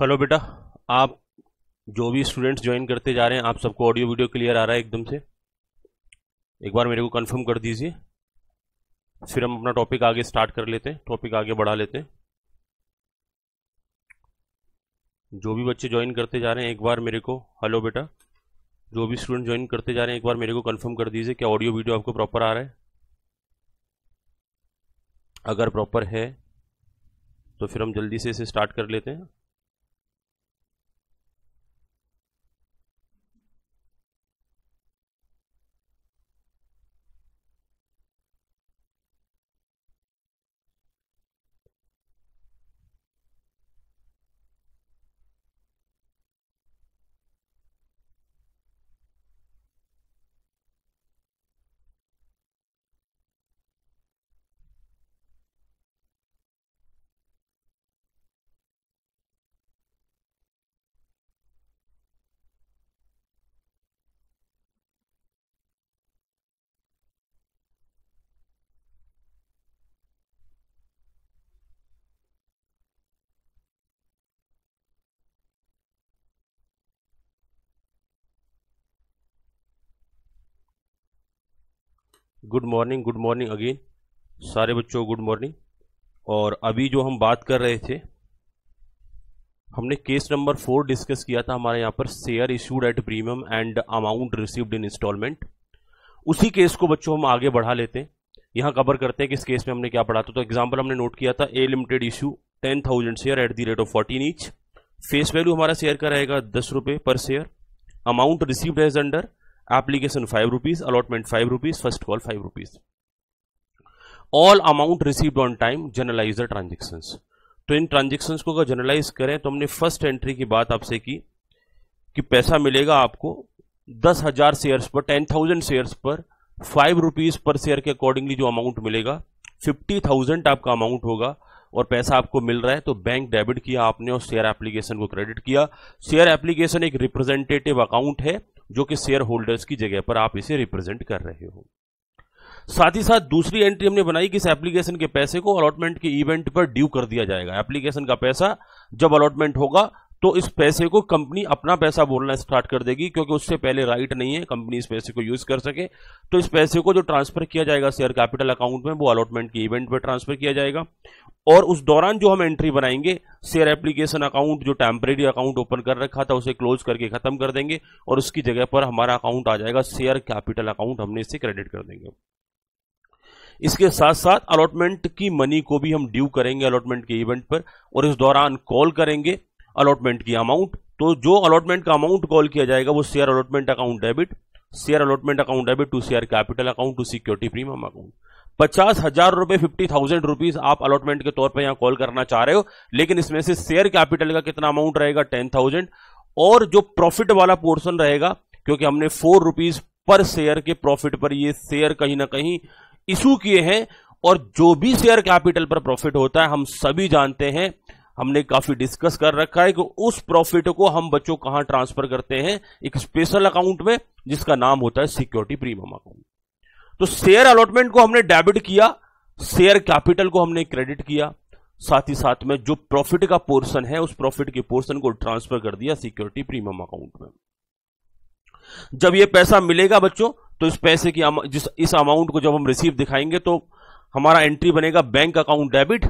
Hello बेटा आप जो भी स्टूडेंट्स ज्वाइन करते जा रहे हैं आप सबको ऑडियो वीडियो क्लियर आ रहा है एकदम से एक बार मेरे को कंफर्म कर दीजिए फिर हम अपना टॉपिक आगे स्टार्ट कर लेते हैं टॉपिक आगे बढ़ा लेते हैं जो भी बच्चे ज्वाइन करते जा रहे हैं एक बार मेरे को हेलो बेटा जो भी स्टूडेंट ज्वाइन करते जा रहे हैं एक बार मेरे को कन्फर्म कर दीजिए क्या ऑडियो वीडियो आपको प्रॉपर आ रहा है अगर प्रॉपर है तो फिर हम जल्दी से इसे स्टार्ट कर लेते हैं good morning good morning again सारे बच्चों गुड मॉर्निंग और अभी जो हम बात कर रहे थे हमने केस नंबर फोर डिस्कस किया था हमारे यहाँ पर share issued at premium and amount received in installment उसी केस को बच्चों हम आगे बढ़ा लेते हैं यहाँ कवर करते हैं कि इस केस में हमने क्या पढ़ा था तो एग्जाम्पल हमने नोट किया था a limited issue ten thousand share at the rate of fourteen each face value हमारा शेयर का रहेगा दस रुपये per share amount received as under application five rupees allotment five rupees first call five rupees all amount receive on time journalise the transaction तो इन transaction को अगर generalise करें तो हमने फर्स्ट एंट्री की बात आपसे की कि पैसा मिलेगा आपको दस हजार शेयर पर टेन थाउजेंड शेयर पर फाइव रुपीज पर शेयर के अकॉर्डिंगली जो अमाउंट मिलेगा फिफ्टी थाउजेंड आपका अमाउंट होगा और पैसा आपको मिल रहा है तो बैंक डेबिट किया आपने और शेयर एप्लीकेशन को क्रेडिट किया शेयर एप्लीकेशन एक रिप्रेजेंटेटिव अकाउंट है जो कि शेयर होल्डर्स की जगह पर आप इसे रिप्रेजेंट कर रहे हो साथ ही साथ दूसरी एंट्री हमने बनाई कि इस एप्लीकेशन के पैसे को अलॉटमेंट के इवेंट पर ड्यू कर दिया जाएगा एप्लीकेशन का पैसा जब अलॉटमेंट होगा तो इस पैसे को कंपनी अपना पैसा बोलना स्टार्ट कर देगी क्योंकि उससे पहले राइट नहीं है कंपनी इस पैसे को यूज कर सके तो इस पैसे को जो ट्रांसफर किया जाएगा शेयर कैपिटल अकाउंट में वो अलॉटमेंट के इवेंट पर ट्रांसफर किया जाएगा और उस दौरान जो हम एंट्री बनाएंगे शेयर एप्लीकेशन अकाउंट जो टेम्परेरी अकाउंट ओपन कर रखा था उसे क्लोज करके खत्म कर देंगे और उसकी जगह पर हमारा अकाउंट आ जाएगा शेयर कैपिटल अकाउंट हमने इसे क्रेडिट कर देंगे इसके साथ साथ अलॉटमेंट की मनी को भी हम ड्यू करेंगे अलॉटमेंट के इवेंट पर और इस दौरान कॉल करेंगे अलॉटमेंट की अमाउंट तो जो अलॉटमेंट का अमाउंट कॉल किया जाएगा वो share allotment account debit share allotment account debit to share capital account to security premium account पचास हजार रुपए फिफ्टी थाउजेंड रुपीज आप अलॉटमेंट के तौर पर यहां कॉल करना चाह रहे हो लेकिन इसमें से शेयर कैपिटल का कितना अमाउंट रहेगा टेन थाउजेंड और जो प्रॉफिट वाला पोर्सन रहेगा क्योंकि हमने फोर रुपीज पर शेयर के प्रॉफिट पर ये शेयर कहीं ना कहीं इशू किए हैं और जो भी शेयर कैपिटल पर प्रॉफिट होता है हम सभी जानते हैं हमने काफी डिस्कस कर रखा है कि उस प्रॉफिट को हम बच्चों कहां ट्रांसफर करते हैं एक स्पेशल अकाउंट में जिसका नाम होता है सिक्योरिटी प्रीमियम अकाउंट तो शेयर अलॉटमेंट को हमने डेबिट किया शेयर कैपिटल को हमने क्रेडिट किया साथ ही साथ में जो प्रॉफिट का पोर्शन है उस प्रॉफिट के पोर्शन को ट्रांसफर कर दिया सिक्योरिटी प्रीमियम अकाउंट में जब ये पैसा मिलेगा बच्चों तो इस पैसे की जिस इस अमाउंट को जब हम रिसीव दिखाएंगे तो हमारा एंट्री बनेगा bank account debit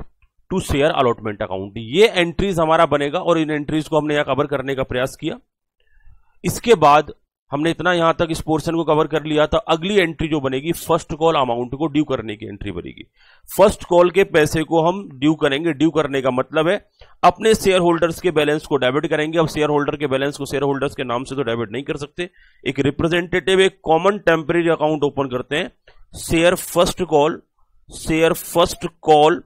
to share allotment account ये एंट्रीज हमारा बनेगा और इन एंट्रीज को हमने यहां कवर करने का प्रयास किया इसके बाद हमने इतना यहां तक इस पोर्शन को कवर कर लिया था अगली एंट्री जो बनेगी फर्स्ट कॉल अमाउंट को ड्यू करने की एंट्री बनेगी फर्स्ट कॉल के पैसे को हम ड्यू करेंगे ड्यू करने का मतलब है अपने शेयर होल्डर्स के बैलेंस को डेबिट करेंगे अब शेयर होल्डर के बैलेंस को शेयर होल्डर्स के नाम से तो डेबिट नहीं कर सकते एक रिप्रेजेंटेटिव एक कॉमन टेम्परेरी अकाउंट ओपन करते हैं share first call share first call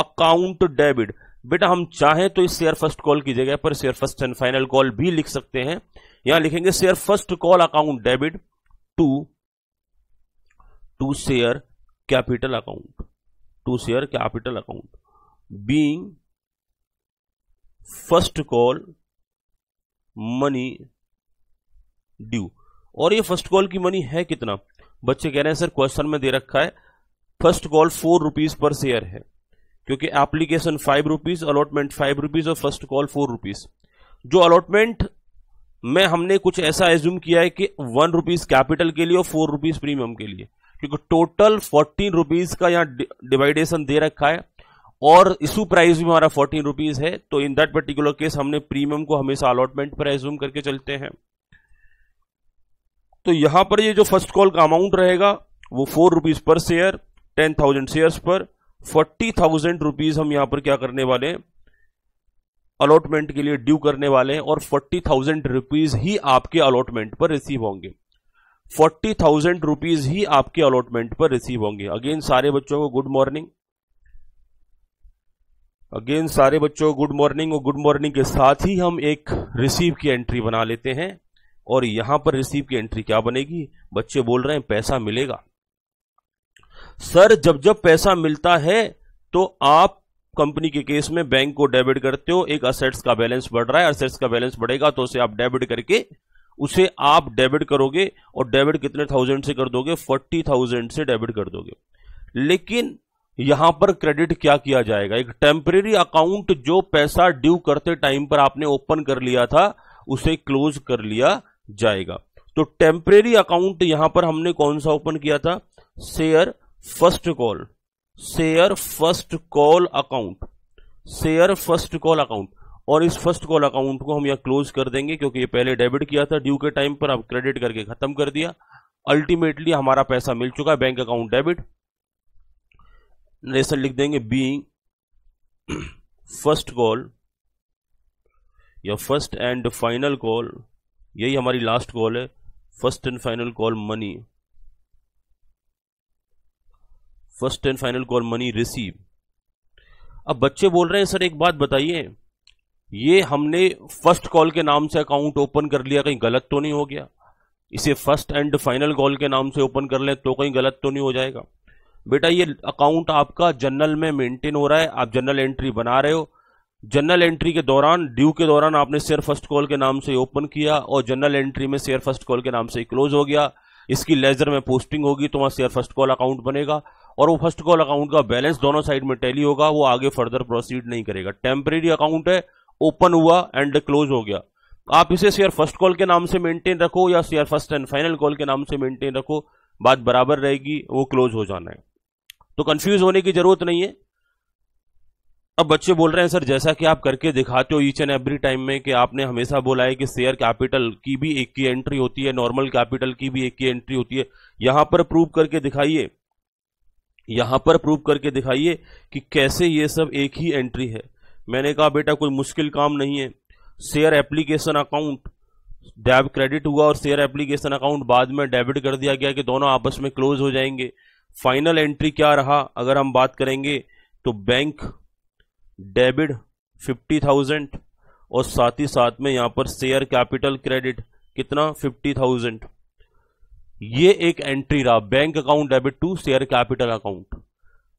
account debit बेटा हम चाहें तो इस शेयर फर्स्ट कॉल की जगह पर share first and final call भी लिख सकते हैं यहां लिखेंगे share first call account debit to to share capital account to share capital account being first call money due और ये फर्स्ट कॉल की मनी है कितना बच्चे कह रहे हैं सर क्वेश्चन में दे रखा है first call four rupees per share है क्योंकि application five rupees allotment five rupees और फर्स्ट कॉल फोर रुपीज जो अलॉटमेंट में हमने कुछ ऐसा एज्यूम किया है कि वन रुपीज कैपिटल के लिए और फोर रुपीज प्रीमियम के लिए क्योंकि टोटल फोर्टीन रुपीज का यहाँ डिवाइडेशन दे रखा है और इशू प्राइस भी हमारा फोर्टीन रुपीज है तो इन दैट पर्टिकुलर केस हमने प्रीमियम को हमेशा अलॉटमेंट पर एज्यूम करके चलते हैं तो यहां पर ये जो फर्स्ट कॉल का अमाउंट रहेगा वो four rupees per share ten thousand share पर फोर्टी थाउजेंड रुपीज हम यहां पर क्या करने वाले अलॉटमेंट के लिए ड्यू करने वाले हैं और फोर्टी थाउजेंड रुपीज ही आपके अलॉटमेंट पर रिसीव होंगे फोर्टी थाउजेंड रुपीज ही आपके अलॉटमेंट पर रिसीव होंगे अगेन सारे बच्चों को गुड मॉर्निंग अगेन सारे बच्चों को गुड मॉर्निंग और गुड मॉर्निंग के साथ ही हम एक रिसीव की एंट्री बना लेते हैं और यहां पर रिसीव की एंट्री क्या बनेगी बच्चे बोल रहे हैं पैसा मिलेगा सर जब जब पैसा मिलता है तो आप कंपनी के केस में बैंक को डेबिट करते हो एक असेट्स का बैलेंस बढ़ रहा है असेट्स का बैलेंस बढ़ेगा तो उसे आप डेबिट करके उसे आप डेबिट करोगे और डेबिट कितने थाउजेंड से कर दोगे फोर्टी थाउजेंड से डेबिट कर दोगे लेकिन यहां पर क्रेडिट क्या किया जाएगा एक टेम्परेरी अकाउंट जो पैसा ड्यू करते टाइम पर आपने ओपन कर लिया था उसे क्लोज कर लिया जाएगा तो टेम्परेरी अकाउंट यहां पर हमने कौन सा ओपन किया था share first call share first call account share first call account और इस फर्स्ट कॉल अकाउंट को हम यहाँ क्लोज कर देंगे क्योंकि ये पहले डेबिट किया था ड्यू के टाइम पर अब क्रेडिट करके खत्म कर दिया अल्टीमेटली हमारा पैसा मिल चुका है बैंक अकाउंट डेबिट नरेशन लिख देंगे बीइंग फर्स्ट कॉल या फर्स्ट एंड फाइनल कॉल यही हमारी लास्ट कॉल है first and final call money first and final call money receive अब बच्चे बोल रहे हैं सर एक बात बताइए ये हमने फर्स्ट कॉल के नाम से अकाउंट ओपन कर लिया कहीं गलत तो नहीं हो गया इसे फर्स्ट एंड फाइनल कॉल के नाम से ओपन कर लें तो कहीं गलत तो नहीं हो जाएगा बेटा ये अकाउंट आपका जनरल में मेंटेन हो रहा है आप जनरल एंट्री बना रहे हो जनरल एंट्री के दौरान ड्यू के दौरान आपने शेयर फर्स्ट कॉल के नाम से ओपन किया और जनरल एंट्री में शेयर फर्स्ट कॉल के नाम से क्लोज हो गया इसकी लेजर में पोस्टिंग होगी तो वहां शेयर फर्स्ट कॉल अकाउंट बनेगा और वो फर्स्ट कॉल अकाउंट का बैलेंस दोनों साइड में टैली होगा वो आगे फर्दर प्रोसीड नहीं करेगा टेम्परेरी अकाउंट है ओपन हुआ एंड क्लोज हो गया आप इसे शेयर फर्स्ट कॉल के नाम से मेंटेन रखो या share first and final call के नाम से मेंटेन रखो बात बराबर रहेगी वो क्लोज हो जाना है तो कंफ्यूज होने की जरूरत नहीं है अब बच्चे बोल रहे हैं सर जैसा कि आप करके दिखाते हो ईच एंड एवरी टाइम में कि आपने हमेशा बोला है कि शेयर कैपिटल की भी एक की एंट्री होती है नॉर्मल कैपिटल की भी एक की एंट्री होती है यहां पर प्रूव करके दिखाइए यहां पर प्रूव करके दिखाइए कि कैसे ये सब एक ही एंट्री है मैंने कहा बेटा कोई मुश्किल काम नहीं है शेयर एप्लीकेशन अकाउंट डेब क्रेडिट हुआ और शेयर एप्लीकेशन अकाउंट बाद में डेबिट कर दिया गया कि दोनों आपस में क्लोज हो जाएंगे फाइनल एंट्री क्या रहा अगर हम बात करेंगे तो बैंक डेबिट फिफ्टी थाउजेंड और साथ ही साथ में यहाँ पर शेयर कैपिटल क्रेडिट कितना फिफ्टी थाउजेंड ये एक एंट्री रहा bank account debit to share capital account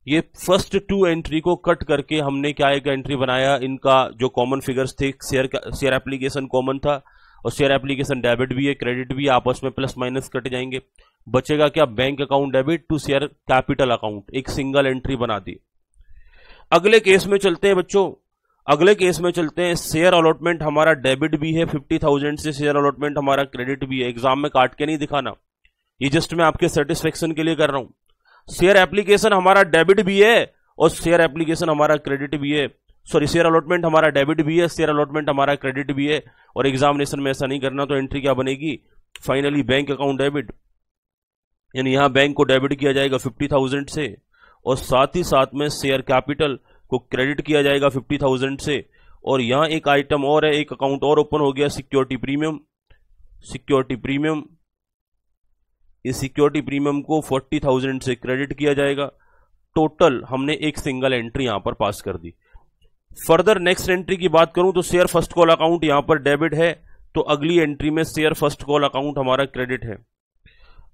ये फर्स्ट टू एंट्री को कट करके हमने क्या एक एंट्री बनाया इनका जो कॉमन फिगर्स थे शेयर शेयर एप्लीकेशन कॉमन था और शेयर एप्लीकेशन डेबिट भी है क्रेडिट भी आपस में प्लस माइनस कट जाएंगे बचेगा क्या bank account debit to share capital account एक सिंगल एंट्री बना दी अगले केस में चलते हैं बच्चों अगले केस में चलते हैं शेयर अलॉटमेंट हमारा डेबिट भी है फिफ्टी थाउजेंड से शेयर अलॉटमेंट हमारा क्रेडिट भी है एग्जाम में काट के नहीं दिखाना ये जस्ट मैं आपके सेटिस्फेक्शन के लिए कर रहा हूं शेयर एप्लीकेशन हमारा डेबिट भी है और शेयर एप्लीकेशन हमारा क्रेडिट भी है सॉरी शेयर अलॉटमेंट हमारा डेबिट भी है शेयर अलॉटमेंट हमारा क्रेडिट भी है और एग्जामिनेशन में ऐसा नहीं करना तो एंट्री क्या बनेगी फाइनली बैंक अकाउंट डेबिट यानी यहां बैंक को डेबिट किया जाएगा फिफ्टी थाउजेंड से और साथ ही साथ में शेयर कैपिटल को क्रेडिट किया जाएगा फिफ्टी थाउजेंड से और यहां एक आइटम और है एक अकाउंट और ओपन हो गया सिक्योरिटी प्रीमियम सिक्योरिटी प्रीमियम इस सिक्योरिटी प्रीमियम को फोर्टी थाउजेंड से क्रेडिट किया जाएगा टोटल हमने एक सिंगल एंट्री यहां पर पास कर दी फर्दर नेक्स्ट एंट्री की बात करूं तो शेयर फर्स्ट कॉल अकाउंट यहां पर डेबिट है तो अगली एंट्री में शेयर फर्स्ट कॉल अकाउंट हमारा क्रेडिट है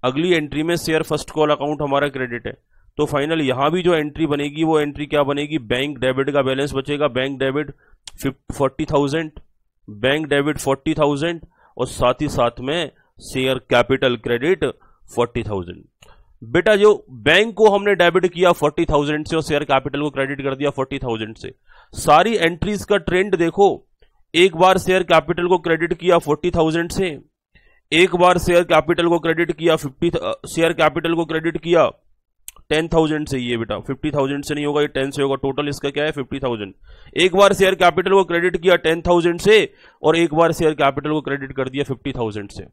अगली एंट्री में शेयर फर्स्ट कॉल अकाउंट हमारा क्रेडिट है तो फाइनल यहां भी जो एंट्री बनेगी वो एंट्री क्या बनेगी बैंक डेबिट का बैलेंस बचेगा bank debit forty thousand bank debit forty thousand और साथ ही साथ में share capital credit forty thousand बेटा जो बैंक को हमने डेबिट किया फोर्टी थाउजेंड से और शेयर कैपिटल को क्रेडिट कर दिया फोर्टी थाउजेंड से सारी एंट्रीज का ट्रेंड देखो एक बार शेयर कैपिटल को क्रेडिट किया फोर्टी थाउजेंड से एक बार शेयर कैपिटल को क्रेडिट किया फिफ्टी शेयर कैपिटल को क्रेडिट किया टेन थाउजेंड से ये बेटा फिफ्टी थाउजेंड से नहीं होगा ये टेन से होगा टोटल इसका क्या है फिफ्टी थाउजेंड एक बार शेयर कैपिटल को क्रेडिट किया टेन थाउजेंड से और एक बार शेयर कैपिटल को क्रेडिट कर दिया फिफ्टी थाउजेंड से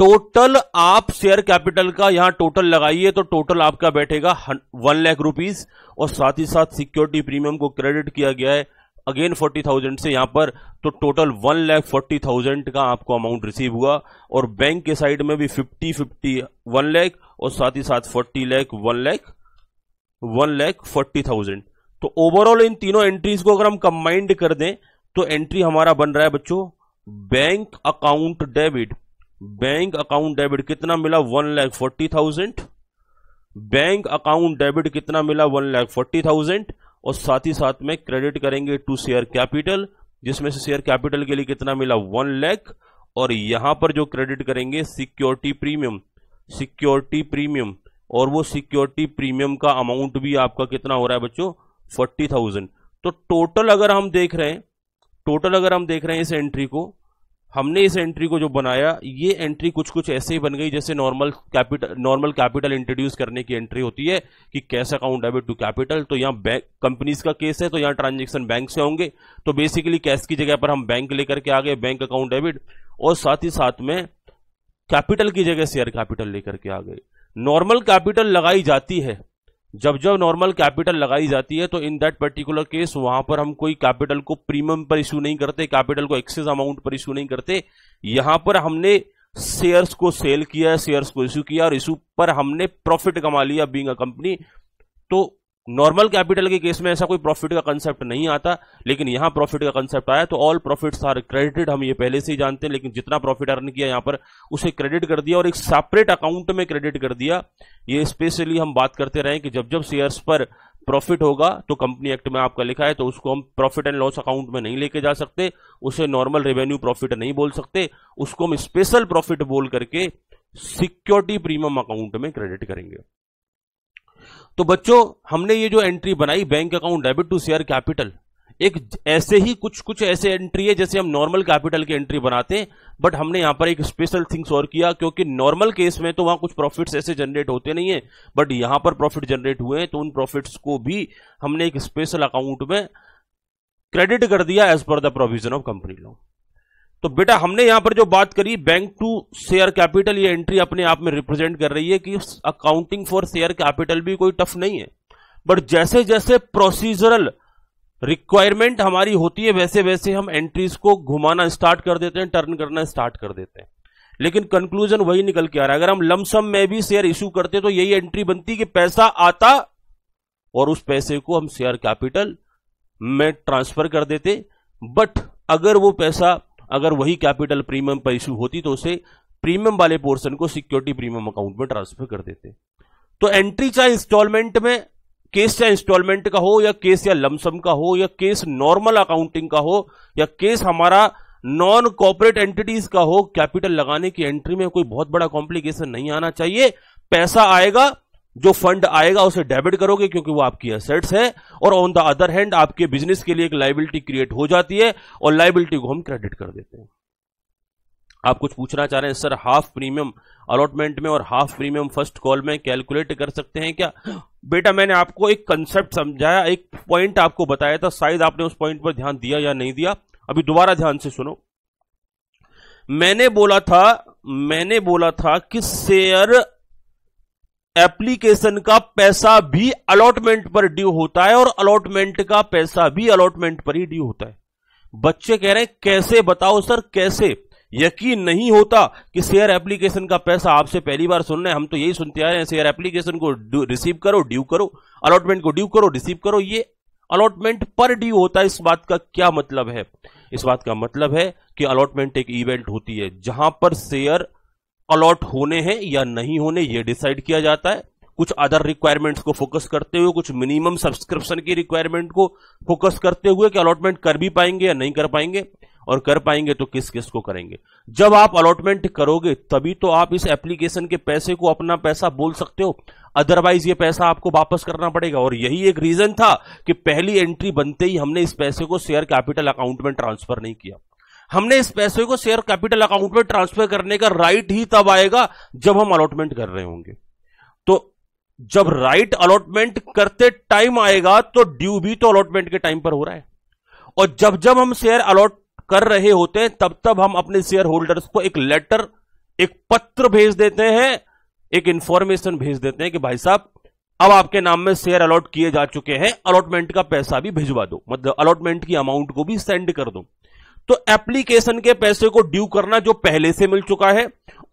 टोटल आप शेयर कैपिटल का यहां टोटल लगाइए तो टोटल आपका बैठेगा वन लाख रुपीज और साथ ही साथ सिक्योरिटी प्रीमियम को क्रेडिट किया गया है अगेन फोर्टी थाउजेंड से यहां पर तो total one lakh forty thousand का आपको अमाउंट रिसीव हुआ और बैंक के साइड में भी फिफ्टी फिफ्टी वन लैख और साथ ही साथ forty lakh one lakh one lakh forty thousand तो ओवरऑल इन तीनों एंट्रीज को अगर हम कंबाइंड कर दें तो एंट्री हमारा बन रहा है बच्चों bank account debit bank account debit कितना मिला one lakh forty thousand bank account debit कितना मिला वन लैख फोर्टी थाउजेंड और साथ ही साथ में क्रेडिट करेंगे टू शेयर कैपिटल जिसमें से शेयर कैपिटल के लिए कितना मिला वन लैख और यहां पर जो क्रेडिट करेंगे सिक्योरिटी प्रीमियम सिक्योरिटी प्रीमियम और वो सिक्योरिटी प्रीमियम का अमाउंट भी आपका कितना हो रहा है बच्चों फोर्टी थाउजेंड तो टोटल अगर हम देख रहे हैं टोटल अगर हम देख रहे हैं इस एंट्री को हमने इस एंट्री को जो बनाया ये एंट्री कुछ कुछ ऐसे ही बन गई जैसे normal capital normal capital introduce करने की एंट्री होती है कि cash account debit to capital तो यहाँ बैंक कंपनीज का केस है तो यहाँ ट्रांजेक्शन बैंक से होंगे तो बेसिकली कैश की जगह पर हम बैंक लेकर के आ गए बैंक अकाउंट डेबिट और साथ ही साथ में कैपिटल की जगह शेयर कैपिटल लेकर के आ गए नॉर्मल कैपिटल लगाई जाती है जब जब नॉर्मल कैपिटल लगाई जाती है तो इन दैट पर्टिकुलर केस वहां पर हम कोई कैपिटल को प्रीमियम पर इशू नहीं करते कैपिटल को एक्सेस अमाउंट पर इश्यू नहीं करते यहां पर हमने शेयर्स को सेल किया शेयर्स को इश्यू किया और इशू पर हमने प्रॉफिट कमा लिया बींग अ कंपनी तो नॉर्मल कैपिटल के केस में ऐसा कोई प्रॉफिट का कंसेप्ट नहीं आता लेकिन यहां प्रॉफिट का कंसेप्ट आया तो ऑल प्रॉफिट्स आर क्रेडिटेड हम ये पहले से ही जानते हैं लेकिन जितना प्रॉफिट अर्न किया यहां पर उसे क्रेडिट कर दिया और एक सेपरेट अकाउंट में क्रेडिट कर दिया ये स्पेशली हम बात करते रहे कि जब जब शेयर्स पर प्रॉफिट होगा तो कंपनी एक्ट में आपका लिखा है तो उसको हम प्रॉफिट एंड लॉस अकाउंट में नहीं लेके जा सकते उसे नॉर्मल रेवेन्यू प्रॉफिट नहीं बोल सकते उसको हम स्पेशल प्रॉफिट बोल करके सिक्योरिटी प्रीमियम अकाउंट में क्रेडिट करेंगे तो बच्चों हमने ये जो एंट्री बनाई bank account debit to share capital एक ऐसे ही कुछ कुछ ऐसे एंट्री है जैसे हम नॉर्मल कैपिटल की एंट्री बनाते हैं बट हमने यहां पर एक स्पेशल थिंग्स और किया क्योंकि नॉर्मल केस में तो वहां कुछ प्रॉफिट्स ऐसे जनरेट होते नहीं है बट यहां पर प्रॉफिट जनरेट हुए हैं तो उन प्रॉफिट्स को भी हमने एक स्पेशल अकाउंट में क्रेडिट कर दिया as per the provision of company law तो बेटा हमने यहां पर जो बात करी बैंक टू शेयर कैपिटल ये एंट्री अपने आप में रिप्रेजेंट कर रही है कि अकाउंटिंग फॉर शेयर कैपिटल भी कोई टफ नहीं है बट जैसे जैसे प्रोसीजरल रिक्वायरमेंट हमारी होती है वैसे वैसे हम एंट्रीज को घुमाना स्टार्ट कर देते हैं टर्न करना स्टार्ट कर देते हैं लेकिन कंक्लूजन वही निकल के आ रहा है अगर हम लमसम में भी शेयर इश्यू करते तो यही एंट्री बनती कि पैसा आता और उस पैसे को हम शेयर कैपिटल में ट्रांसफर कर देते बट अगर वो पैसा अगर वही कैपिटल प्रीमियम पर इशू होती तो उसे प्रीमियम वाले पोर्सन को सिक्योरिटी प्रीमियम अकाउंट में ट्रांसफर कर देते तो एंट्री चाहे इंस्टॉलमेंट में केस या इंस्टॉलमेंट का हो या केस या लमसम का हो या केस नॉर्मल अकाउंटिंग का हो या केस हमारा नॉन कॉपरेट एंटिटीज का हो कैपिटल लगाने की एंट्री में कोई बहुत बड़ा कॉम्प्लिकेशन नहीं आना चाहिए पैसा आएगा जो फंड आएगा उसे डेबिट करोगे क्योंकि वो आपकी असेट्स है और ऑन द अदर हैंड आपके बिजनेस के लिए एक लाइबिलिटी क्रिएट हो जाती है और लाइबिलिटी को हम क्रेडिट कर देते हैं आप कुछ पूछना चाह रहे हैं सर हाफ प्रीमियम अलॉटमेंट में और हाफ प्रीमियम फर्स्ट कॉल में कैलकुलेट कर सकते हैं क्या बेटा मैंने आपको एक कंसेप्ट समझाया एक पॉइंट आपको बताया था शायद आपने उस पॉइंट पर ध्यान दिया या नहीं दिया अभी दोबारा ध्यान से सुनो मैंने बोला था मैंने बोला था कि शेयर एप्लीकेशन का पैसा भी अलॉटमेंट पर ड्यू होता है और अलॉटमेंट का पैसा भी अलॉटमेंट पर ही ड्यू होता है बच्चे कह रहे हैं कैसे बताओ सर कैसे यकीन नहीं होता कि शेयर एप्लीकेशन का पैसा आपसे पहली बार सुन रहे हैं हम तो यही सुनते आ रहे हैं शेयर एप्लीकेशन को रिसीव करो ड्यू करो अलॉटमेंट को ड्यू करो रिसीव करो ये अलॉटमेंट पर ड्यू होता है इस बात का क्या मतलब है इस बात का मतलब है कि अलॉटमेंट एक इवेंट होती है जहां पर शेयर अलॉट होने हैं या नहीं होने ये डिसाइड किया जाता है कुछ अदर रिक्वायरमेंट्स को फोकस करते हुए कुछ मिनिमम सब्सक्रिप्शन की रिक्वायरमेंट को फोकस करते हुए कि अलॉटमेंट कर भी पाएंगे या नहीं कर पाएंगे और कर पाएंगे तो किस किस को करेंगे जब आप अलॉटमेंट करोगे तभी तो आप इस एप्लीकेशन के पैसे को अपना पैसा बोल सकते हो अदरवाइज ये पैसा आपको वापस करना पड़ेगा और यही एक रीजन था कि पहली एंट्री बनते ही हमने इस पैसे को शेयर कैपिटल अकाउंट में ट्रांसफर नहीं किया हमने इस पैसे को शेयर कैपिटल अकाउंट में ट्रांसफर करने का राइट ही तब आएगा जब हम अलॉटमेंट कर रहे होंगे तो जब राइट अलॉटमेंट करते टाइम आएगा तो ड्यू भी तो अलॉटमेंट के टाइम पर हो रहा है और जब जब हम शेयर अलॉट कर रहे होते हैं तब तब हम अपने शेयर होल्डर्स को एक लेटर एक पत्र भेज देते हैं एक इंफॉर्मेशन भेज देते हैं कि भाई साहब अब आपके नाम में शेयर अलॉट किए जा चुके हैं अलॉटमेंट का पैसा भी भिजवा दो मतलब अलॉटमेंट की अमाउंट को भी सेंड कर दो तो एप्लीकेशन के पैसे को ड्यू करना जो पहले से मिल चुका है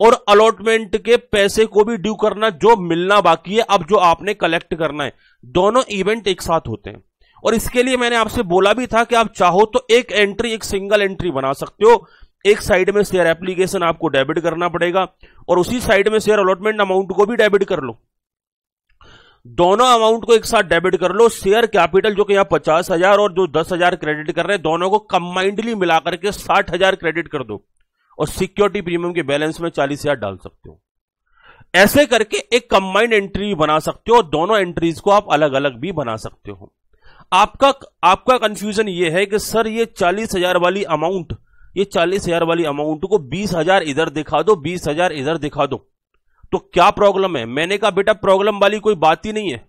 और अलॉटमेंट के पैसे को भी ड्यू करना जो मिलना बाकी है अब जो आपने कलेक्ट करना है दोनों इवेंट एक साथ होते हैं और इसके लिए मैंने आपसे बोला भी था कि आप चाहो तो एक एंट्री एक सिंगल एंट्री बना सकते हो एक साइड में शेयर एप्लीकेशन आपको डेबिट करना पड़ेगा और उसी साइड में शेयर अलॉटमेंट अमाउंट को भी डेबिट कर लो दोनों अमाउंट को एक साथ डेबिट कर लो शेयर कैपिटल जो कि यहां पचास हजार और जो दस हजार क्रेडिट कर रहे हैं दोनों को कंबाइंडली मिलाकर के साठ हजार क्रेडिट कर दो और सिक्योरिटी प्रीमियम के बैलेंस में चालीस हजार डाल सकते हो ऐसे करके एक कंबाइंड एंट्री बना सकते हो दोनों एंट्रीज को आप अलग अलग भी बना सकते हो आपका आपका कंफ्यूजन ये है कि सर ये चालीस हजार वाली अमाउंट ये चालीस हजार वाली अमाउंट को बीस हजार इधर दिखा दो बीस हजार इधर दिखा दो तो क्या प्रॉब्लम है मैंने कहा बेटा प्रॉब्लम वाली कोई बात ही नहीं है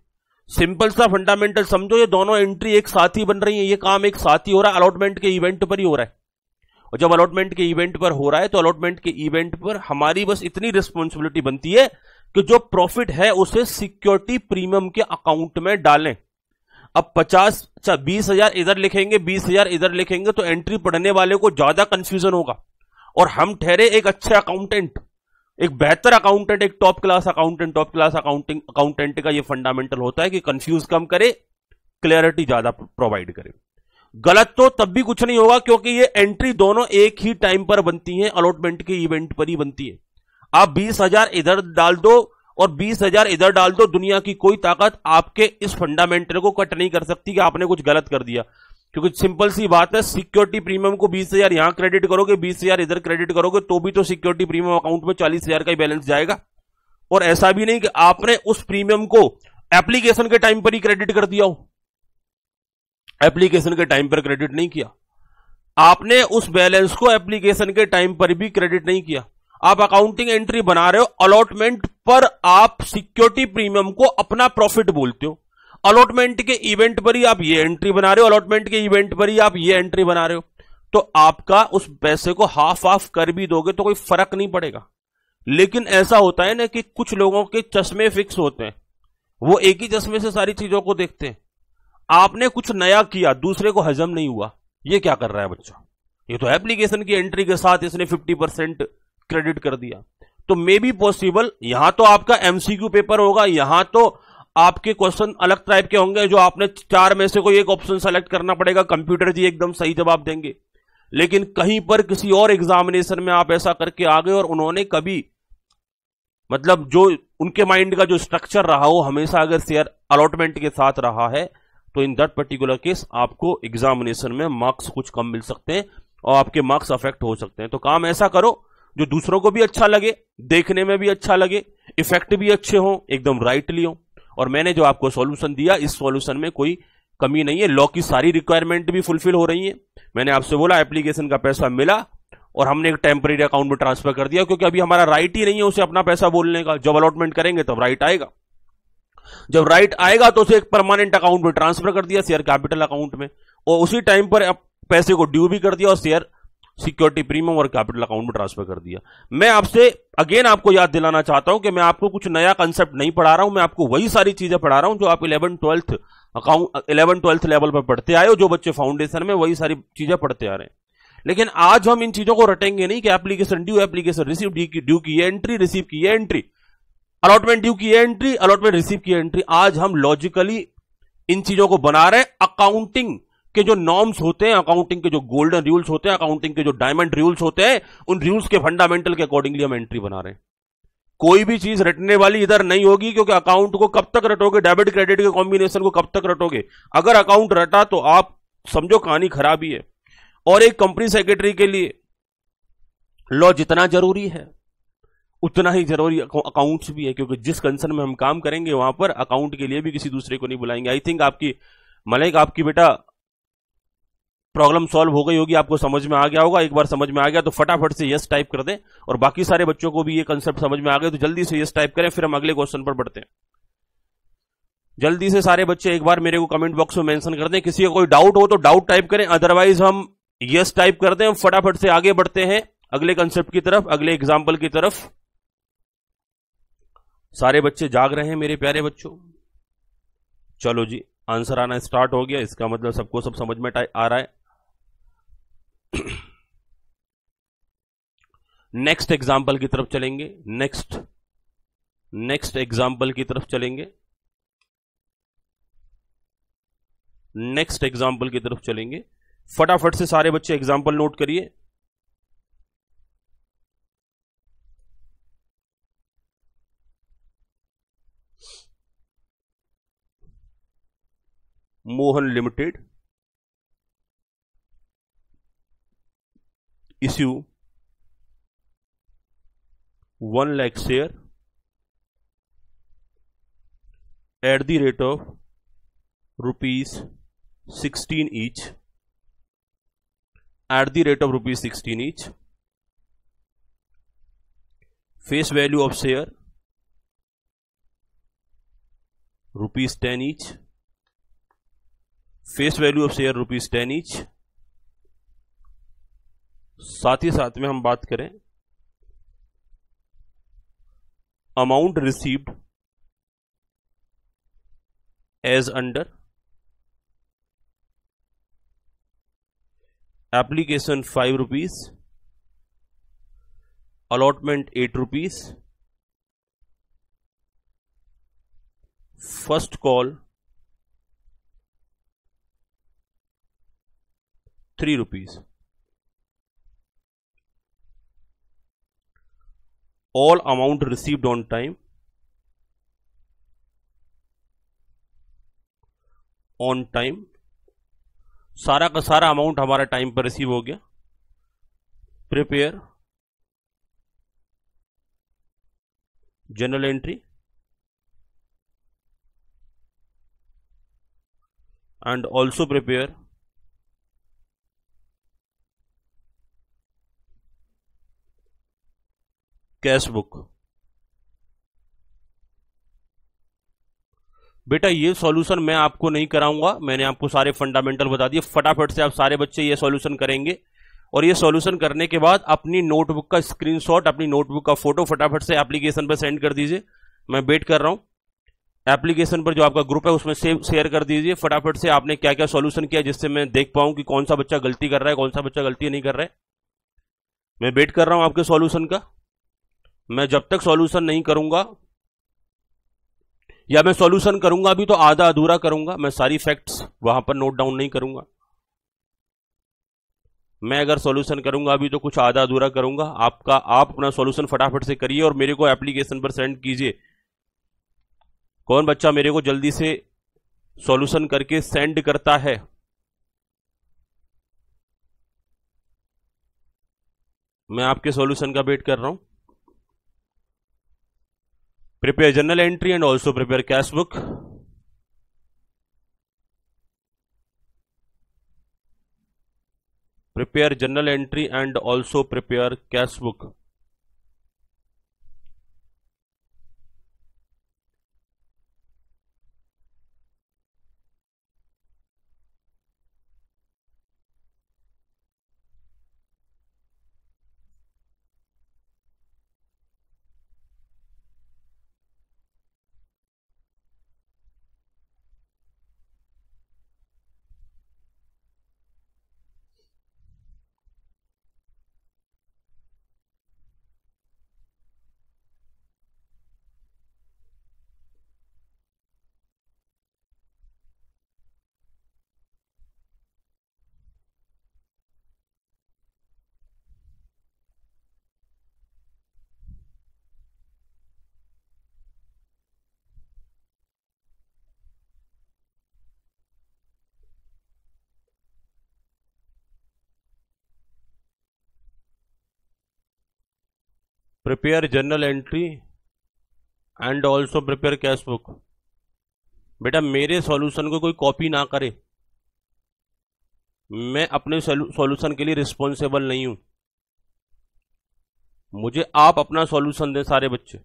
सिंपल सा फंडामेंटल समझो ये दोनों एंट्री एक साथ ही बन रही है ये काम एक साथ ही हो रहा है अलॉटमेंट के इवेंट पर ही हो रहा है और जब अलॉटमेंट के इवेंट पर हो रहा है तो अलॉटमेंट के इवेंट पर हमारी बस इतनी रिस्पॉन्सिबिलिटी बनती है कि जो प्रॉफिट है उसे सिक्योरिटी प्रीमियम के अकाउंट में डालें अब पचास अच्छा बीस हजार इधर लिखेंगे बीस हजार इधर लिखेंगे तो एंट्री पढ़ने वाले को ज्यादा कंफ्यूजन होगा और हम ठहरे एक अच्छे अकाउंटेंट एक बेहतर अकाउंटेंट एक top class accountant top class accounting accountant का ये फंडामेंटल होता है कि कंफ्यूज कम करे क्लियरिटी ज्यादा प्रोवाइड करे गलत तो तब भी कुछ नहीं होगा क्योंकि ये एंट्री दोनों एक ही टाइम पर बनती है अलॉटमेंट के इवेंट पर ही बनती है आप बीस हजार इधर डाल दो और बीस हजार इधर डाल दो दुनिया की कोई ताकत आपके इस फंडामेंटल को कट नहीं कर सकती कि आपने कुछ गलत कर दिया क्योंकि सिंपल सी बात है सिक्योरिटी प्रीमियम को बीस हजार यहां क्रेडिट करोगे बीस हजार इधर क्रेडिट करोगे तो भी तो सिक्योरिटी प्रीमियम अकाउंट में चालीस हजार का ही बैलेंस जाएगा और ऐसा भी नहीं कि आपने उस प्रीमियम को एप्लीकेशन के टाइम पर ही क्रेडिट कर दिया हो एप्लीकेशन के टाइम पर क्रेडिट नहीं किया आपने उस बैलेंस को एप्लीकेशन के टाइम पर भी क्रेडिट नहीं किया आप अकाउंटिंग एंट्री बना रहे हो अलॉटमेंट पर आप सिक्योरिटी प्रीमियम को अपना प्रॉफिट बोलते हो अलॉटमेंट के इवेंट पर ही आप ये एंट्री बना रहे हो अलॉटमेंट के इवेंट पर ही आप ये एंट्री बना रहे हो तो आपका उस पैसे को हाफ ऑफ कर भी दोगे तो कोई फर्क नहीं पड़ेगा लेकिन ऐसा होता है ना कि कुछ लोगों के चश्मे फिक्स होते हैं वो एक ही चश्मे से सारी चीजों को देखते हैं आपने कुछ नया किया दूसरे को हजम नहीं हुआ ये क्या कर रहा है बच्चा ये तो एप्लीकेशन की एंट्री के साथ इसने 50 परसेंट क्रेडिट कर दिया तो मे बी पॉसिबल यहां तो आपका एमसीक्यू पेपर होगा यहां तो आपके क्वेश्चन अलग टाइप के होंगे जो आपने चार में से कोई एक ऑप्शन सेलेक्ट करना पड़ेगा कंप्यूटर जी एकदम सही जवाब देंगे लेकिन कहीं पर किसी और एग्जामिनेशन में आप ऐसा करके आ गए और उन्होंने कभी मतलब जो उनके माइंड का जो स्ट्रक्चर रहा हो हमेशा अगर शेयर अलॉटमेंट के साथ रहा है तो इन दैट पर्टिकुलर केस आपको एग्जामिनेशन में मार्क्स कुछ कम मिल सकते हैं और आपके मार्क्स अफेक्ट हो सकते हैं तो काम ऐसा करो जो दूसरों को भी अच्छा लगे देखने में भी अच्छा लगे इफेक्ट भी अच्छे हों एकदम राइटली लियो और मैंने जो आपको सॉल्यूशन दिया इस सॉल्यूशन में कोई कमी नहीं है लॉ की सारी रिक्वायरमेंट भी फुलफिल हो रही है मैंने आपसे बोला एप्लीकेशन का पैसा मिला और हमने एक टेम्पररी अकाउंट में ट्रांसफर कर दिया क्योंकि अभी हमारा राइट ही नहीं है उसे अपना पैसा बोलने का जब अलॉटमेंट करेंगे तब राइट आएगा जब राइट आएगा तो उसे एक परमानेंट अकाउंट में ट्रांसफर कर दिया शेयर कैपिटल अकाउंट में और उसी टाइम पर पैसे को ड्यू भी कर दिया और शेयर सिक्योरिटी प्रीमियम और कैपिटल अकाउंट में ट्रांसफर कर दिया मैं आपसे अगेन आपको याद दिलाना चाहता हूं कि मैं आपको कुछ नया कंसेप्ट नहीं पढ़ा रहा हूं मैं आपको वही सारी चीजें पढ़ा रहा हूं जो आप eleven twelfth account eleven twelfth level पर पढ़ते आए हो जो बच्चे फाउंडेशन में वही सारी चीजें पढ़ते आ रहे हैं लेकिन आज हम इन चीजों को रटेंगे नहीं कि application due application receive due की एंट्री रिसीव की एंट्री अलॉटमेंट ड्यू की एंट्री अलॉटमेंट रिसीव की एंट्री आज हम लॉजिकली इन चीजों को बना रहे हैं अकाउंटिंग के जो नॉर्म्स होते हैं अकाउंटिंग के जो गोल्डन रूल्स होते हैं अकाउंटिंग के जो डायमंड रूल्स होते हैं उन रूल्स के फंडामेंटल के अकॉर्डिंगली हम एंट्री बना रहे हैं कोई भी चीज रटने वाली इधर नहीं होगी क्योंकि अकाउंट को कब तक रटोगे डेबिट क्रेडिट के कॉम्बिनेशन को कब तक रटोगे अगर अकाउंट रटा तो आप समझो कहानी खराब ही है और एक कंपनी सेक्रेटरी के लिए लॉ जितना जरूरी है उतना ही जरूरी अकाउंट्स भी है क्योंकि जिस कंसर्न में हम काम करेंगे वहां पर अकाउंट के लिए भी किसी दूसरे को नहीं बुलाएंगे आई थिंक आपकी मलिक आपकी बेटा प्रॉब्लम सॉल्व हो गई होगी आपको समझ में आ गया होगा एक बार समझ में आ गया तो फटाफट से यस टाइप कर दें और बाकी सारे बच्चों को भी ये कंसेप्ट समझ में आ गए तो जल्दी से यस टाइप करें फिर हम अगले क्वेश्चन पर बढ़ते हैं जल्दी से सारे बच्चे एक बार मेरे को कमेंट बॉक्स में मेंशन कर दें किसी का कोई डाउट हो तो डाउट टाइप करें अदरवाइज हम यस टाइप करते हैं फटाफट से आगे बढ़ते हैं अगले कंसेप्ट की तरफ अगले एग्जाम्पल की तरफ सारे बच्चे जाग रहे हैं मेरे प्यारे बच्चों चलो जी आंसर आना स्टार्ट हो गया इसका मतलब सबको सब समझ में आ रहा है नेक्स्ट एग्जाम्पल की तरफ चलेंगे नेक्स्ट नेक्स्ट एग्जाम्पल की तरफ चलेंगे नेक्स्ट एग्जाम्पल की तरफ चलेंगे फटाफट से सारे बच्चे एग्जाम्पल नोट करिए Mohan limited issue 1 lakh share at the rate of rupees 16 each at the rate of rupees 16 each face value of share rupees 10 each face value of share rupees 10 each साथ ही साथ में हम बात करें amount received as under application five rupees allotment eight rupees first call three rupees all amount received on time on time सारा का सारा अमाउंट हमारा टाइम पर रिसीव हो गया prepare journal entry and also prepare cash book बेटा ये solution मैं आपको नहीं कराऊंगा मैंने आपको सारे फंडामेंटल बता दिए फटाफट से आप सारे बच्चे ये सॉल्यूशन करेंगे और ये सॉल्यूशन करने के बाद अपनी नोटबुक का स्क्रीनशॉट अपनी नोटबुक का फोटो फटाफट से एप्लीकेशन पर सेंड कर दीजिए मैं वेट कर रहा हूं एप्लीकेशन पर जो आपका ग्रुप है उसमें सेव शेयर कर दीजिए फटाफट से आपने क्या क्या सॉल्यूशन किया जिससे मैं देख पाऊँ कि कौन सा बच्चा गलती कर रहा है कौन सा बच्चा गलती नहीं कर रहा है मैं वेट कर रहा हूं आपके सॉल्यूशन का मैं जब तक सॉल्यूशन नहीं करूंगा या मैं सॉल्यूशन करूंगा अभी तो आधा अधूरा करूंगा मैं सारी फैक्ट्स वहां पर नोट डाउन नहीं करूंगा मैं अगर सॉल्यूशन करूंगा अभी तो कुछ आधा अधूरा करूंगा आपका आप अपना सॉल्यूशन फटाफट से करिए और मेरे को एप्लीकेशन पर सेंड कीजिए कौन बच्चा मेरे को जल्दी से सॉल्यूशन करके सेंड करता है मैं आपके सॉल्यूशन का वेट कर रहा हूं Prepare journal entry and also prepare cash book. Prepare journal entry and also prepare cash book. Prepare journal entry and also prepare cash book बेटा मेरे सॉल्यूशन को कोई कॉपी ना करे मैं अपने सॉल्यूशन के लिए रिस्पॉन्सिबल नहीं हूं मुझे आप अपना सॉल्यूशन दें सारे बच्चे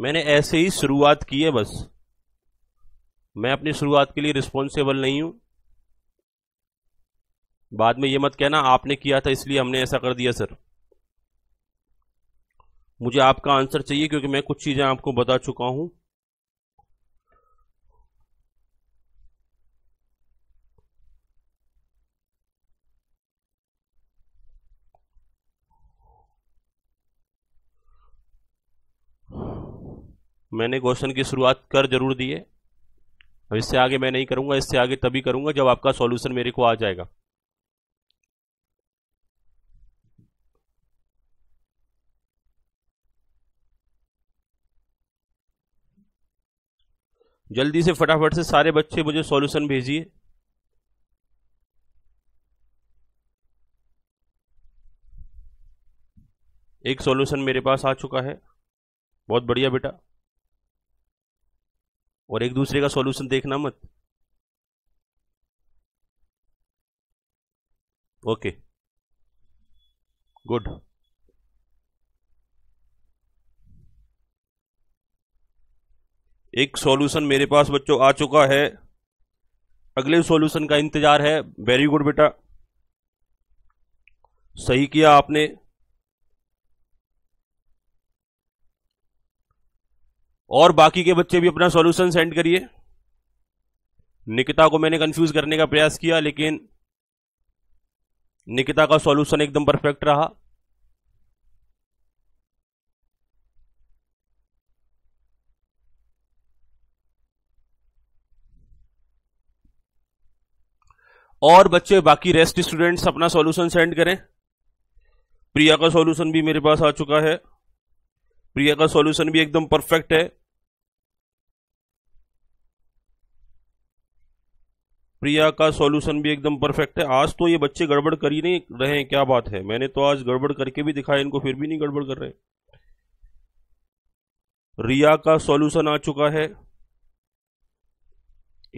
मैंने ऐसे ही शुरुआत की है बस मैं अपनी शुरुआत के लिए रिस्पॉन्सिबल नहीं हूं बाद में यह मत कहना आपने किया था इसलिए हमने ऐसा कर दिया सर मुझे आपका आंसर चाहिए क्योंकि मैं कुछ चीज़ें आपको बता चुका हूं मैंने क्वेश्चन की शुरुआत कर जरूर दी है अब इससे आगे मैं नहीं करूंगा इससे आगे तभी करूंगा जब आपका सॉल्यूशन मेरे को आ जाएगा जल्दी से फटाफट से सारे बच्चे मुझे सॉल्यूशन भेजिए एक सॉल्यूशन मेरे पास आ चुका है बहुत बढ़िया बेटा और एक दूसरे का सॉल्यूशन देखना मत ओके गुड एक सॉल्यूशन मेरे पास बच्चों आ चुका है अगले सॉल्यूशन का इंतजार है वेरी गुड बेटा सही किया आपने और बाकी के बच्चे भी अपना सॉल्यूशन सेंड करिए निकिता को मैंने कंफ्यूज करने का प्रयास किया लेकिन निकिता का सॉल्यूशन एकदम परफेक्ट रहा और बच्चे बाकी रेस्ट स्टूडेंट्स अपना सॉल्यूशन सेंड करें प्रिया का सॉल्यूशन भी मेरे पास आ चुका है प्रिया का सॉल्यूशन भी एकदम परफेक्ट है प्रिया का सॉल्यूशन भी एकदम परफेक्ट है आज तो ये बच्चे गड़बड़ कर ही नहीं रहे हैं क्या बात है मैंने तो आज गड़बड़ करके भी दिखाया इनको फिर भी नहीं गड़बड़ कर रहे रिया का सॉल्यूशन आ चुका है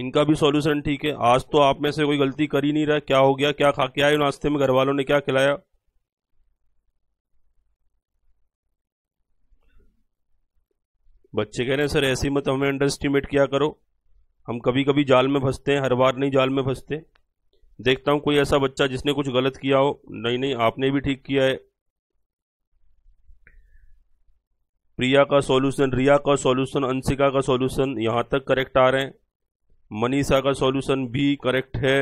इनका भी सॉल्यूशन ठीक है आज तो आप में से कोई गलती कर ही नहीं रहा क्या हो गया क्या खा के आए नाश्ते में घर वालों ने क्या खिलाया बच्चे कह रहे हैं सर ऐसी मत हमें अंडर एस्टिमेट किया करो हम कभी कभी जाल में फंसते हैं हर बार नहीं जाल में फंसते देखता हूँ कोई ऐसा बच्चा जिसने कुछ गलत किया हो नहीं नहीं आपने भी ठीक किया है प्रिया का सॉल्यूशन रिया का सॉल्यूशन अंशिका का सॉल्यूशन यहां तक करेक्ट आ रहे हैं मनीषा का सॉल्यूशन भी करेक्ट है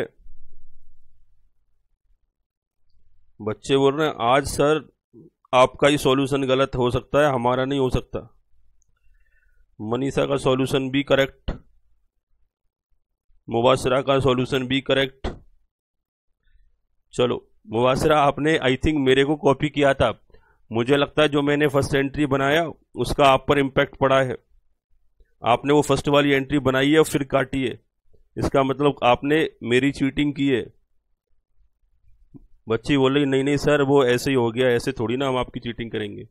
बच्चे बोल रहे हैं आज सर आपका ही सॉल्यूशन गलत हो सकता है हमारा नहीं हो सकता मनीषा का सॉल्यूशन भी करेक्ट मुबासरा का सॉल्यूशन भी करेक्ट चलो मुबासरा आपने आई थिंक मेरे को कॉपी किया था मुझे लगता है जो मैंने फर्स्ट एंट्री बनाया उसका आप पर इम्पैक्ट पड़ा है आपने वो फर्स्ट वाली एंट्री बनाई है और फिर काटी है इसका मतलब आपने मेरी चीटिंग की है बच्ची बोल रही नहीं नहीं सर वो ऐसे ही हो गया ऐसे थोड़ी ना हम आपकी चीटिंग करेंगे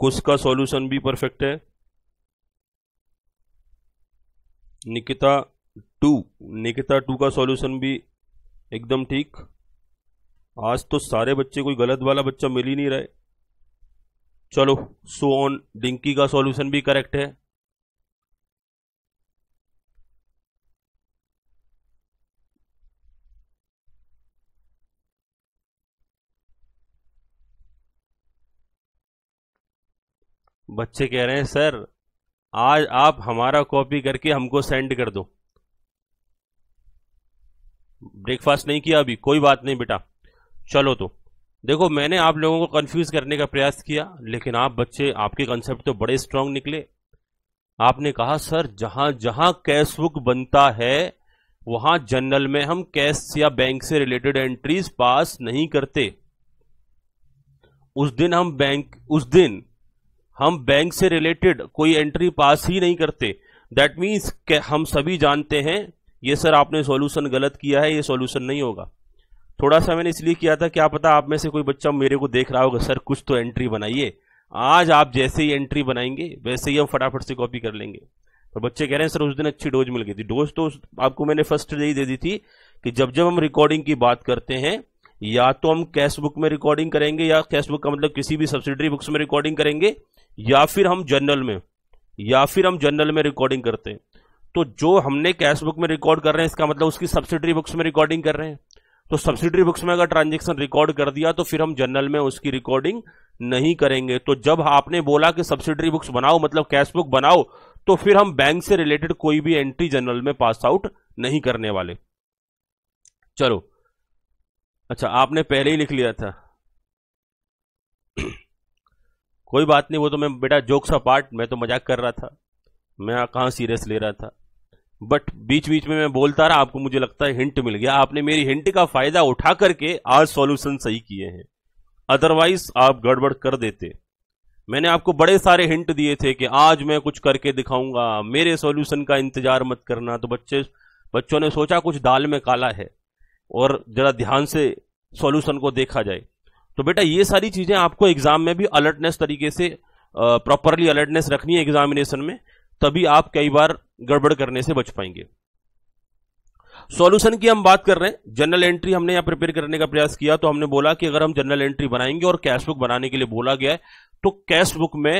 कुश का सॉल्यूशन भी परफेक्ट है निकिता टू निकिता टू का सॉल्यूशन भी एकदम ठीक आज तो सारे बच्चे कोई गलत वाला बच्चा मिल ही नहीं रहे चलो सो ऑन डिंकी का सॉल्यूशन भी करेक्ट है बच्चे कह रहे हैं सर आज आप हमारा कॉपी करके हमको सेंड कर दो ब्रेकफास्ट नहीं किया अभी कोई बात नहीं बेटा चलो तो देखो मैंने आप लोगों को कंफ्यूज करने का प्रयास किया लेकिन आप बच्चे आपके कंसेप्ट तो बड़े स्ट्रांग निकले आपने कहा सर जहां जहां कैश बुक बनता है वहां जनरल में हम कैश या बैंक से रिलेटेड एंट्रीज पास नहीं करते उस दिन हम बैंक उस दिन हम बैंक से रिलेटेड कोई एंट्री पास ही नहीं करते दैट मीन्स हम सभी जानते हैं ये सर आपने सॉल्यूशन गलत किया है ये सॉल्यूशन नहीं होगा थोड़ा सा मैंने इसलिए किया था क्या पता आप में से कोई बच्चा मेरे को देख रहा होगा सर कुछ तो एंट्री बनाइए आज आप जैसे ही एंट्री बनाएंगे वैसे ही हम फटाफट से कॉपी कर लेंगे तो बच्चे कह रहे हैं सर उस दिन अच्छी डोज मिल गई थी डोज तो आपको मैंने फर्स्ट यही दे दी थी कि जब जब हम रिकॉर्डिंग की बात करते हैं या तो हम कैश बुक में रिकॉर्डिंग करेंगे या कैश बुक का मतलब किसी भी सब्सिडरी बुक्स में रिकॉर्डिंग करेंगे या फिर हम जर्नल में या फिर हम जर्नल में रिकॉर्डिंग करते हैं तो जो हमने कैश बुक में रिकॉर्ड कर रहे हैं इसका मतलब उसकी सब्सिडरी बुक्स में रिकॉर्डिंग कर रहे हैं तो सब्सिडरी बुक्स में अगर ट्रांजेक्शन रिकॉर्ड कर दिया तो फिर हम जर्नल में उसकी रिकॉर्डिंग नहीं करेंगे तो जब आपने बोला कि सब्सिडरी बुक्स बनाओ मतलब कैश बुक बनाओ तो फिर हम बैंक से रिलेटेड कोई भी एंट्री जर्नल में पास आउट नहीं करने वाले चलो अच्छा आपने पहले ही लिख लिया था कोई बात नहीं वो तो मैं बेटा जोक्स पार्ट मैं तो मजाक कर रहा था मैं कहाँ सीरियस ले रहा था बट बीच बीच में मैं बोलता रहा आपको मुझे लगता है हिंट मिल गया आपने मेरी हिंट का फायदा उठा करके आज सॉल्यूशन सही किए हैं अदरवाइज आप गड़बड़ कर देते मैंने आपको बड़े सारे हिंट दिए थे कि आज मैं कुछ करके दिखाऊंगा मेरे सॉल्यूशन का इंतजार मत करना तो बच्चे बच्चों ने सोचा कुछ दाल में काला है और जरा ध्यान से सॉल्यूशन को देखा जाए तो बेटा ये सारी चीज़ें आपको एग्जाम में भी अलर्टनेस तरीके से प्रॉपरली अलर्टनेस रखनी है एग्जामिनेशन में तभी आप कई बार गड़बड़ करने से बच पाएंगे सॉल्यूशन की हम बात कर रहे हैं जनरल एंट्री हमने यहां प्रिपेयर करने का प्रयास किया तो हमने बोला कि अगर हम जनरल एंट्री बनाएंगे और कैश बुक बनाने के लिए बोला गया है तो कैश बुक में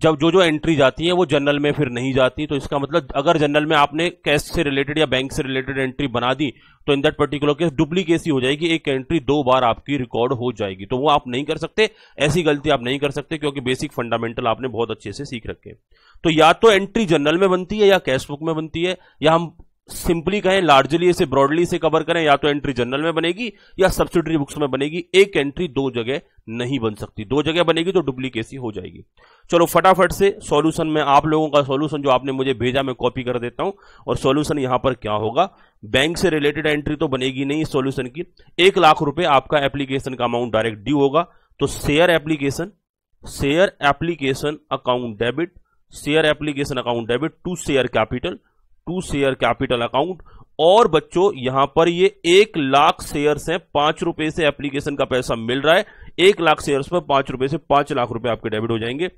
जब जो जो एंट्री जाती है वो जनरल में फिर नहीं जाती तो इसका मतलब अगर जनरल में आपने कैश से रिलेटेड या बैंक से रिलेटेड एंट्री बना दी तो in that particular case duplicacy हो जाएगी एक एंट्री दो बार आपकी रिकॉर्ड हो जाएगी तो वो आप नहीं कर सकते ऐसी गलती आप नहीं कर सकते क्योंकि बेसिक फंडामेंटल आपने बहुत अच्छे से सीख रखे तो या तो एंट्री जनरल में बनती है या कैश बुक में बनती है या हम सिंपली कहें लार्जली इसे ब्रॉडली से कवर करें या तो एंट्री जनरल में बनेगी या सब्सिडरी बुक्स में बनेगी एक एंट्री दो जगह नहीं बन सकती दो जगह बनेगी तो डुप्लीकेसी हो जाएगी चलो फटाफट से सॉल्यूशन में आप लोगों का सॉल्यूशन जो आपने मुझे भेजा मैं कॉपी कर देता हूं और सॉल्यूशन यहां पर क्या होगा बैंक से रिलेटेड एंट्री तो बनेगी नहीं इस सॉल्यूशन की एक लाख रुपए आपका एप्लीकेशन का अमाउंट डायरेक्ट ड्यू होगा तो share application share application account debit share application account debit to share capital to share capital account और बच्चों यहां पर ये एक लाख शेयर हैं पांच रुपए से एप्लीकेशन का पैसा मिल रहा है एक लाख शेयर पर पांच रुपए से पांच लाख रुपए आपके डेबिट हो जाएंगे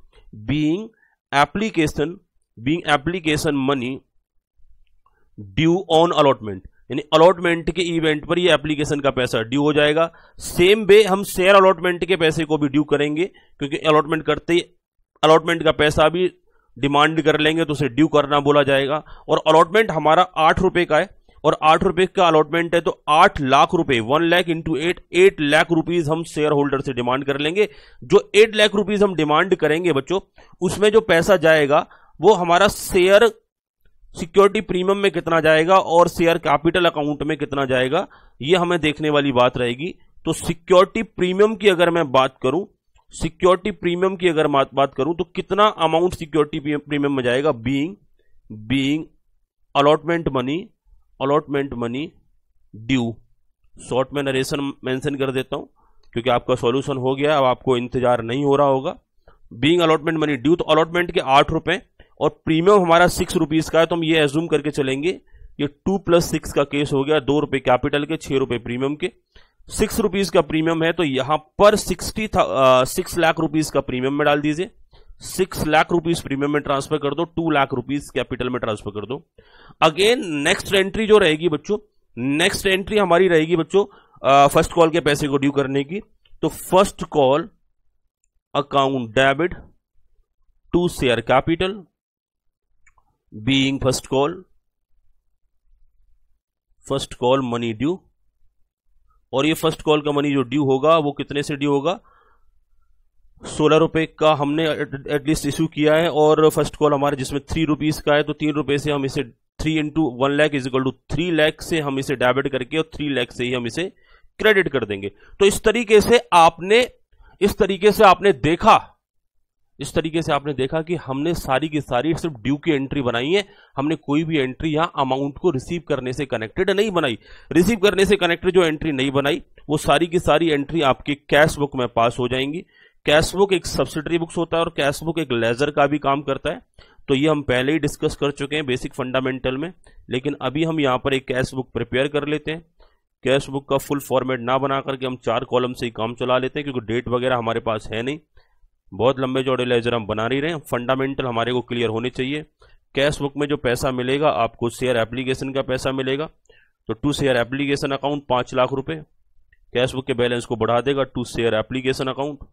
being application being application money due on allotment यानी अलॉटमेंट के इवेंट पर ये एप्लीकेशन का पैसा ड्यू हो जाएगा सेम वे हम शेयर अलॉटमेंट के पैसे को भी ड्यू करेंगे क्योंकि अलॉटमेंट करते ही अलॉटमेंट का पैसा भी डिमांड कर लेंगे तो उसे ड्यू करना बोला जाएगा और अलॉटमेंट हमारा आठ रुपए का है और आठ रुपए का अलॉटमेंट है तो आठ लाख रुपए one lakh into eight eight lakh rupees हम शेयर होल्डर से डिमांड कर लेंगे जो एट लाख रुपीज हम डिमांड करेंगे बच्चों उसमें जो पैसा जाएगा वो हमारा शेयर सिक्योरिटी प्रीमियम में कितना जाएगा और शेयर कैपिटल अकाउंट में कितना जाएगा ये हमें देखने वाली बात रहेगी तो सिक्योरिटी प्रीमियम की अगर मैं बात करूं सिक्योरिटी प्रीमियम की अगर बात करूं तो कितना अमाउंट सिक्योरिटी प्रीमियम में जाएगा being being allotment money allotment money due short में नरेशन मेंशन कर देता हूं क्योंकि आपका सॉल्यूशन हो गया अब आपको इंतजार नहीं हो रहा होगा बीइंग अलॉटमेंट मनी ड्यू तो अलॉटमेंट के आठ रुपए और प्रीमियम हमारा सिक्स रुपीज का है तो हम ये एज्यूम करके चलेंगे ये टू प्लस सिक्स का केस हो गया दो रुपए कैपिटल के छह रुपए प्रीमियम के सिक्स रुपीज का प्रीमियम है तो यहां पर सिक्सटी सिक्स लाख रुपीज का प्रीमियम में डाल दीजिए सिक्स लाख रुपीज प्रीमियम में ट्रांसफर कर दो टू लाख रुपीज कैपिटल में ट्रांसफर कर दो अगेन नेक्स्ट एंट्री जो रहेगी बच्चों नेक्स्ट एंट्री हमारी रहेगी बच्चों फर्स्ट कॉल के पैसे को ड्यू करने की तो first call account debit to share capital being first call first call money due और ये फर्स्ट कॉल का मनी जो ड्यू होगा वो कितने से ड्यू होगा सोलह रुपए का हमने एटलीस्ट इशू किया है और फर्स्ट कॉल हमारे जिसमें थ्री रुपीज़ का है तो तीन रुपए से हम इसे three into one lakh is equal to three lakh से हम इसे डेबिट करके और थ्री लैख से ही हम इसे क्रेडिट कर देंगे तो इस तरीके से आपने इस तरीके से आपने देखा इस तरीके से आपने देखा कि हमने सारी की सारी सिर्फ ड्यू की एंट्री बनाई है हमने कोई भी एंट्री यहाँ अमाउंट को रिसीव करने से कनेक्टेड नहीं बनाई रिसीव करने से कनेक्टेड जो एंट्री नहीं बनाई वो सारी की सारी एंट्री आपके कैश बुक में पास हो जाएंगी कैश बुक एक सब्सिडरी बुक्स होता है और कैश बुक एक लेजर का भी काम करता है तो ये हम पहले ही डिस्कस कर चुके हैं बेसिक फंडामेंटल में लेकिन अभी हम यहाँ पर एक कैश बुक प्रिपेयर कर लेते हैं कैश बुक का फुल फॉर्मेट ना बना करके हम चार कॉलम से ही काम चला लेते हैं क्योंकि डेट वगैरह हमारे पास है नहीं बहुत लंबे जोड़े लेजर हम बना नहीं रहे हैं फंडामेंटल हमारे को क्लियर होने चाहिए कैश बुक में जो पैसा मिलेगा आपको शेयर एप्लीकेशन का पैसा मिलेगा तो टू शेयर एप्लीकेशन अकाउंट पाँच लाख रुपए कैश बुक के बैलेंस को बढ़ा देगा to share application account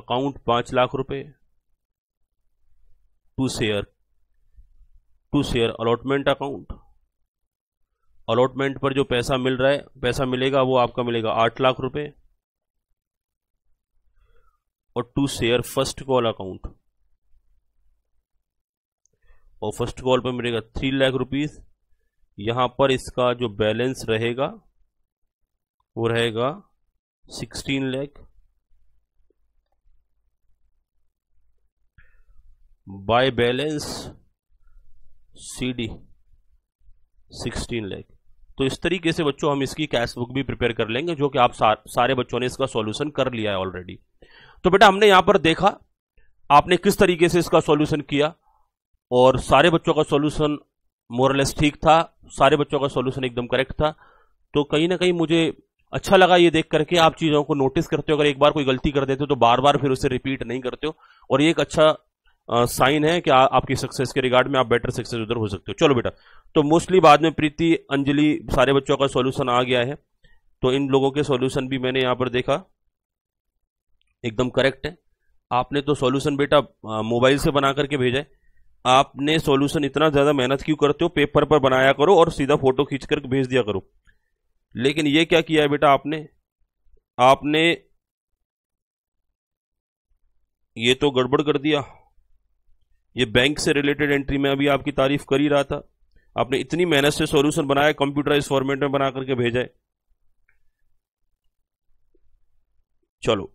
account पांच लाख रुपए to share to share allotment account allotment पर जो पैसा मिल रहा है पैसा मिलेगा वो आपका मिलेगा आठ लाख रुपए और to share first call account और फर्स्ट कॉल पर मिलेगा थ्री लाख रुपीज़ यहां पर इसका जो बैलेंस रहेगा वो रहेगा sixteen lakh by balance CD sixteen lakh तो इस तरीके से बच्चों हम इसकी कैश बुक भी प्रिपेयर कर लेंगे जो कि आप सारे बच्चों ने इसका सॉल्यूशन कर लिया है ऑलरेडी तो बेटा हमने यहां पर देखा आपने किस तरीके से इसका सॉल्यूशन किया और सारे बच्चों का सॉल्यूशन मोरलेस ठीक था सारे बच्चों का सॉल्यूशन एकदम करेक्ट था तो कहीं ना कहीं मुझे अच्छा लगा ये देख करके आप चीज़ों को नोटिस करते हो अगर एक बार कोई गलती कर देते हो तो बार बार फिर उसे रिपीट नहीं करते हो और ये एक अच्छा साइन है कि आ, आपकी सक्सेस के रिगार्ड में आप बेटर सक्सेस उधर हो सकते हो चलो बेटा तो मोस्टली बाद में प्रीति अंजलि सारे बच्चों का सोल्यूशन आ गया है तो इन लोगों के सोल्यूशन भी मैंने यहाँ पर देखा एकदम करेक्ट है आपने तो सॉल्यूशन बेटा मोबाइल से बना करके भेजा है आपने सॉल्यूशन इतना ज़्यादा मेहनत क्यों करते हो पेपर पर बनाया करो और सीधा फोटो खींच कर भेज दिया करो लेकिन ये क्या किया है बेटा आपने आपने ये तो गड़बड़ कर दिया ये बैंक से रिलेटेड एंट्री में अभी आपकी तारीफ कर ही रहा था आपने इतनी मेहनत से सॉल्यूशन बनाया कंप्यूटराइज फॉर्मेट में बना करके भेजा है चलो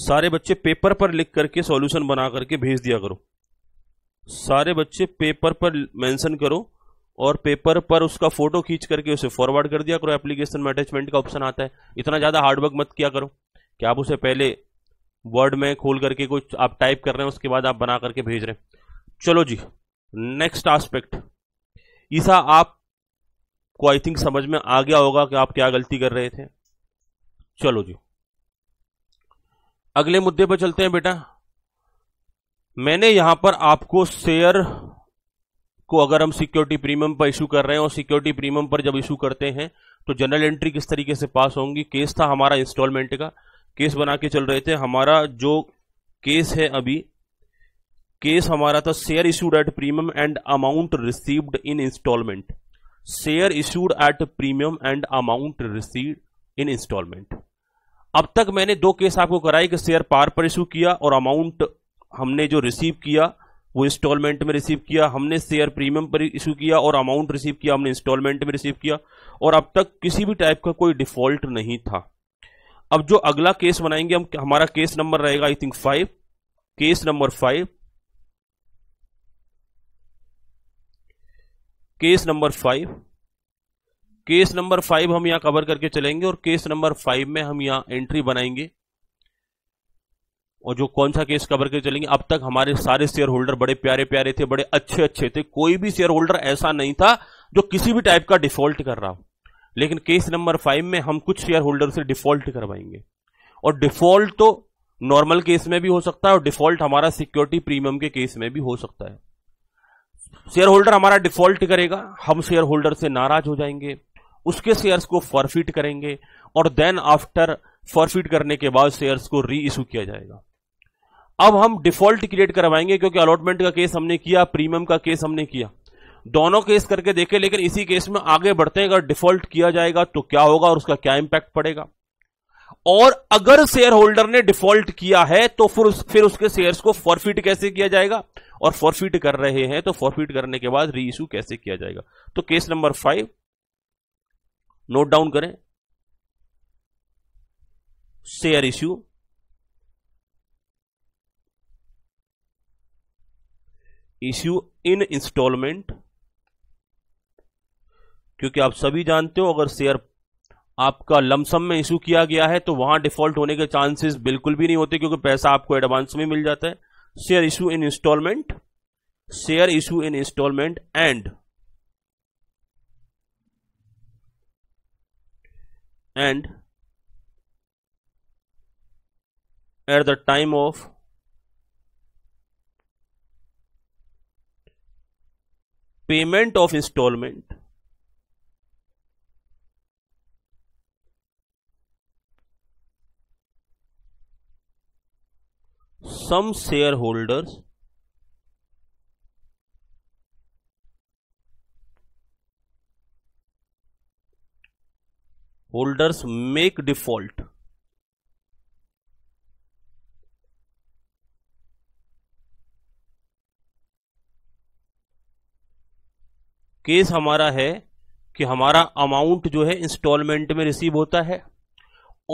सारे बच्चे पेपर पर लिख करके सॉल्यूशन बना करके भेज दिया करो सारे बच्चे पेपर पर मेंशन करो और पेपर पर उसका फोटो खींच करके उसे फॉरवर्ड कर दिया करो एप्लीकेशन में अटैचमेंट का ऑप्शन आता है इतना ज़्यादा हार्डवर्क मत किया करो कि आप उसे पहले वर्ड में खोल करके कुछ आप टाइप कर रहे हैं उसके बाद आप बना करके भेज रहे हैं चलो जी नेक्स्ट आस्पेक्ट ईसा आप को आई थिंक समझ में आ गया होगा कि आप क्या गलती कर रहे थे चलो जी अगले मुद्दे पर चलते हैं बेटा मैंने यहां पर आपको शेयर को अगर हम सिक्योरिटी प्रीमियम पर इशू कर रहे हैं और सिक्योरिटी प्रीमियम पर जब इशू करते हैं तो जनरल एंट्री किस तरीके से पास होंगी केस था हमारा इंस्टॉलमेंट का केस बना के चल रहे थे हमारा जो केस है अभी केस हमारा था share issued at premium and amount received in installment share issued at premium and amount receive in installment अब तक मैंने दो केस आपको कराए कि शेयर पार पर इशू किया और अमाउंट हमने जो रिसीव किया वो इंस्टॉलमेंट में रिसीव किया हमने शेयर प्रीमियम पर इशू किया और अमाउंट रिसीव किया हमने इंस्टॉलमेंट में रिसीव किया और अब तक किसी भी टाइप का कोई डिफॉल्ट नहीं था अब जो अगला केस बनाएंगे हम हमारा केस नंबर रहेगा I think five case number five case number five case number five हम यहां कवर करके चलेंगे और केस नंबर फाइव में हम यहां एंट्री बनाएंगे और जो कौन सा केस कवर करके चलेंगे अब तक हमारे सारे शेयर होल्डर बड़े प्यारे प्यारे थे बड़े अच्छे अच्छे थे कोई भी शेयर होल्डर ऐसा नहीं था जो किसी भी टाइप का डिफॉल्ट कर रहा हो लेकिन केस नंबर फाइव में हम कुछ शेयर होल्डर से डिफॉल्ट करवाएंगे और डिफॉल्ट तो नॉर्मल केस में भी हो सकता है और डिफॉल्ट हमारा सिक्योरिटी प्रीमियम के केस में भी हो सकता है शेयर होल्डर हमारा डिफॉल्ट करेगा हम शेयर होल्डर से नाराज हो जाएंगे उसके शेयर्स को फॉरफिट करेंगे और देन आफ्टर फॉरफिट करने के बाद शेयर्स को री इशू किया जाएगा अब हम डिफॉल्ट क्रिएट करवाएंगे क्योंकि अलॉटमेंट का केस हमने किया प्रीमियम का केस हमने किया दोनों केस करके देखे लेकिन इसी केस में आगे बढ़ते हैं अगर डिफॉल्ट किया जाएगा तो क्या होगा और उसका क्या इंपैक्ट पड़ेगा और अगर शेयर होल्डर ने डिफॉल्ट किया है तो फिर उस, फिर उसके शेयर्स को फॉरफिट कैसे किया जाएगा और फॉरफिट कर रहे हैं तो फॉरफिट करने के बाद री इशू कैसे किया जाएगा तो case number five note down करें share issue issue in installment क्योंकि आप सभी जानते हो अगर शेयर आपका लमसम में इशू किया गया है तो वहां डिफॉल्ट होने के चांसेस बिल्कुल भी नहीं होते क्योंकि पैसा आपको एडवांस में मिल जाता है share issue in installment share issue in installment and and at the time of payment of installment some shareholders holders make default case हमारा है कि हमारा अमाउंट जो है इंस्टॉलमेंट में रिसीव होता है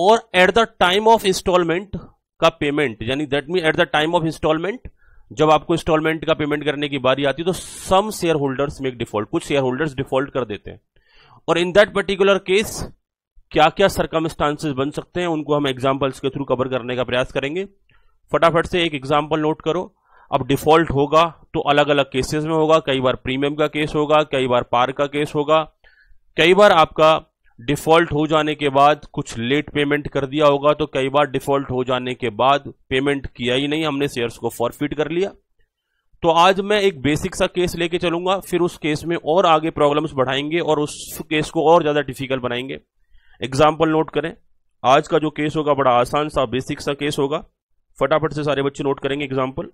और at the time of installment का पेमेंट यानी that mean at the time of installment जब आपको इंस्टॉलमेंट का पेमेंट करने की बारी आती है तो some shareholders make default कुछ शेयर होल्डर्स डिफॉल्ट कर देते हैं और इन दैट पर्टिकुलर केस क्या क्या सरकमस्टांसेस बन सकते हैं उनको हम एग्जाम्पल्स के थ्रू कवर करने का प्रयास करेंगे फटाफट से एक एग्जाम्पल नोट करो अब डिफॉल्ट होगा तो अलग अलग केसेस में होगा कई बार प्रीमियम का केस होगा कई बार पार का केस होगा कई बार आपका डिफॉल्ट हो जाने के बाद कुछ लेट पेमेंट कर दिया होगा तो कई बार डिफॉल्ट हो जाने के बाद पेमेंट किया ही नहीं हमने शेयर्स को फॉरफिट कर लिया तो आज मैं एक बेसिक सा केस लेके चलूंगा फिर उस केस में और आगे प्रॉब्लम्स बढ़ाएंगे और उस केस को और ज़्यादा डिफिकल्ट बनाएंगे एग्जाम्पल नोट करें आज का जो केस होगा बड़ा आसान सा बेसिक सा केस होगा फटाफट से सारे बच्चे नोट करेंगे example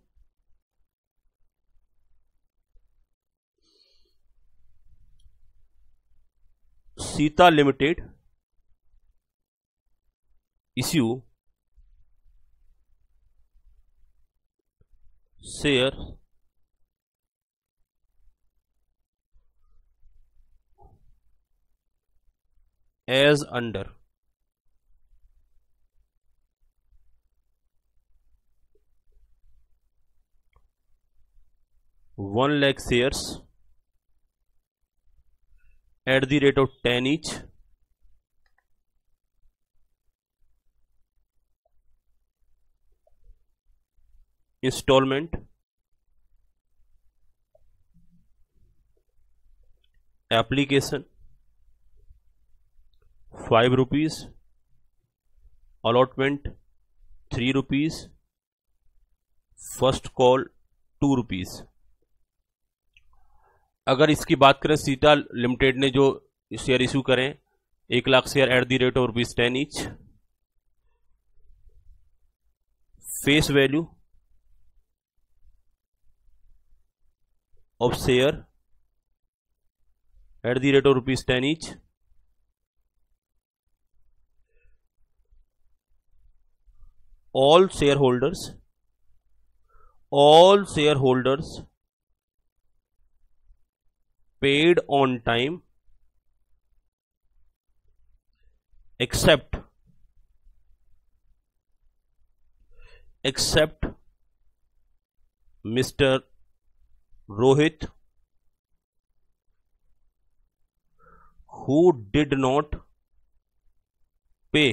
Sita limited issue share as under one lakh shares at the rate of 10 each installment application five rupees allotment three rupees first call two rupees अगर इसकी बात करें सीटा लिमिटेड ने जो शेयर इशू करें एक lakh share at the rate of rupees ten each face value of share at the rate of rupees ten each all shareholders all shareholders paid on time except except mr rohit who did not pay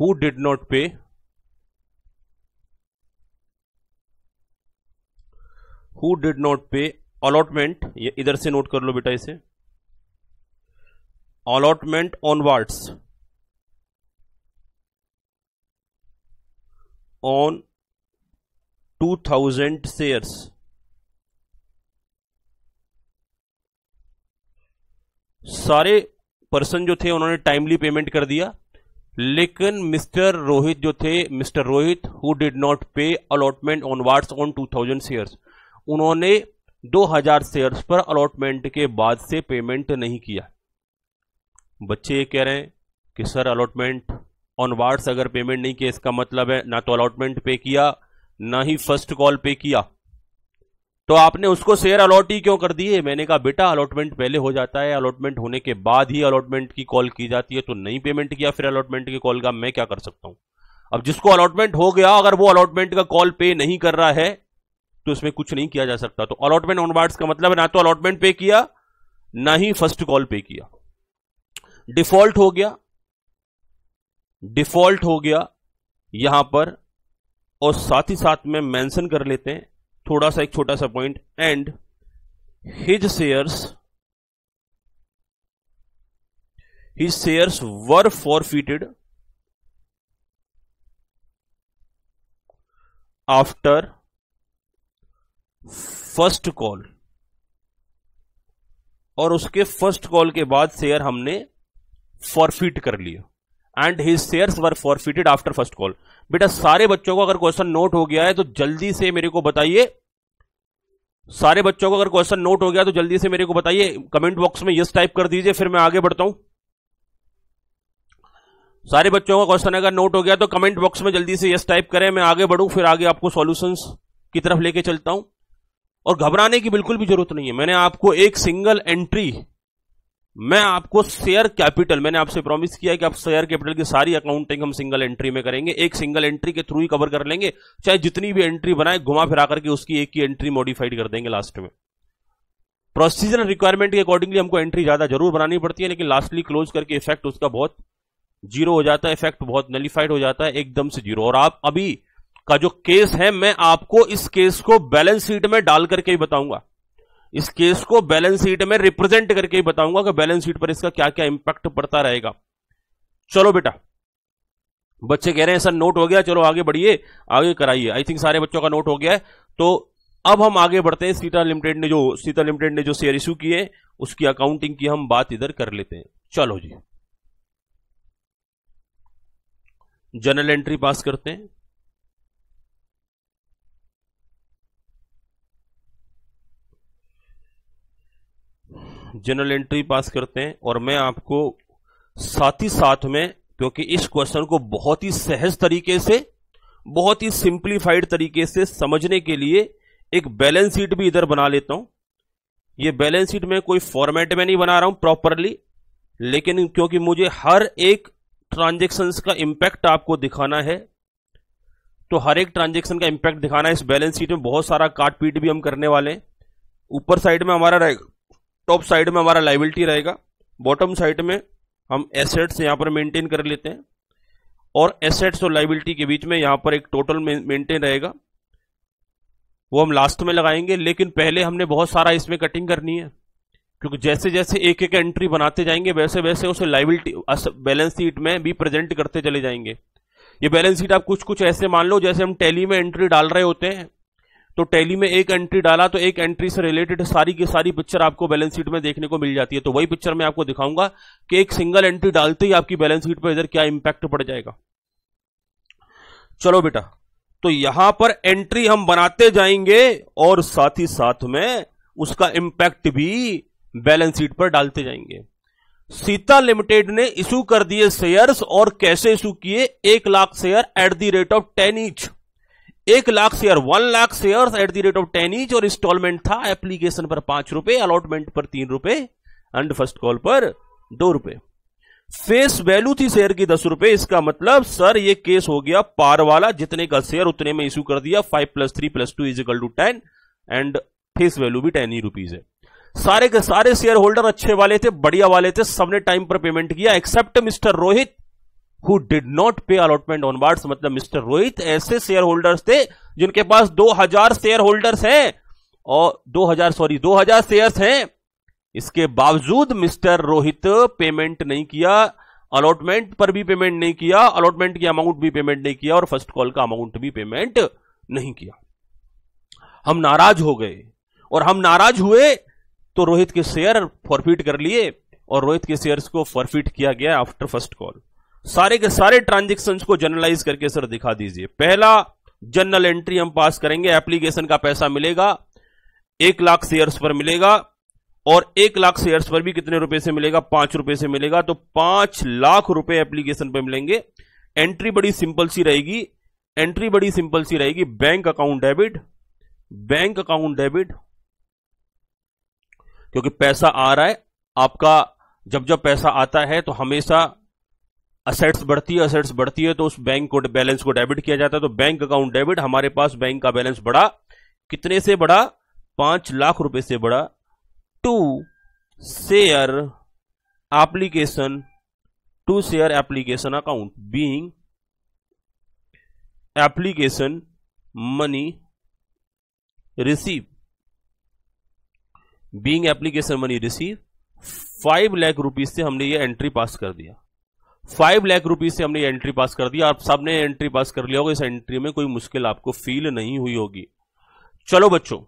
who did not pay who did not pay allotment ये इधर से note कर लो बेटा इसे allotment onwards on 2000 shares सारे person जो थे उन्होंने टाइमली पेमेंट कर दिया लेकिन मिस्टर रोहित जो थे mister Rohit who did not pay allotment onwards on 2000 shares उन्होंने 2000 शेयर्स पर अलॉटमेंट के बाद से पेमेंट नहीं किया बच्चे ये कह रहे हैं कि सर अलॉटमेंट ऑन वार्ड्स अगर पेमेंट नहीं किया इसका मतलब है ना तो अलॉटमेंट पे किया ना ही फर्स्ट कॉल पे किया तो आपने उसको शेयर अलॉट ही क्यों कर दिए मैंने कहा बेटा अलॉटमेंट पहले हो जाता है अलॉटमेंट होने के बाद ही अलॉटमेंट की कॉल की जाती है तो नहीं पेमेंट किया फिर अलॉटमेंट की कॉल का मैं क्या कर सकता हूं अब जिसको अलॉटमेंट हो गया अगर वो अलॉटमेंट का कॉल पे नहीं कर रहा है तो इसमें कुछ नहीं किया जा सकता तो अलॉटमेंट ऑनवर्ड्स का मतलब ना तो अलॉटमेंट पे किया ना ही फर्स्ट कॉल पे किया डिफॉल्ट हो गया डिफॉल्ट हो गया यहां पर और साथ ही साथ में मेंशन कर लेते हैं थोड़ा सा एक छोटा सा point and his shares his shares were forfeited after first call और उसके फर्स्ट कॉल के बाद शेयर हमने फॉरफिट कर लिया and his shares were forfeited after first call बेटा सारे बच्चों को अगर क्वेश्चन नोट हो गया है तो जल्दी से मेरे को बताइए सारे बच्चों को अगर क्वेश्चन नोट हो गया तो जल्दी से मेरे को बताइए कमेंट बॉक्स में यस टाइप कर दीजिए फिर मैं आगे बढ़ता हूं सारे बच्चों का क्वेश्चन अगर नोट हो गया तो कमेंट बॉक्स में जल्दी से यस टाइप करें मैं आगे बढ़ू फिर आगे आपको सोल्यूशन की तरफ लेके चलता हूं और घबराने की बिल्कुल भी जरूरत नहीं है मैंने आपको एक सिंगल एंट्री मैं आपको शेयर कैपिटल मैंने आपसे प्रॉमिस किया कि आप शेयर कैपिटल की सारी अकाउंटिंग हम सिंगल एंट्री में करेंगे एक सिंगल एंट्री के थ्रू ही कवर कर लेंगे चाहे जितनी भी एंट्री बनाए घुमा फिरा करके उसकी एक ही एंट्री मॉडिफाइड कर देंगे लास्ट में प्रोसीजर रिक्वायरमेंट के अकॉर्डिंगली हमको एंट्री ज्यादा जरूर बनानी पड़ती है लेकिन लास्टली क्लोज करके इफेक्ट उसका बहुत जीरो हो जाता है इफेक्ट बहुत नलीफाइड हो जाता है एकदम से जीरो और आप अभी का जो केस है मैं आपको इस केस को बैलेंस शीट में डाल करके ही बताऊंगा इस केस को बैलेंस शीट में रिप्रेजेंट करके ही बताऊंगा कि बैलेंस शीट पर इसका क्या क्या इंपैक्ट पड़ता रहेगा चलो बेटा बच्चे कह रहे हैं सर नोट हो गया चलो आगे बढ़िए आगे कराइए आई थिंक सारे बच्चों का नोट हो गया है तो अब हम आगे बढ़ते हैं सीता लिमिटेड ने जो सीता लिमिटेड ने जो शेयर इश्यू किए उसकी अकाउंटिंग की हम बात इधर कर लेते हैं चलो जी जनरल एंट्री पास करते हैं जनरल एंट्री पास करते हैं और मैं आपको साथ ही साथ में क्योंकि इस क्वेश्चन को बहुत ही सहज तरीके से बहुत ही सिंप्लीफाइड तरीके से समझने के लिए एक बैलेंस शीट भी इधर बना लेता हूं ये बैलेंस शीट में कोई फॉर्मेट में नहीं बना रहा हूं प्रॉपरली लेकिन क्योंकि मुझे हर एक ट्रांजेक्शन का इंपैक्ट आपको दिखाना है तो हर एक ट्रांजेक्शन का इंपैक्ट दिखाना है इस बैलेंस शीट में बहुत सारा काट पीट भी हम करने वाले हैं ऊपर साइड में हमारा रहेगा टॉप साइड में हमारा लाइबिलिटी रहेगा बॉटम साइड में हम एसेट्स यहाँ पर मेंटेन कर लेते हैं और एसेट्स और लाइबिलिटी के बीच में यहाँ पर एक टोटल मेंटेन रहेगा वो हम लास्ट में लगाएंगे लेकिन पहले हमने बहुत सारा इसमें कटिंग करनी है क्योंकि जैसे जैसे एक एक एंट्री बनाते जाएंगे वैसे वैसे उसे लाइबिलिटी बैलेंस शीट में भी प्रेजेंट करते चले जाएंगे ये बैलेंस शीट आप कुछ कुछ ऐसे मान लो जैसे हम टैली में एंट्री डाल रहे होते हैं तो टैली में एक एंट्री डाला तो एक एंट्री से रिलेटेड सारी की सारी पिक्चर आपको बैलेंस शीट में देखने को मिल जाती है तो वही पिक्चर मैं आपको दिखाऊंगा कि एक सिंगल एंट्री डालते ही आपकी बैलेंस शीट पर इधर क्या इंपैक्ट पड़ जाएगा चलो बेटा तो यहां पर एंट्री हम बनाते जाएंगे और साथ ही साथ में उसका इंपैक्ट भी बैलेंस शीट पर डालते जाएंगे सीता लिमिटेड ने इशू कर दिए शेयर्स और कैसे इशू किए एक lakh share at the rate of ten each एक lakh share one lakh share at the rate of ten each और इंस्टॉलमेंट था एप्लीकेशन पर पांच रुपए अलॉटमेंट पर तीन रुपए एंड फर्स्ट कॉल पर दो रुपए फेस वैल्यू थी शेयर की दस रुपए इसका मतलब सर ये केस हो गया पार वाला जितने का शेयर उतने में इश्यू कर दिया five plus three plus two is equal to ten and face value भी टेन ही रुपीज है सारे के सारे शेयर होल्डर अच्छे वाले थे बढ़िया वाले थे सबने टाइम पर पेमेंट किया except mister Rohit who did not pay allotment on onwards मतलब मिस्टर रोहित ऐसे शेयर होल्डर्स थे जिनके पास 2000 शेयर होल्डर्स हैं और 2000 सॉरी 2000 शेयर्स हैं इसके बावजूद मिस्टर रोहित पेमेंट नहीं किया अलॉटमेंट पर भी पेमेंट नहीं किया अलॉटमेंट की अमाउंट भी पेमेंट नहीं किया और फर्स्ट कॉल का अमाउंट भी पेमेंट नहीं किया हम नाराज हो गए और हम नाराज हुए तो रोहित के शेयर फॉरफिट कर लिए और रोहित के शेयर्स को फॉरफिट किया गया आफ्टर फर्स्ट कॉल सारे के सारे ट्रांजेक्शन को जर्नलाइज करके सर दिखा दीजिए पहला जनरल एंट्री हम पास करेंगे एप्लीकेशन का पैसा मिलेगा एक लाख शेयर्स पर मिलेगा और एक लाख शेयर्स पर भी कितने रुपए से मिलेगा पांच रुपए से मिलेगा तो पांच लाख रुपए एप्लीकेशन पर मिलेंगे एंट्री बड़ी सिंपल सी रहेगी एंट्री बड़ी सिंपल सी रहेगी bank account debit bank account debit क्योंकि पैसा आ रहा है आपका जब जब पैसा आता है तो हमेशा असेट्स बढ़ती है असेट्स बढ़ती है तो उस बैंक को बैलेंस को डेबिट किया जाता है तो बैंक अकाउंट डेबिट हमारे पास बैंक का बैलेंस बढ़ा कितने से बढ़ा पांच लाख रुपए से बढ़ा to share application to share application account being application money receive being application money receive five lakh rupees से हमने ये एंट्री पास कर दिया फाइव लाख रुपीज से हमने एंट्री पास कर दिया आप सबने एंट्री पास कर लिया होगा इस एंट्री में कोई मुश्किल आपको फील नहीं हुई होगी चलो बच्चों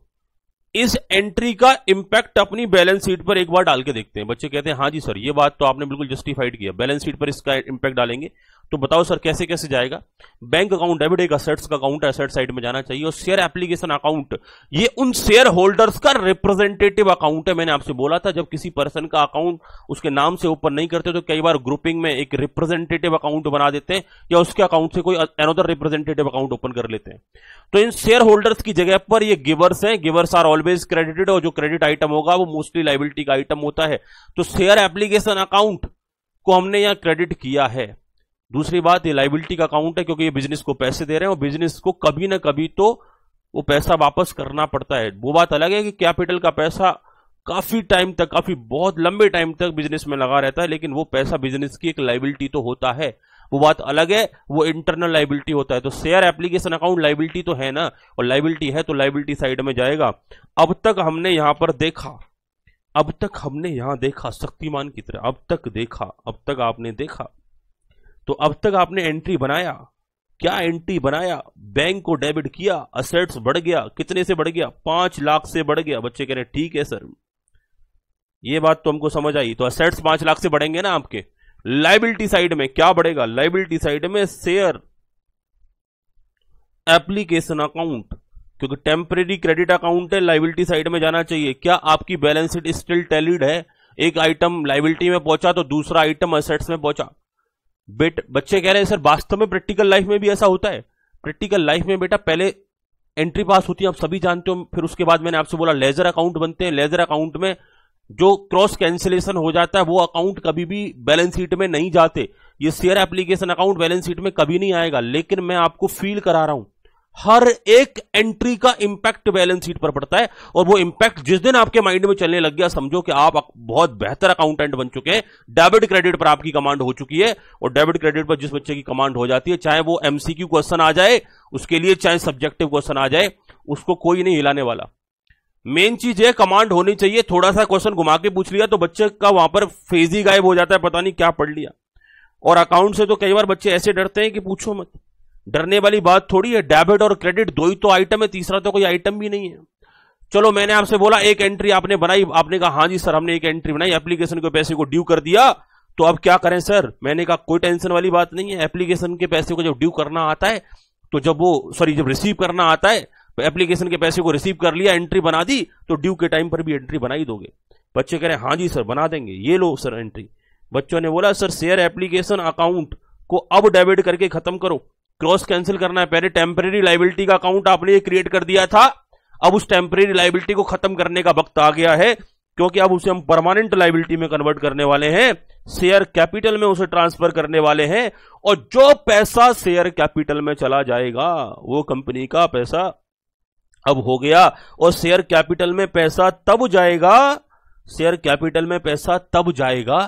इस एंट्री का इंपैक्ट अपनी बैलेंस शीट पर एक बार डाल के देखते हैं बच्चे कहते हैं हाँ जी सर ये बात तो आपने बिल्कुल जस्टिफाइड किया बैलेंस शीट पर इसका इंपैक्ट डालेंगे तो बताओ सर कैसे कैसे जाएगा बैंक अकाउंट डेबिट एक असेट्स का अकाउंट एसेट साइड में जाना चाहिए और शेयर एप्लीकेशन अकाउंट ये उन शेयर होल्डर्स का रिप्रेजेंटेटिव अकाउंट है मैंने आपसे बोला था जब किसी पर्सन का अकाउंट उसके नाम से ओपन नहीं करते तो कई बार ग्रुपिंग में एक रिप्रेजेंटेटिव अकाउंट बना देते हैं या उसके अकाउंट से कोई अनोदर रिप्रेजेंटेटिव अकाउंट ओपन कर लेते हैं तो इन शेयर होल्डर्स की जगह पर ये गिवर्स हैं गिवर्स आर ऑलवेज क्रेडिटेड और जो क्रेडिट आइटम होगा वो मोस्टली लाइबिलिटी का आइटम होता है तो शेयर एप्लीकेशन अकाउंट को हमने यहां क्रेडिट किया है दूसरी बात ये लाइबिलिटी का अकाउंट है क्योंकि ये बिजनेस को पैसे दे रहे हैं और बिजनेस को कभी ना कभी तो वो पैसा वापस करना पड़ता है वो बात अलग है कि कैपिटल का पैसा काफी टाइम तक काफी बहुत लंबे टाइम तक बिजनेस में लगा रहता है लेकिन वो पैसा बिजनेस की एक लाइबिलिटी तो होता है वो बात अलग है वो इंटरनल लाइबिलिटी होता है तो शेयर एप्लीकेशन अकाउंट लाइबिलिटी तो है ना और लाइबिलिटी है तो लाइबिलिटी साइड में जाएगा अब तक हमने यहां पर देखा अब तक हमने यहां देखा शक्तिमान की तरह अब तक देखा अब तक आपने देखा तो अब तक आपने एंट्री बनाया क्या एंट्री बनाया बैंक को डेबिट किया असेट्स बढ़ गया कितने से बढ़ गया पांच लाख से बढ़ गया बच्चे कह रहे ठीक है सर ये बात तो हमको समझ आई तो असेट्स पांच लाख से बढ़ेंगे ना आपके लाइबिलिटी साइड में क्या बढ़ेगा लाइबिलिटी साइड में शेयर एप्लीकेशन अकाउंट क्योंकि टेम्परेरी क्रेडिट अकाउंट है लाइबिलिटी साइड में जाना चाहिए क्या आपकी बैलेंस शीट स्टिल टेलिड है एक आइटम लाइबिलिटी में पहुंचा तो दूसरा आइटम असेट्स में पहुंचा बेट बच्चे कह रहे हैं सर वास्तव में प्रैक्टिकल लाइफ में भी ऐसा होता है प्रैक्टिकल लाइफ में बेटा पहले एंट्री पास होती है आप सभी जानते हो फिर उसके बाद मैंने आपसे बोला लेजर अकाउंट बनते हैं लेजर अकाउंट में जो क्रॉस कैंसिलेशन हो जाता है वो अकाउंट कभी भी बैलेंस शीट में नहीं जाते ये share application account balance sheet में कभी नहीं आएगा लेकिन मैं आपको फील करा रहा हूं हर एक एंट्री का इंपैक्ट बैलेंस शीट पर पड़ता है और वो इंपैक्ट जिस दिन आपके माइंड में चलने लग गया समझो कि आप बहुत बेहतर अकाउंटेंट बन चुके हैं डेबिट क्रेडिट पर आपकी कमांड हो चुकी है और डेबिट क्रेडिट पर जिस बच्चे की कमांड हो जाती है चाहे वो एमसीक्यू क्वेश्चन आ जाए उसके लिए चाहे सब्जेक्टिव क्वेश्चन आ जाए उसको कोई नहीं हिलाने वाला मेन चीज है कमांड होनी चाहिए थोड़ा सा क्वेश्चन घुमा के पूछ लिया तो बच्चे का वहां पर फेजी गायब हो जाता है पता नहीं क्या पढ़ लिया और अकाउंट से तो कई बार बच्चे ऐसे डरते हैं कि पूछो मत डरने वाली बात थोड़ी है डेबिट और क्रेडिट दो ही तो आइटम है तीसरा तो कोई आइटम भी नहीं है चलो मैंने आपसे बोला एक एंट्री आपने बनाई आपने कहा हाँ जी सर हमने एक एंट्री बनाई एप्लीकेशन के पैसे को ड्यू कर दिया तो अब क्या करें सर मैंने कहा कोई टेंशन वाली बात नहीं है एप्लीकेशन के पैसे को जब ड्यू करना आता है तो जब वो सॉरी जब रिसीव करना आता है तो एप्लीकेशन के पैसे को रिसीव कर लिया एंट्री बना दी तो ड्यू के टाइम पर भी एंट्री बनाई दोगे बच्चे कह रहे हैं हाँ जी सर बना देंगे ये लो सर एंट्री बच्चों ने बोला सर शेयर एप्लीकेशन अकाउंट को अब डेबिट करके खत्म करो क्रॉस कैंसिल करना है पहले टेम्परेरी लाइबिलिटी का अकाउंट आपने ये क्रिएट कर दिया था अब उस टेम्परेरी लाइबिलिटी को खत्म करने का वक्त आ गया है क्योंकि अब उसे हम परमानेंट लाइबिलिटी में कन्वर्ट करने वाले हैं शेयर कैपिटल में उसे ट्रांसफर करने वाले हैं और जो पैसा शेयर कैपिटल में चला जाएगा वो कंपनी का पैसा अब हो गया और शेयर कैपिटल में पैसा तब जाएगा शेयर कैपिटल में पैसा तब जाएगा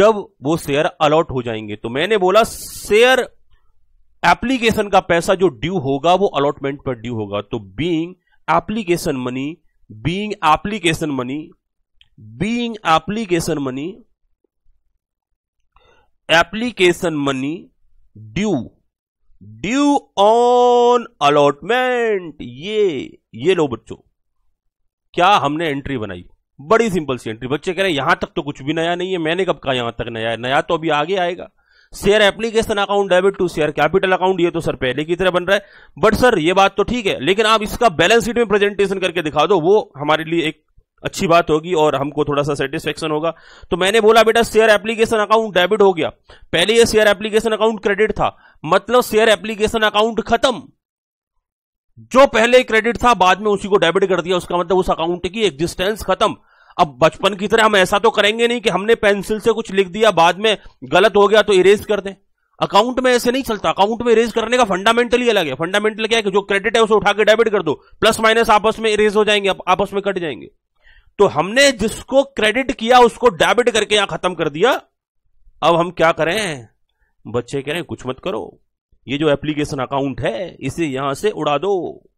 जब वो शेयर अलॉट हो जाएंगे तो मैंने बोला शेयर एप्लीकेशन का पैसा जो ड्यू होगा वो अलॉटमेंट पर ड्यू होगा तो being application money being application money being application money application money due due on allotment ये ये लो बच्चों क्या हमने एंट्री बनाई बड़ी सिंपल सी एंट्री बच्चे कह रहे हैं यहां तक तो कुछ भी नया नहीं है मैंने कब कहा यहां तक नया है नया तो अभी आगे आएगा share application account debit to share capital account ये तो सर पहले की तरह बन रहा है बट सर ये बात तो ठीक है लेकिन आप इसका बैलेंस शीट में प्रेजेंटेशन करके दिखा दो वो हमारे लिए एक अच्छी बात होगी और हमको थोड़ा सा सेटिस्फेक्शन होगा तो मैंने बोला बेटा शेयर एप्लीकेशन अकाउंट डेबिट हो गया पहले ये शेयर एप्लीकेशन अकाउंट क्रेडिट था मतलब शेयर एप्लीकेशन अकाउंट खत्म जो पहले क्रेडिट था बाद में उसी को डेबिट कर दिया उसका मतलब उस अकाउंट की एग्जिस्टेंस खत्म अब बचपन की तरह हम ऐसा तो करेंगे नहीं कि हमने पेंसिल से कुछ लिख दिया बाद में गलत हो गया तो इरेज कर दें अकाउंट में ऐसे नहीं चलता अकाउंट में इरेज करने का फंडामेंटली अलग है फंडामेंटल क्या है कि जो क्रेडिट है उसे उठा के डेबिट कर दो प्लस माइनस आपस में इरेज हो जाएंगे आप, आपस में कट जाएंगे तो हमने जिसको क्रेडिट किया उसको डेबिट करके यहां खत्म कर दिया अब हम क्या करें बच्चे कह रहे हैं कुछ मत करो ये जो एप्लीकेशन अकाउंट है इसे यहां से उड़ा दो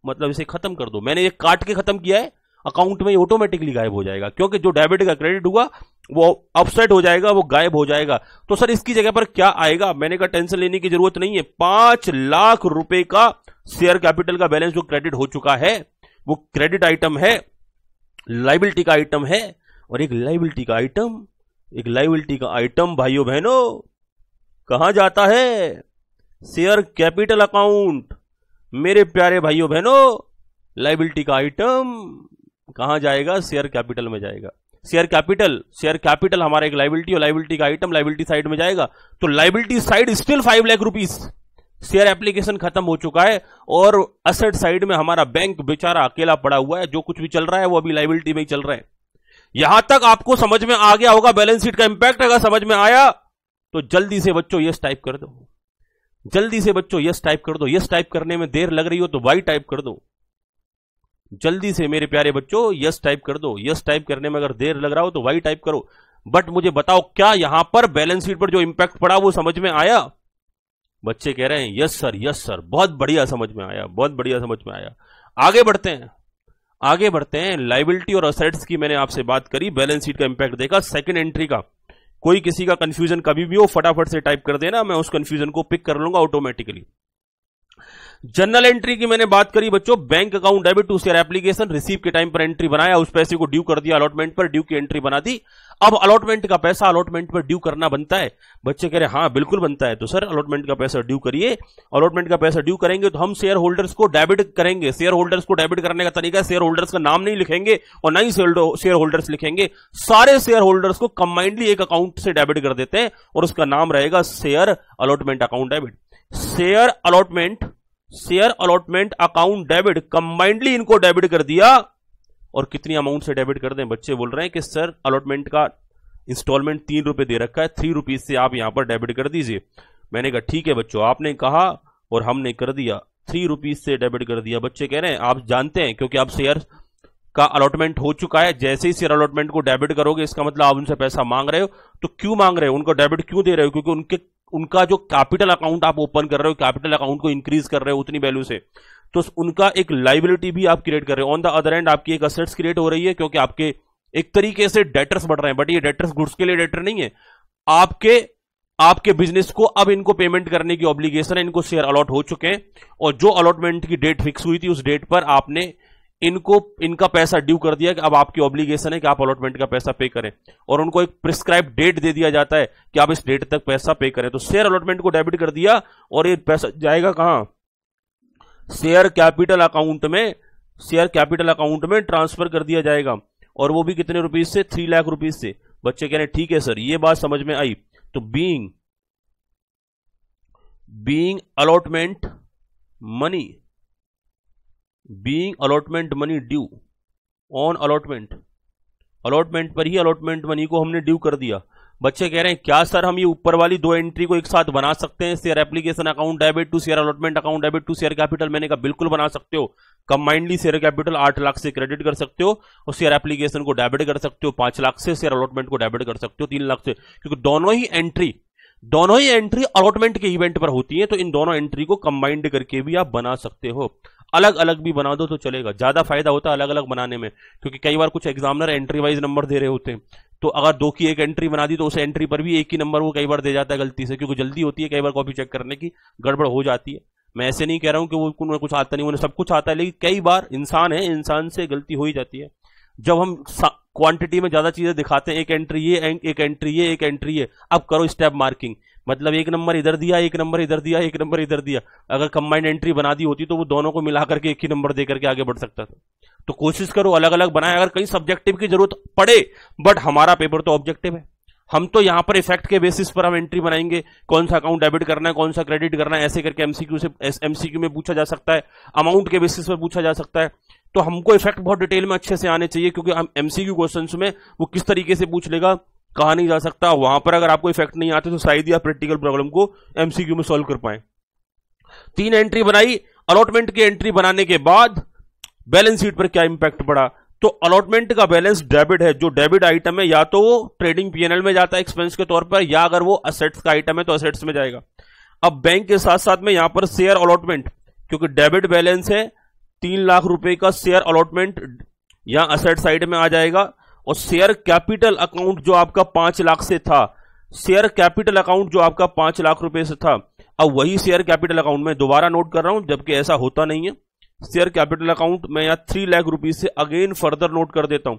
मतलब इसे खत्म कर दो मैंने ये काट के खत्म किया है अकाउंट में ऑटोमेटिकली गायब हो जाएगा क्योंकि जो डेबिट का क्रेडिट हुआ वो अपसेट हो जाएगा वो गायब हो जाएगा तो सर इसकी जगह पर क्या आएगा मैंने कहा टेंशन लेने की जरूरत नहीं है पांच लाख रुपए का शेयर कैपिटल का बैलेंस जो क्रेडिट हो चुका है वो क्रेडिट आइटम है लाइबिलिटी का आइटम है और एक लाइबिलिटी का आइटम एक लाइबिलिटी का आइटम भाइयों बहनों कहा जाता है शेयर कैपिटल अकाउंट मेरे प्यारे भाइयों बहनों लाइबिलिटी का आइटम कहाँ जाएगा शेयर कैपिटल में जाएगा शेयर कैपिटल शेयर कैपिटल हमारा एक लाइबिलिटी और लाइबिलिटी का आइटम लाइबिलिटी साइड में जाएगा तो liability side still five lakh rupees share application खत्म हो चुका है और असेट साइड में हमारा बैंक बेचारा अकेला पड़ा हुआ है जो कुछ भी चल रहा है वो अभी लाइबिलिटी में ही चल रहा है यहां तक आपको समझ में आ गया होगा बैलेंस शीट का इंपैक्ट अगर समझ में आया तो जल्दी से बच्चों यस टाइप कर दो जल्दी से बच्चों यस टाइप कर दो यस टाइप करने में देर लग रही हो तो वाई टाइप कर दो जल्दी से मेरे प्यारे बच्चों यस टाइप कर दो यस टाइप करने में अगर देर लग रहा हो तो वाई टाइप करो बट मुझे बताओ क्या यहां पर बैलेंस शीट पर जो इंपैक्ट पड़ा वो समझ में आया बच्चे कह रहे हैं यस सर यस सर बहुत बढ़िया समझ में आया बहुत बढ़िया समझ में आया आगे बढ़ते हैं आगे बढ़ते हैं लाइबिलिटी और असेट्स की मैंने आपसे बात करी बैलेंस शीट का इंपैक्ट देखा सेकंड एंट्री का कोई किसी का कंफ्यूजन कभी भी हो फटाफट से टाइप कर देना मैं उस कंफ्यूजन को पिक कर लूंगा ऑटोमेटिकली जनरल एंट्री की मैंने बात करी बच्चों bank account debit to share application receive के टाइम पर एंट्री बनाया उस पैसे को ड्यू कर दिया अलॉटमेंट पर ड्यू की एंट्री बना दी अब अलॉटमेंट का पैसा अलॉटमेंट पर ड्यू करना बनता है बच्चे कह रहे हैं हाँ बिल्कुल बनता है तो सर अलॉटमेंट का पैसा ड्यू करिए अलॉटमेंट का पैसा ड्यू करेंगे तो हम शेयर होल्डर्स को डेबिट करेंगे शेयर होल्डर्स को डेबिट करने का तरीका शेयर होल्डर्स का नाम नहीं लिखेंगे और ना ही शेयर होल्डर्स लिखेंगे सारे शेयर होल्डर्स को कंबाइंडली एक अकाउंट से डेबिट कर देते हैं और उसका नाम रहेगा share allotment account debit share allotment share allotment account debit combinedly इनको डेबिट कर दिया और कितनी अमाउंट से डेबिट कर दें बच्चे बोल रहे हैं कि सर अलॉटमेंट का इंस्टॉलमेंट तीन रुपए दे रखा है थ्री रुपीज से आप यहां पर डेबिट कर दीजिए मैंने कहा ठीक है बच्चों आपने कहा और हमने कर दिया थ्री रुपीज से डेबिट कर दिया बच्चे कह रहे हैं आप जानते हैं क्योंकि आप शेयर का अलॉटमेंट हो चुका है जैसे ही शेयर अलॉटमेंट को डेबिट करोगे इसका मतलब आप उनसे पैसा मांग रहे हो तो क्यों मांग रहे हो उनको डेबिट क्यों दे रहे हो क्योंकि उनके उनका जो कैपिटल अकाउंट आप ओपन कर रहे हो कैपिटल अकाउंट को इंक्रीज कर रहे हो उतनी वैल्यू से तो उनका एक लाइबिलिटी भी आप क्रिएट कर रहे हो ऑन द अदर एंड आपकी एक असेट्स क्रिएट हो रही है क्योंकि आपके एक तरीके से डेटर्स बढ़ रहे हैं बट ये डेटर्स गुड्स के लिए डेटर नहीं है आपके आपके बिजनेस को अब इनको पेमेंट करने की ऑब्लिगेशन है इनको शेयर अलॉट हो चुके हैं और जो अलॉटमेंट की डेट फिक्स हुई थी उस डेट पर आपने इनको इनका पैसा ड्यू कर दिया कि अब आपकी ऑब्लिगेशन है कि आप अलॉटमेंट का पैसा पे करें और उनको एक प्रिस्क्राइब डेट दे दिया जाता है कि आप इस डेट तक पैसा पे करें तो शेयर अलॉटमेंट को डेबिट कर दिया और ये पैसा जाएगा कहां शेयर कैपिटल अकाउंट में शेयर कैपिटल अकाउंट में ट्रांसफर कर दिया जाएगा और वो भी कितने रुपीज से थ्री लाख रुपीज से बच्चे कह रहे ठीक है सर ये बात समझ में आई तो being being allotment money being allotment money due on allotment allotment पर ही अलॉटमेंट मनी को हमने ड्यू कर दिया बच्चे कह रहे हैं क्या सर हम ये ऊपर वाली दो एंट्री को एक साथ बना सकते हैं share application account debit to share allotment account debit to share capital मैंने कहा बिल्कुल बना सकते हो कंबाइंडली शेयर कैपिटल आठ लाख से क्रेडिट कर सकते हो और शेयर एप्लीकेशन को डेबिट कर सकते हो पांच लाख से शेयर अलॉटमेंट को डेबिट कर सकते हो तीन लाख से क्योंकि दोनों ही एंट्री दोनों ही एंट्री अलॉटमेंट के इवेंट पर होती है तो इन दोनों एंट्री को कंबाइंड करके भी आप बना सकते हो अलग अलग भी बना दो तो चलेगा ज्यादा फायदा होता है अलग अलग बनाने में क्योंकि कई बार कुछ एग्जामिनर एंट्री वाइज नंबर दे रहे होते हैं तो अगर दो की एक एंट्री बना दी तो उस एंट्री पर भी एक ही नंबर वो कई बार दे जाता है गलती से क्योंकि जल्दी होती है कई बार कॉपी चेक करने की गड़बड़ हो जाती है मैं ऐसे नहीं कह रहा हूं कि वो उन्हें कुछ आता नहीं उन्हें सब कुछ आता है लेकिन कई बार इंसान है इंसान से गलती हो ही जाती है जब हम क्वांटिटी में ज्यादा चीजें दिखाते हैं एक एंट्री ये एक एंट्री ये एक एंट्री ये अब करो स्टेप मार्किंग मतलब एक नंबर इधर दिया एक नंबर इधर दिया एक नंबर इधर दिया अगर कंबाइंड एंट्री बना दी होती तो वो दोनों को मिला करके एक ही नंबर दे करके आगे बढ़ सकता था तो कोशिश करो अलग अलग बनाए अगर कहीं सब्जेक्टिव की जरूरत पड़े बट हमारा पेपर तो ऑब्जेक्टिव है हम तो यहां पर इफेक्ट के बेसिस पर हम एंट्री बनाएंगे कौन सा अकाउंट डेबिट करना है कौन सा क्रेडिट करना है ऐसे करके एमसीक्यू से एमसीक्यू में पूछा जा सकता है अमाउंट के बेसिस पर पूछा जा सकता है तो हमको इफेक्ट बहुत डिटेल में अच्छे से आने चाहिए क्योंकि हम एमसीक्यू क्वेश्चन में वो किस तरीके से पूछ लेगा कहा नहीं जा सकता वहां पर अगर आपको इफेक्ट नहीं आते तो शायद ही आप प्रैक्टिकल प्रॉब्लम को एमसीक्यू में सोल्व कर पाए तीन एंट्री बनाई अलॉटमेंट की एंट्री बनाने के बाद बैलेंस शीट पर क्या इंपैक्ट पड़ा तो अलॉटमेंट का बैलेंस डेबिट है जो डेबिट आइटम है या तो वो ट्रेडिंग पीएनएल में जाता है एक्सपेंस के तौर पर या अगर वो असेट्स का आइटम है तो असेट्स में जाएगा अब बैंक के साथ साथ में यहां पर शेयर अलॉटमेंट क्योंकि डेबिट बैलेंस है तीन लाख रुपए का शेयर अलॉटमेंट यहां असेट साइड में आ जाएगा और शेयर कैपिटल अकाउंट जो आपका पांच लाख से था शेयर कैपिटल अकाउंट जो आपका पांच लाख रुपए से था अब वही शेयर कैपिटल अकाउंट में दोबारा नोट कर रहा हूं जबकि ऐसा होता नहीं है शेयर कैपिटल अकाउंट में यहां थ्री लाख रुपीज से अगेन फर्दर नोट कर देता हूं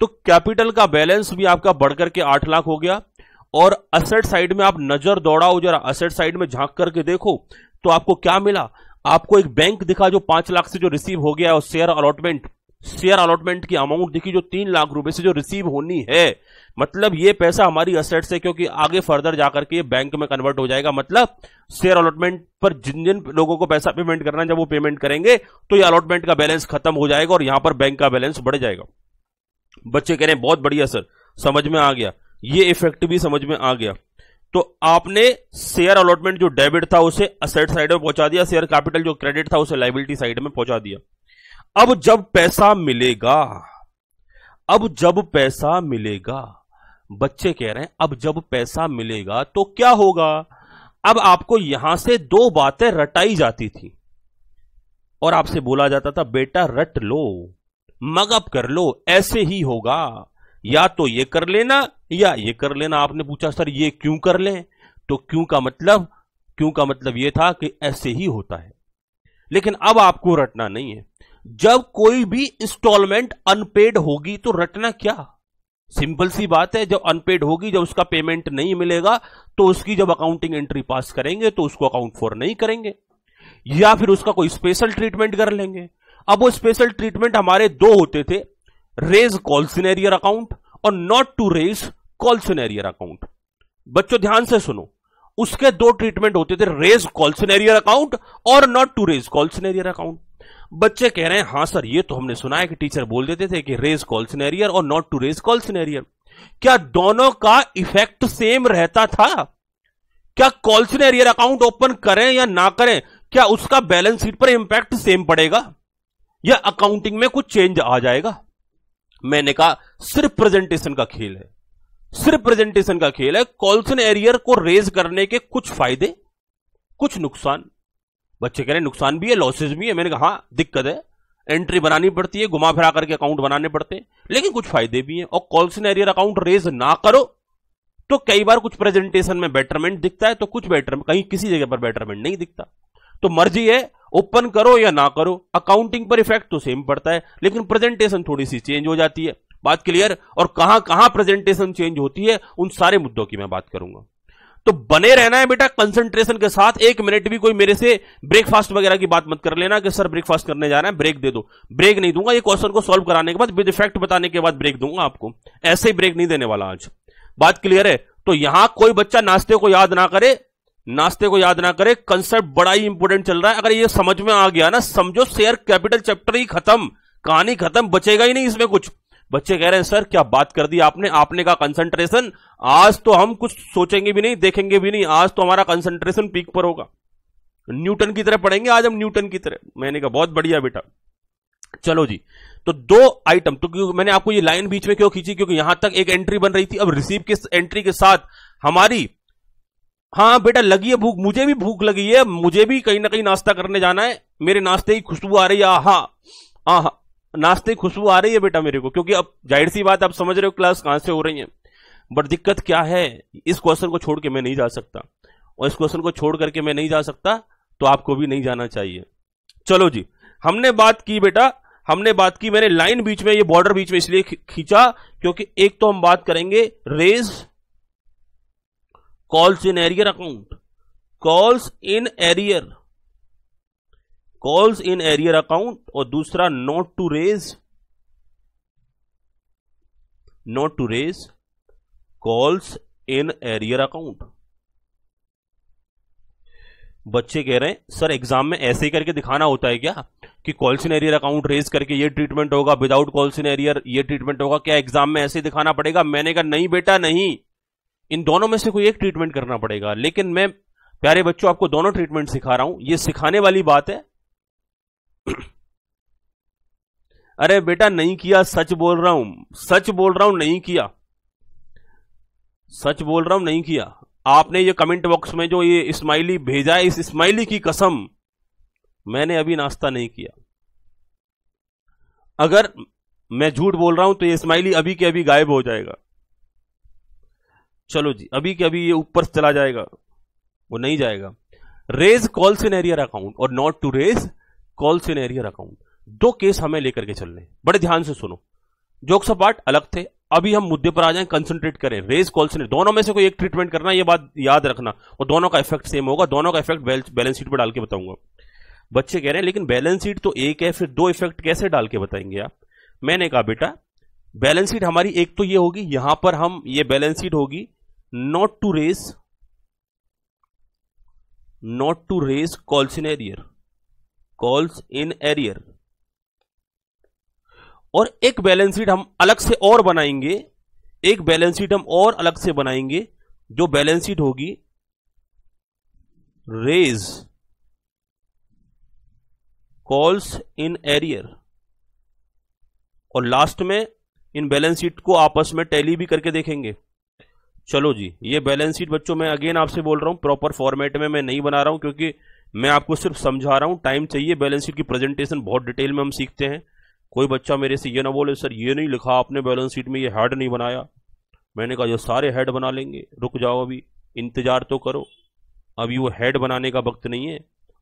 तो कैपिटल का बैलेंस भी आपका बढ़कर के आठ लाख हो गया और असेट साइड में आप नजर दौड़ाओ जरा असेट साइड में झांक करके देखो तो आपको क्या मिला आपको एक बैंक दिखा जो पांच लाख से जो रिसीव हो गया और शेयर अलॉटमेंट शेयर अलॉटमेंट की अमाउंट दिखी जो तीन लाख रुपए से जो रिसीव होनी है मतलब ये पैसा हमारी असेट से क्योंकि आगे फर्दर जाकर के बैंक में कन्वर्ट हो जाएगा मतलब शेयर अलॉटमेंट पर जिन जिन लोगों को पैसा पेमेंट करना है जब वो पेमेंट करेंगे तो ये अलॉटमेंट का बैलेंस खत्म हो जाएगा और यहां पर बैंक का बैलेंस बढ़ जाएगा बच्चे कह रहे हैं बहुत बढ़िया सर समझ में आ गया ये इफेक्ट भी समझ में आ गया तो आपने शेयर अलॉटमेंट जो डेबिट था उसे असेट साइड में पहुंचा दिया शेयर कैपिटल जो क्रेडिट था उसे लाइबिलिटी साइड में पहुंचा दिया अब जब पैसा मिलेगा अब जब पैसा मिलेगा बच्चे कह रहे हैं अब जब पैसा मिलेगा तो क्या होगा अब आपको यहां से दो बातें रटाई जाती थी और आपसे बोला जाता था बेटा रट लो मगअप कर लो ऐसे ही होगा या तो ये कर लेना या ये कर लेना आपने पूछा सर ये क्यों कर लें तो क्यों का मतलब क्यों का मतलब ये था कि ऐसे ही होता है लेकिन अब आपको रटना नहीं है जब कोई भी इंस्टॉलमेंट अनपेड होगी तो रटना क्या सिंपल सी बात है जब अनपेड होगी जब उसका पेमेंट नहीं मिलेगा तो उसकी जब अकाउंटिंग एंट्री पास करेंगे तो उसको अकाउंट फॉर नहीं करेंगे या फिर उसका कोई स्पेशल ट्रीटमेंट कर लेंगे अब वो स्पेशल ट्रीटमेंट हमारे दो होते थे रेज कॉल सिनेरियर अकाउंट और not to raise calls in arrear account बच्चों ध्यान से सुनो उसके दो ट्रीटमेंट होते थे रेज कॉल सिनेरियर अकाउंट और not to raise calls in arrear account बच्चे कह रहे हैं हां सर ये तो हमने सुना है कि टीचर बोल देते थे कि रेज कॉल सिनेरियर और not to raise calls in arrear क्या दोनों का इफेक्ट सेम रहता था क्या कॉल सिनेरियर अकाउंट ओपन करें या ना करें क्या उसका बैलेंस शीट पर इंपैक्ट सेम पड़ेगा या अकाउंटिंग में कुछ चेंज आ जाएगा मैंने कहा सिर्फ प्रेजेंटेशन का खेल है सिर्फ प्रेजेंटेशन का खेल है कॉल्सन एरियर को रेज करने के कुछ फायदे कुछ नुकसान बच्चे कह रहे नुकसान भी है लॉसेज भी है मैंने कहा हाँ दिक्कत है एंट्री बनानी पड़ती है घुमा फिरा करके अकाउंट बनाने पड़ते हैं लेकिन कुछ फायदे भी हैं और कॉल्सन एरियर अकाउंट रेज ना करो तो कई बार कुछ प्रेजेंटेशन में बेटरमेंट दिखता है तो कुछ बेटर कहीं किसी जगह पर बेटरमेंट नहीं दिखता तो मर्जी है ओपन करो या ना करो अकाउंटिंग पर इफेक्ट तो सेम पड़ता है लेकिन प्रेजेंटेशन थोड़ी सी चेंज हो जाती है बात क्लियर और कहां कहां प्रेजेंटेशन चेंज होती है उन सारे मुद्दों की मैं बात करूंगा तो बने रहना है बेटा कंसंट्रेशन के साथ एक मिनट भी कोई मेरे से ब्रेकफास्ट वगैरह की बात मत कर लेना कि सर ब्रेकफास्ट करने जा रहे हैं ब्रेक दे दो ब्रेक नहीं दूंगा ये क्वेश्चन को सॉल्व कराने के बाद विद इफेक्ट बताने के बाद ब्रेक दूंगा आपको ऐसे ही ब्रेक नहीं देने वाला आज बात क्लियर है तो यहां कोई बच्चा नाश्ते को याद ना करे नाश्ते को याद ना करें कंसेप्ट बड़ा ही इंपोर्टेंट चल रहा है अगर ये समझ में आ गया ना समझो शेयर कैपिटल चैप्टर ही खत्म कहानी खत्म बचेगा ही नहीं इसमें कुछ बच्चे कह रहे हैं सर क्या बात कर दी आपने आपने का कंसंट्रेशन आज तो हम कुछ सोचेंगे भी नहीं देखेंगे भी नहीं आज तो हमारा कंसंट्रेशन पीक पर होगा न्यूटन की तरह पढ़ेंगे आज हम न्यूटन की तरह मैंने कहा बहुत बढ़िया बेटा चलो जी तो दो आइटम तो मैंने आपको ये लाइन बीच में क्यों खींची क्योंकि यहां तक एक एंट्री बन रही थी अब रिसीव के एंट्री के साथ हमारी हाँ बेटा लगी है भूख मुझे भी भूख लगी है मुझे भी कहीं ना कहीं नाश्ता करने जाना है मेरे नाश्ते की खुशबू आ रही है आहा आहा नाश्ते की खुशबू आ रही है बेटा मेरे को क्योंकि अब जाहिर सी बात आप समझ रहे हो क्लास कहां से हो रही है बट दिक्कत क्या है इस क्वेश्चन को छोड़ के मैं नहीं जा सकता और इस क्वेश्चन को छोड़ करके मैं नहीं जा सकता तो आपको भी नहीं जाना चाहिए चलो जी हमने बात की बेटा हमने बात की मैंने लाइन बीच में ये बॉर्डर बीच में इसलिए खींचा क्योंकि एक तो हम बात करेंगे raise calls in arrear account calls in arrear calls in arrear account और दूसरा not to raise not to raise calls in arrear account बच्चे कह रहे हैं सर एग्जाम में ऐसे ही करके दिखाना होता है क्या कि calls in arrear account raise करके ये ट्रीटमेंट होगा विदाउट कॉल्स इन एरियर ये ट्रीटमेंट होगा क्या एग्जाम में ऐसे दिखाना पड़ेगा मैंने कहा नहीं बेटा नहीं इन दोनों में से कोई एक ट्रीटमेंट करना पड़ेगा लेकिन मैं प्यारे बच्चों आपको दोनों ट्रीटमेंट सिखा रहा हूं ये सिखाने वाली बात है अरे बेटा नहीं किया सच बोल रहा हूं सच बोल रहा हूं नहीं किया सच बोल रहा हूं नहीं किया आपने ये कमेंट बॉक्स में जो ये इस्माइली भेजा है इस इस्माइली की कसम मैंने अभी नाश्ता नहीं किया अगर मैं झूठ बोल रहा हूं तो ये स्माइली अभी के अभी गायब हो जाएगा चलो जी अभी के अभी ये ऊपर चला जाएगा वो नहीं जाएगा रेज कॉल सिनेरियर अकाउंट और not to raise calls in arrear account दो केस हमें लेकर के चल रहे हैं बड़े ध्यान से सुनो जोक्स ऑफ पार्ट अलग थे अभी हम मुद्दे पर आ जाएं कंसंट्रेट करें रेज कॉल सिनेरियर दोनों में से कोई एक ट्रीटमेंट करना ये बात याद रखना और दोनों का इफेक्ट सेम होगा दोनों का इफेक्ट बैलेंस शीट पर डाल के बताऊंगा बच्चे कह रहे हैं लेकिन बैलेंस शीट तो एक है फिर दो इफेक्ट कैसे डाल के बताएंगे आप मैंने कहा बेटा बैलेंस शीट हमारी एक तो ये होगी यहां पर हम ये बैलेंस शीट होगी not to raise not to raise calls in arrear calls in arrear और एक बैलेंस शीट हम अलग से और बनाएंगे एक बैलेंस शीट हम और अलग से बनाएंगे जो बैलेंस शीट होगी रेज कॉल्स इन एरियर और लास्ट में इन बैलेंस शीट को आपस में टैली भी करके देखेंगे चलो जी ये बैलेंस शीट बच्चों मैं अगेन आपसे बोल रहा हूँ प्रॉपर फॉर्मेट में मैं नहीं बना रहा हूँ क्योंकि मैं आपको सिर्फ समझा रहा हूँ टाइम चाहिए बैलेंस शीट की प्रेजेंटेशन बहुत डिटेल में हम सीखते हैं कोई बच्चा मेरे से ये ना बोले सर ये नहीं लिखा आपने बैलेंस शीट में ये हेड नहीं बनाया मैंने कहा जो सारे हेड बना लेंगे रुक जाओ अभी इंतजार तो करो अभी वो हेड बनाने का वक्त नहीं है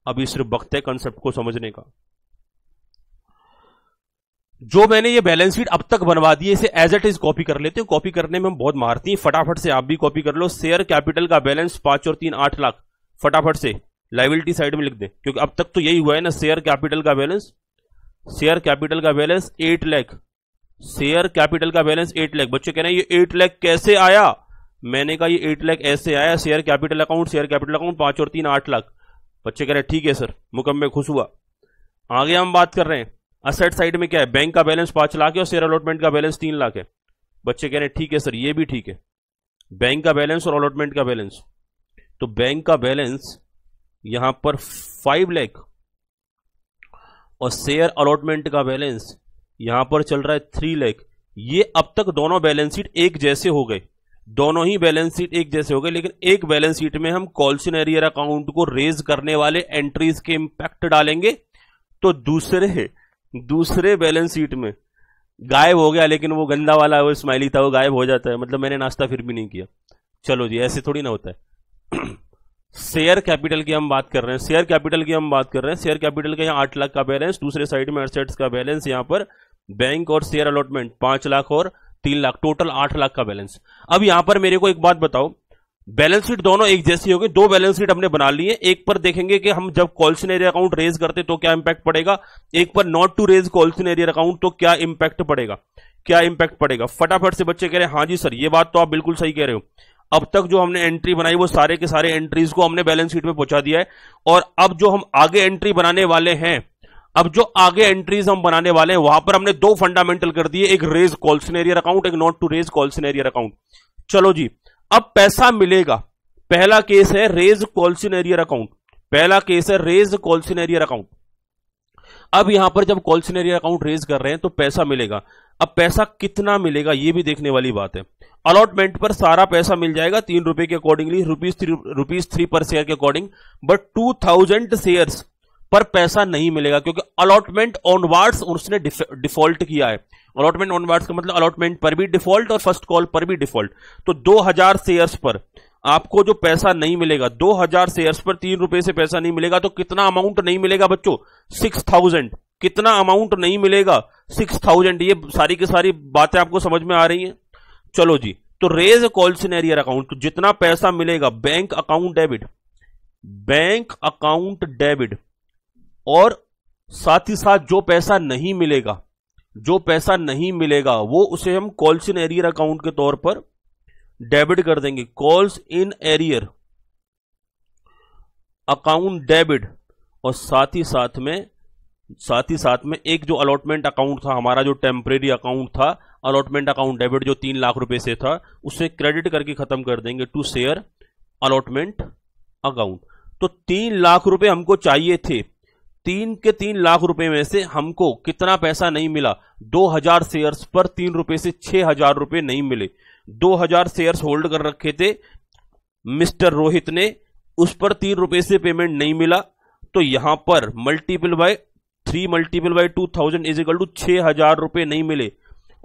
अभी सिर्फ वक्त है कंसेप्ट को समझने का जो मैंने ये बैलेंस शीट अब तक बनवा दी है इसे एज एट इज कॉपी कर लेते हैं कॉपी करने में हम बहुत मारती हैं फटाफट से आप भी कॉपी कर लो शेयर कैपिटल का बैलेंस पांच और तीन आठ लाख फटाफट से लाइबिलिटी साइड में लिख दें क्योंकि अब तक तो यही हुआ है ना शेयर कैपिटल का बैलेंस शेयर कैपिटल का balance eight lakh share capital का बैलेंस एट लैख बच्चे कह रहे हैं ये एट लैख कैसे आया मैंने कहा ये एट लैख ऐसे आया share capital account share capital account पांच और तीन आठ लाख बच्चे कह रहे हैं ठीक है सर मुकम्मे खुश हुआ आगे हम बात कर रहे हैं असेट साइड में क्या है बैंक का बैलेंस पांच लाख है और शेयर अलॉटमेंट का बैलेंस तीन लाख है बच्चे कह रहे हैं ठीक है सर ये भी ठीक है बैंक का बैलेंस और अलॉटमेंट का बैलेंस तो बैंक का बैलेंस यहां पर फाइव लैख और शेयर अलॉटमेंट का बैलेंस यहां पर चल रहा है थ्री लैख ये अब तक दोनों बैलेंस शीट एक जैसे हो गए दोनों ही बैलेंस शीट एक जैसे हो गए लेकिन एक बैलेंस शीट में हम कॉल्सिन एरियर अकाउंट को रेज करने वाले एंट्रीज के इंपैक्ट डालेंगे तो दूसरे दूसरे बैलेंस शीट में गायब हो गया लेकिन वो गंदा वाला वो स्माइली था वो गायब हो जाता है मतलब मैंने नाश्ता फिर भी नहीं किया चलो जी ऐसे थोड़ी ना होता है शेयर कैपिटल की हम बात कर रहे हैं शेयर कैपिटल की हम बात कर रहे हैं शेयर कैपिटल का यहाँ आठ लाख का बैलेंस दूसरे साइड में एसेट्स का बैलेंस यहाँ पर बैंक और शेयर अलॉटमेंट पांच लाख और तीन लाख टोटल आठ लाख का बैलेंस अब यहां पर मेरे को एक बात बताओ बैलेंस शीट दोनों एक जैसी होगी दो बैलेंस शीट हमने बना ली है एक पर देखेंगे कि हम जब कॉल्शनरी अकाउंट रेज करते तो क्या इंपैक्ट पड़ेगा एक पर not to raise calls in arrear account तो क्या इंपैक्ट पड़ेगा क्या इंपैक्ट पड़ेगा फटाफट से बच्चे कह रहे हैं हाँ जी सर ये बात तो आप बिल्कुल सही कह रहे हो अब तक जो हमने एंट्री बनाई वो सारे के सारे एंट्रीज को हमने बैलेंस शीट में पहुंचा दिया है और अब जो हम आगे एंट्री बनाने वाले हैं अब जो आगे एंट्रीज हम बनाने वाले हैं वहां पर हमने दो फंडामेंटल कर दिए एक रेज कॉल्सनेरियर अकाउंट एक not to raise calls in arrear account चलो जी अब पैसा मिलेगा पहला केस है रेज कॉल्सिनेरियर अकाउंट पहला केस है रेज कॉल्सिनेरियर अकाउंट अब यहां पर जब कॉल्सिनेरियर अकाउंट रेज कर रहे हैं तो पैसा मिलेगा अब पैसा कितना मिलेगा यह भी देखने वाली बात है अलॉटमेंट पर सारा पैसा मिल जाएगा तीन रुपए के accordingly rupees three rupees three पर शेयर के according but two thousand share पर पैसा नहीं मिलेगा क्योंकि अलॉटमेंट ऑनवर्ड्स उसने डिफॉल्ट किया है अलॉटमेंट ऑनवर्ड्स का मतलब अलॉटमेंट पर भी डिफॉल्ट और फर्स्ट कॉल पर भी डिफॉल्ट तो 2000 शेयर्स पर आपको जो पैसा नहीं मिलेगा 2000 शेयर्स पर तीन रुपए से पैसा नहीं मिलेगा तो कितना अमाउंट नहीं मिलेगा बच्चों थाउजेंड कितना अमाउंट नहीं मिलेगा थाउजेंड ये सारी की सारी बातें आपको समझ में आ रही है चलो जी तो रेज कॉल सिनेरियर अकाउंट जितना पैसा मिलेगा bank account debit bank account debit और साथ ही साथ जो पैसा नहीं मिलेगा जो पैसा नहीं मिलेगा वो उसे हम कॉल्स इन एरियर अकाउंट के तौर पर डेबिट कर देंगे calls in arrear account debit और साथ ही साथ में साथ ही साथ में एक जो अलॉटमेंट अकाउंट था हमारा जो टेम्परेरी अकाउंट था अलॉटमेंट अकाउंट डेबिट जो तीन लाख रुपए से था उसे क्रेडिट करके खत्म कर देंगे टू शेयर अलॉटमेंट अकाउंट तो तीन लाख रुपए हमको चाहिए थे तीन के तीन लाख रुपए में से हमको कितना पैसा नहीं मिला दो हजार शेयर्स पर तीन रुपए से छह हजार रुपए नहीं मिले दो हजार शेयर्स होल्ड कर रखे थे मिस्टर रोहित ने उस पर तीन रुपए से पेमेंट नहीं मिला तो यहां पर multiple by three multiple by two thousand is equal to छह हजार रुपए नहीं मिले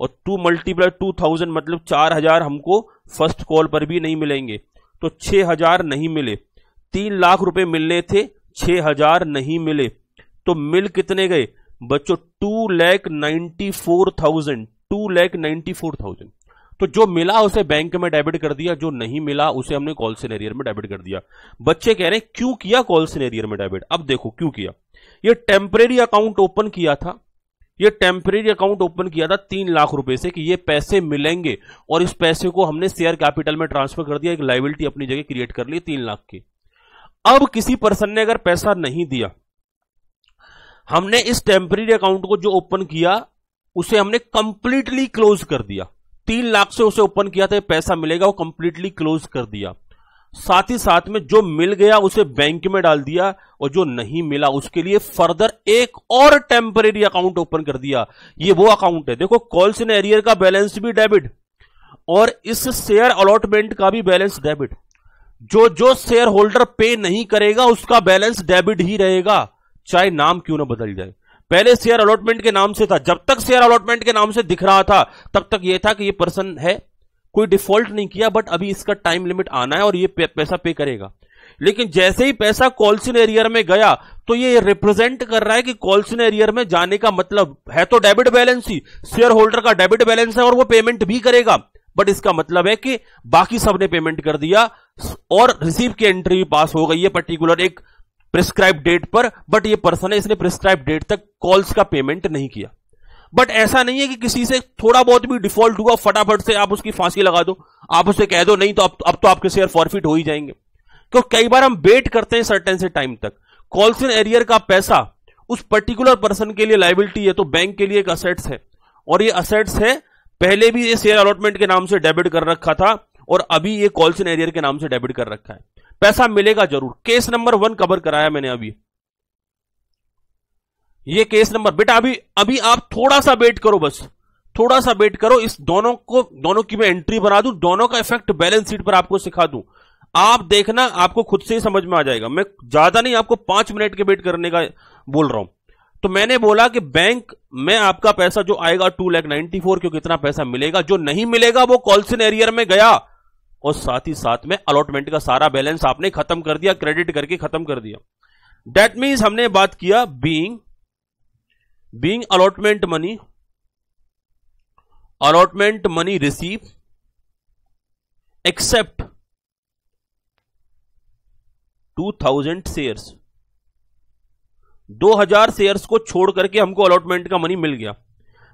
और टू मल्टीपल टू थाउजेंड मतलब चार हजार हमको फर्स्ट कॉल पर भी नहीं मिलेंगे तो छह हजार नहीं मिले तीन लाख रुपए मिलने थे छह हजार नहीं मिले तो मिल कितने गए बच्चों two lakh ninety four thousand two lakh ninety four thousand तो जो मिला उसे बैंक में डेबिट कर दिया जो नहीं मिला उसे हमने कॉल सिनेरियर में डेबिट कर दिया बच्चे कह रहे हैं क्यों किया कॉल सिनेरियर में डेबिट अब देखो क्यों किया ये टेम्परेरी अकाउंट ओपन किया था ये टेम्परेरी अकाउंट ओपन किया था तीन लाख रुपए से कि ये पैसे मिलेंगे और इस पैसे को हमने शेयर कैपिटल में ट्रांसफर कर दिया एक लाइबिलिटी अपनी जगह क्रिएट कर ली तीन लाख की अब किसी पर्सन ने अगर पैसा नहीं दिया हमने इस टेम्पररी अकाउंट को जो ओपन किया उसे हमने कंप्लीटली क्लोज कर दिया तीन लाख से उसे ओपन किया था पैसा मिलेगा वो कंप्लीटली क्लोज कर दिया साथ ही साथ में जो मिल गया उसे बैंक में डाल दिया और जो नहीं मिला उसके लिए फर्दर एक और टेम्परेरी अकाउंट ओपन कर दिया ये वो अकाउंट है देखो कॉल्स इन एरियर का बैलेंस भी डेबिट और इस शेयर अलॉटमेंट का भी बैलेंस डेबिट जो जो शेयर होल्डर पे नहीं करेगा उसका बैलेंस डेबिट ही रहेगा चाहे नाम क्यों ना बदल जाए पहले शेयर अलॉटमेंट के नाम से था जब तक शेयर अलॉटमेंट के नाम से दिख रहा था तब तक यह था कि यह पर्सन है कोई डिफॉल्ट नहीं किया बट अभी इसका टाइम लिमिट आना है और ये पैसा पे करेगा लेकिन जैसे ही पैसा कॉल्सिन एरियर में गया तो ये रिप्रेजेंट कर रहा है कि कॉल्सिन एरियर में जाने का मतलब है तो डेबिट बैलेंस ही शेयर होल्डर का डेबिट बैलेंस है और वो पेमेंट भी करेगा बट इसका मतलब है कि बाकी सबने पेमेंट कर दिया और रिसीव की एंट्री पास हो गई है पर्टिकुलर एक प्रिस्क्राइब डेट पर बट ये पर्सन है इसने प्रिस्क्राइब डेट तक कॉल्स का पेमेंट नहीं किया बट ऐसा नहीं है कि किसी से थोड़ा बहुत भी डिफॉल्ट हुआ फटाफट से आप उसकी फांसी लगा दो आप उसे कह दो नहीं तो अब अब तो आपके शेयर फॉरफिट हो ही जाएंगे क्योंकि तो कई बार हम वेट करते हैं सर्टेन से टाइम तक कॉल्स इन एरियर का पैसा उस पर्टिकुलर पर्सन के लिए लाइबिलिटी है तो बैंक के लिए एक असेट्स है और ये असेट्स है पहले भी ये शेयर अलॉटमेंट के नाम से डेबिट कर रखा था और अभी ये कॉल्स इन एरियर के नाम से डेबिट कर रखा है पैसा मिलेगा जरूर केस नंबर वन कवर कराया मैंने अभी ये केस नंबर बेटा अभी अभी आप थोड़ा सा वेट करो बस थोड़ा सा वेट करो इस दोनों को दोनों की मैं एंट्री बना दूं दोनों का इफेक्ट बैलेंस शीट पर आपको सिखा दूं आप देखना आपको खुद से ही समझ में आ जाएगा मैं ज्यादा नहीं आपको पांच मिनट के वेट करने का बोल रहा हूं तो मैंने बोला कि बैंक में आपका पैसा जो आएगा टू लैख नाइनटी फोर क्योंकि इतना पैसा मिलेगा जो नहीं मिलेगा वो कॉल्सन एरियर में गया और साथ ही साथ में अलॉटमेंट का सारा बैलेंस आपने खत्म कर दिया क्रेडिट करके खत्म कर दिया डेट मीन्स हमने बात किया being being allotment money allotment money receive except 2000 shares 2000 shares को छोड़ करके हमको अलॉटमेंट का मनी मिल गया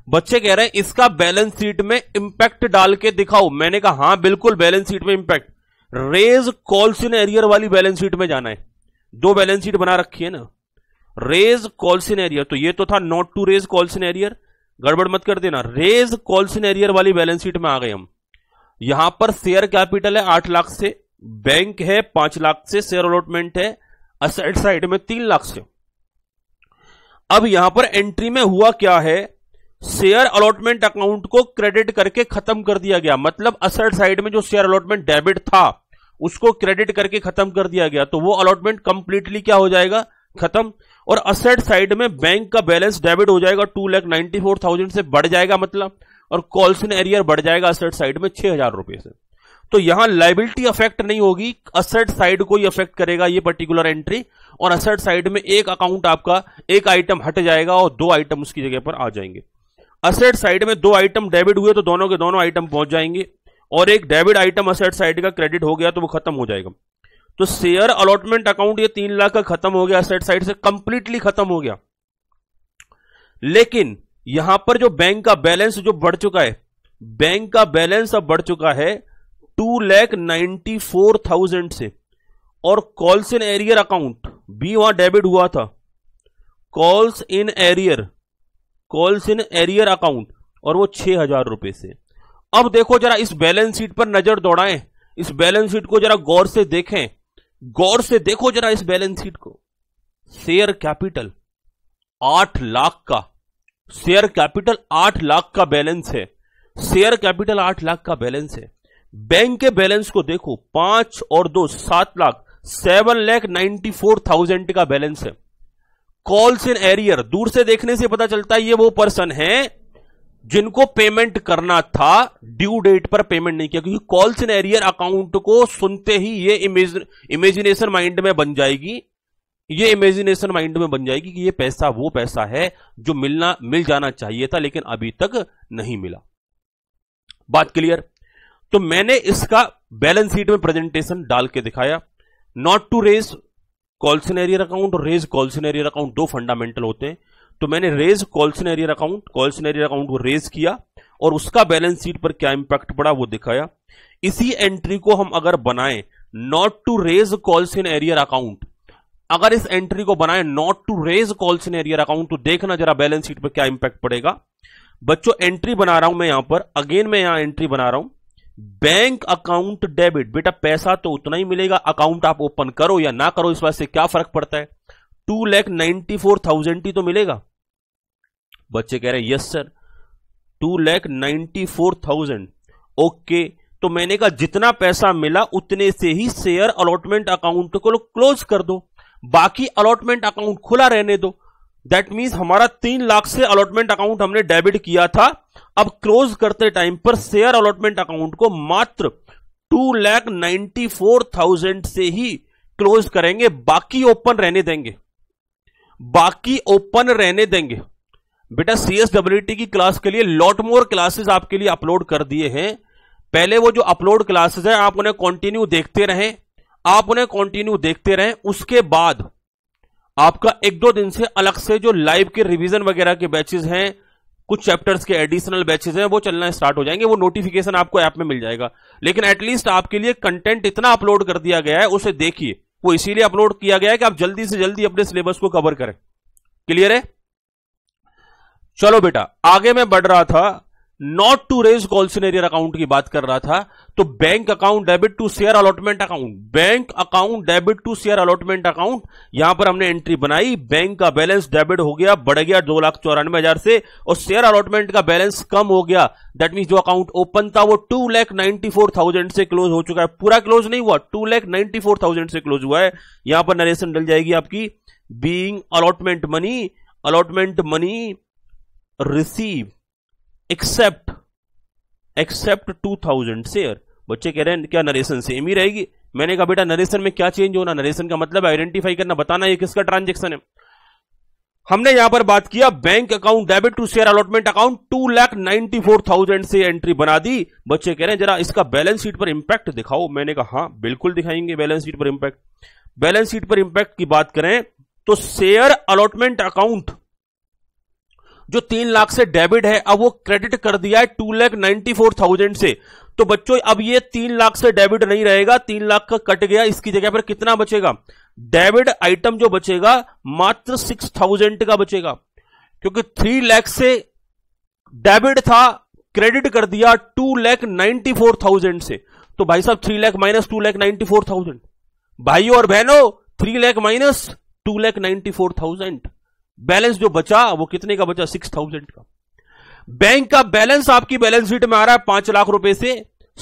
बच्चे कह रहे हैं इसका बैलेंस शीट में इंपैक्ट डाल के दिखाओ मैंने कहा हां बिल्कुल बैलेंस शीट में impact raise calls in arrear वाली बैलेंस शीट में जाना है दो बैलेंस शीट बना रखी है ना रेज कॉल्स इन एरियर तो ये तो था not to raise calls in arrear गड़बड़ मत कर देना रेज कॉल्स इन एरियर वाली बैलेंस शीट में आ गए हम यहां पर शेयर कैपिटल है आठ लाख से बैंक है पांच लाख से शेयर अलॉटमेंट है असेट साइड में तीन लाख से अब यहां पर एंट्री में हुआ क्या है शेयर अलॉटमेंट अकाउंट को क्रेडिट करके खत्म कर दिया गया मतलब असर साइड में जो शेयर अलॉटमेंट डेबिट था उसको क्रेडिट करके खत्म कर दिया गया तो वो अलॉटमेंट कंप्लीटली क्या हो जाएगा खत्म और असेट साइड में बैंक का बैलेंस डेबिट हो जाएगा two lakh ninety four thousand से बढ़ जाएगा मतलब और कॉल्सिन एरियर बढ़ जाएगा असेट साइड में छह हजार रुपए से तो यहां लाइबिलिटी अफेक्ट नहीं होगी असेट साइड को ही अफेक्ट करेगा ये पर्टिकुलर एंट्री और असेट साइड में एक अकाउंट आपका एक आइटम हट जाएगा और दो आइटम उसकी जगह पर आ जाएंगे असेट साइड में दो आइटम डेबिट हुए तो दोनों के दोनों आइटम पहुंच जाएंगे और एक डेबिट आइटम असेट साइड का क्रेडिट हो गया तो वो खत्म हो जाएगा तो शेयर अलॉटमेंट अकाउंट ये तीन लाख का खत्म हो गया असेट साइड से कंप्लीटली खत्म हो गया लेकिन यहां पर जो बैंक का बैलेंस जो बढ़ चुका है बैंक का बैलेंस अब बढ़ चुका है two lakh ninety four thousand से और कॉल्स इन एरियर अकाउंट भी वहां डेबिट हुआ था calls in arrear calls in arrear account और वो छह हजार रुपए से अब देखो जरा इस बैलेंस शीट पर नजर दौड़ाएं इस बैलेंस शीट को जरा गौर से देखें गौर से देखो जरा इस बैलेंस शीट को शेयर कैपिटल आठ लाख का शेयर कैपिटल आठ लाख का बैलेंस है शेयर कैपिटल आठ लाख का बैलेंस है बैंक के बैलेंस को देखो पांच और दो सात lakh seven lakh ninety four thousand का बैलेंस है कॉल्स इन एरियर दूर से देखने से पता चलता है ये वो पर्सन है जिनको पेमेंट करना था ड्यू डेट पर पेमेंट नहीं किया क्योंकि कॉल्स इन एरियर अकाउंट को सुनते ही ये इमेज इमेजिनेशन माइंड में बन जाएगी ये इमेजिनेशन माइंड में बन जाएगी कि ये पैसा वो पैसा है जो मिलना मिल जाना चाहिए था लेकिन अभी तक नहीं मिला बात क्लियर तो मैंने इसका बैलेंस शीट में प्रेजेंटेशन डाल के दिखाया not to raise calls in arrear account और रेज कॉल्सनेरियर अकाउंट दो फंडामेंटल होते हैं तो मैंने raise calls in arrear account calls in arrear account को रेज किया और उसका बैलेंस शीट पर क्या इंपैक्ट पड़ा वो दिखाया इसी एंट्री को हम अगर बनाए not to raise calls arrear account अगर इस एंट्री को बनाए not to raise calls arrear account तो देखना जरा बैलेंस शीट पर क्या इंपैक्ट पड़ेगा बच्चों एंट्री बना रहा हूं मैं यहां पर अगेन मैं यहां एंट्री बना रहा हूं बैंक अकाउंट डेबिट बेटा पैसा तो उतना ही मिलेगा अकाउंट आप ओपन करो या ना करो इस बात से क्या फर्क पड़ता है two lakh ninety four thousand ही तो मिलेगा बच्चे कह रहे हैं yes sir two lakh ninety four thousand okay तो मैंने कहा जितना पैसा मिला उतने से ही शेयर अलॉटमेंट अकाउंट को क्लोज कर दो बाकी अलॉटमेंट अकाउंट खुला रहने दो दैट मीन्स हमारा तीन लाख से अलॉटमेंट अकाउंट हमने डेबिट किया था अब क्लोज करते टाइम पर शेयर अलॉटमेंट अकाउंट को मात्र two lakh ninety four thousand से ही क्लोज करेंगे बाकी ओपन रहने देंगे बाकी ओपन रहने देंगे बेटा सीएसडब्ल्यूटी की क्लास के लिए लॉट मोर क्लासेस आपके लिए अपलोड कर दिए हैं पहले वो जो अपलोड क्लासेस है आप उन्हें कंटिन्यू देखते रहें आप उन्हें कंटिन्यू देखते रहें उसके बाद आपका एक दो दिन से अलग से जो लाइव के रिवीजन वगैरह के बैचेस हैं कुछ चैप्टर्स के एडिशनल बैचेस हैं वो चलना स्टार्ट हो जाएंगे वो नोटिफिकेशन आपको ऐप में मिल जाएगा लेकिन एटलीस्ट आपके लिए कंटेंट इतना अपलोड कर दिया गया है उसे देखिए वो इसीलिए अपलोड किया गया है कि आप जल्दी से जल्दी अपने सिलेबस को कवर करें क्लियर है चलो बेटा आगे मैं बढ़ रहा था not to raise calls in arrear account की बात कर रहा था तो bank account debit to share allotment account bank account debit to share allotment account यहां पर हमने एंट्री बनाई बैंक का बैलेंस डेबिट हो गया बढ़ गया दो लाख चौरानवे हजार से और शेयर अलॉटमेंट का बैलेंस कम हो गया दैट मीन जो अकाउंट ओपन था वो two lakh ninety four thousand से क्लोज हो चुका है पूरा क्लोज नहीं हुआ two lakh ninety four thousand से क्लोज हुआ है यहां पर नरेशन डल जाएगी आपकी being allotment money allotment money receive except except two thousand share बच्चे कह रहे हैं क्या नरेशन सेम ही रहेगी मैंने कहा बेटा नरेशन में क्या चेंज होना नरेशन का मतलब आइडेंटिफाई करना बताना ये किसका ट्रांजेक्शन है हमने यहां पर बात किया bank account debit to share allotment account two lakh ninety four thousand से एंट्री बना दी बच्चे कह रहे हैं जरा इसका बैलेंस शीट पर इंपैक्ट दिखाओ मैंने कहा हाँ बिल्कुल दिखाएंगे बैलेंस शीट पर इंपैक्ट बैलेंस शीट पर इंपैक्ट की बात करें तो शेयर अलॉटमेंट अकाउंट जो तीन लाख से डेबिट है अब वो क्रेडिट कर दिया है two lakh ninety four thousand से तो बच्चों अब ये तीन लाख से डेबिट नहीं रहेगा तीन लाख का कट गया इसकी जगह पर कितना बचेगा डेबिट आइटम जो बचेगा मात्र सिक्स थाउजेंड का बचेगा क्योंकि थ्री लैख से डेबिट था क्रेडिट कर दिया two lakh ninety four thousand से तो भाई साहब three lakh minus two lakh ninety four thousand भाई और बहनों three lakh minus two lakh ninety four thousand balance जो बचा वो कितने का बचा सिक्स थाउजेंड का बैंक का बैलेंस आपकी बैलेंस शीट में आ रहा है पांच लाख रुपए से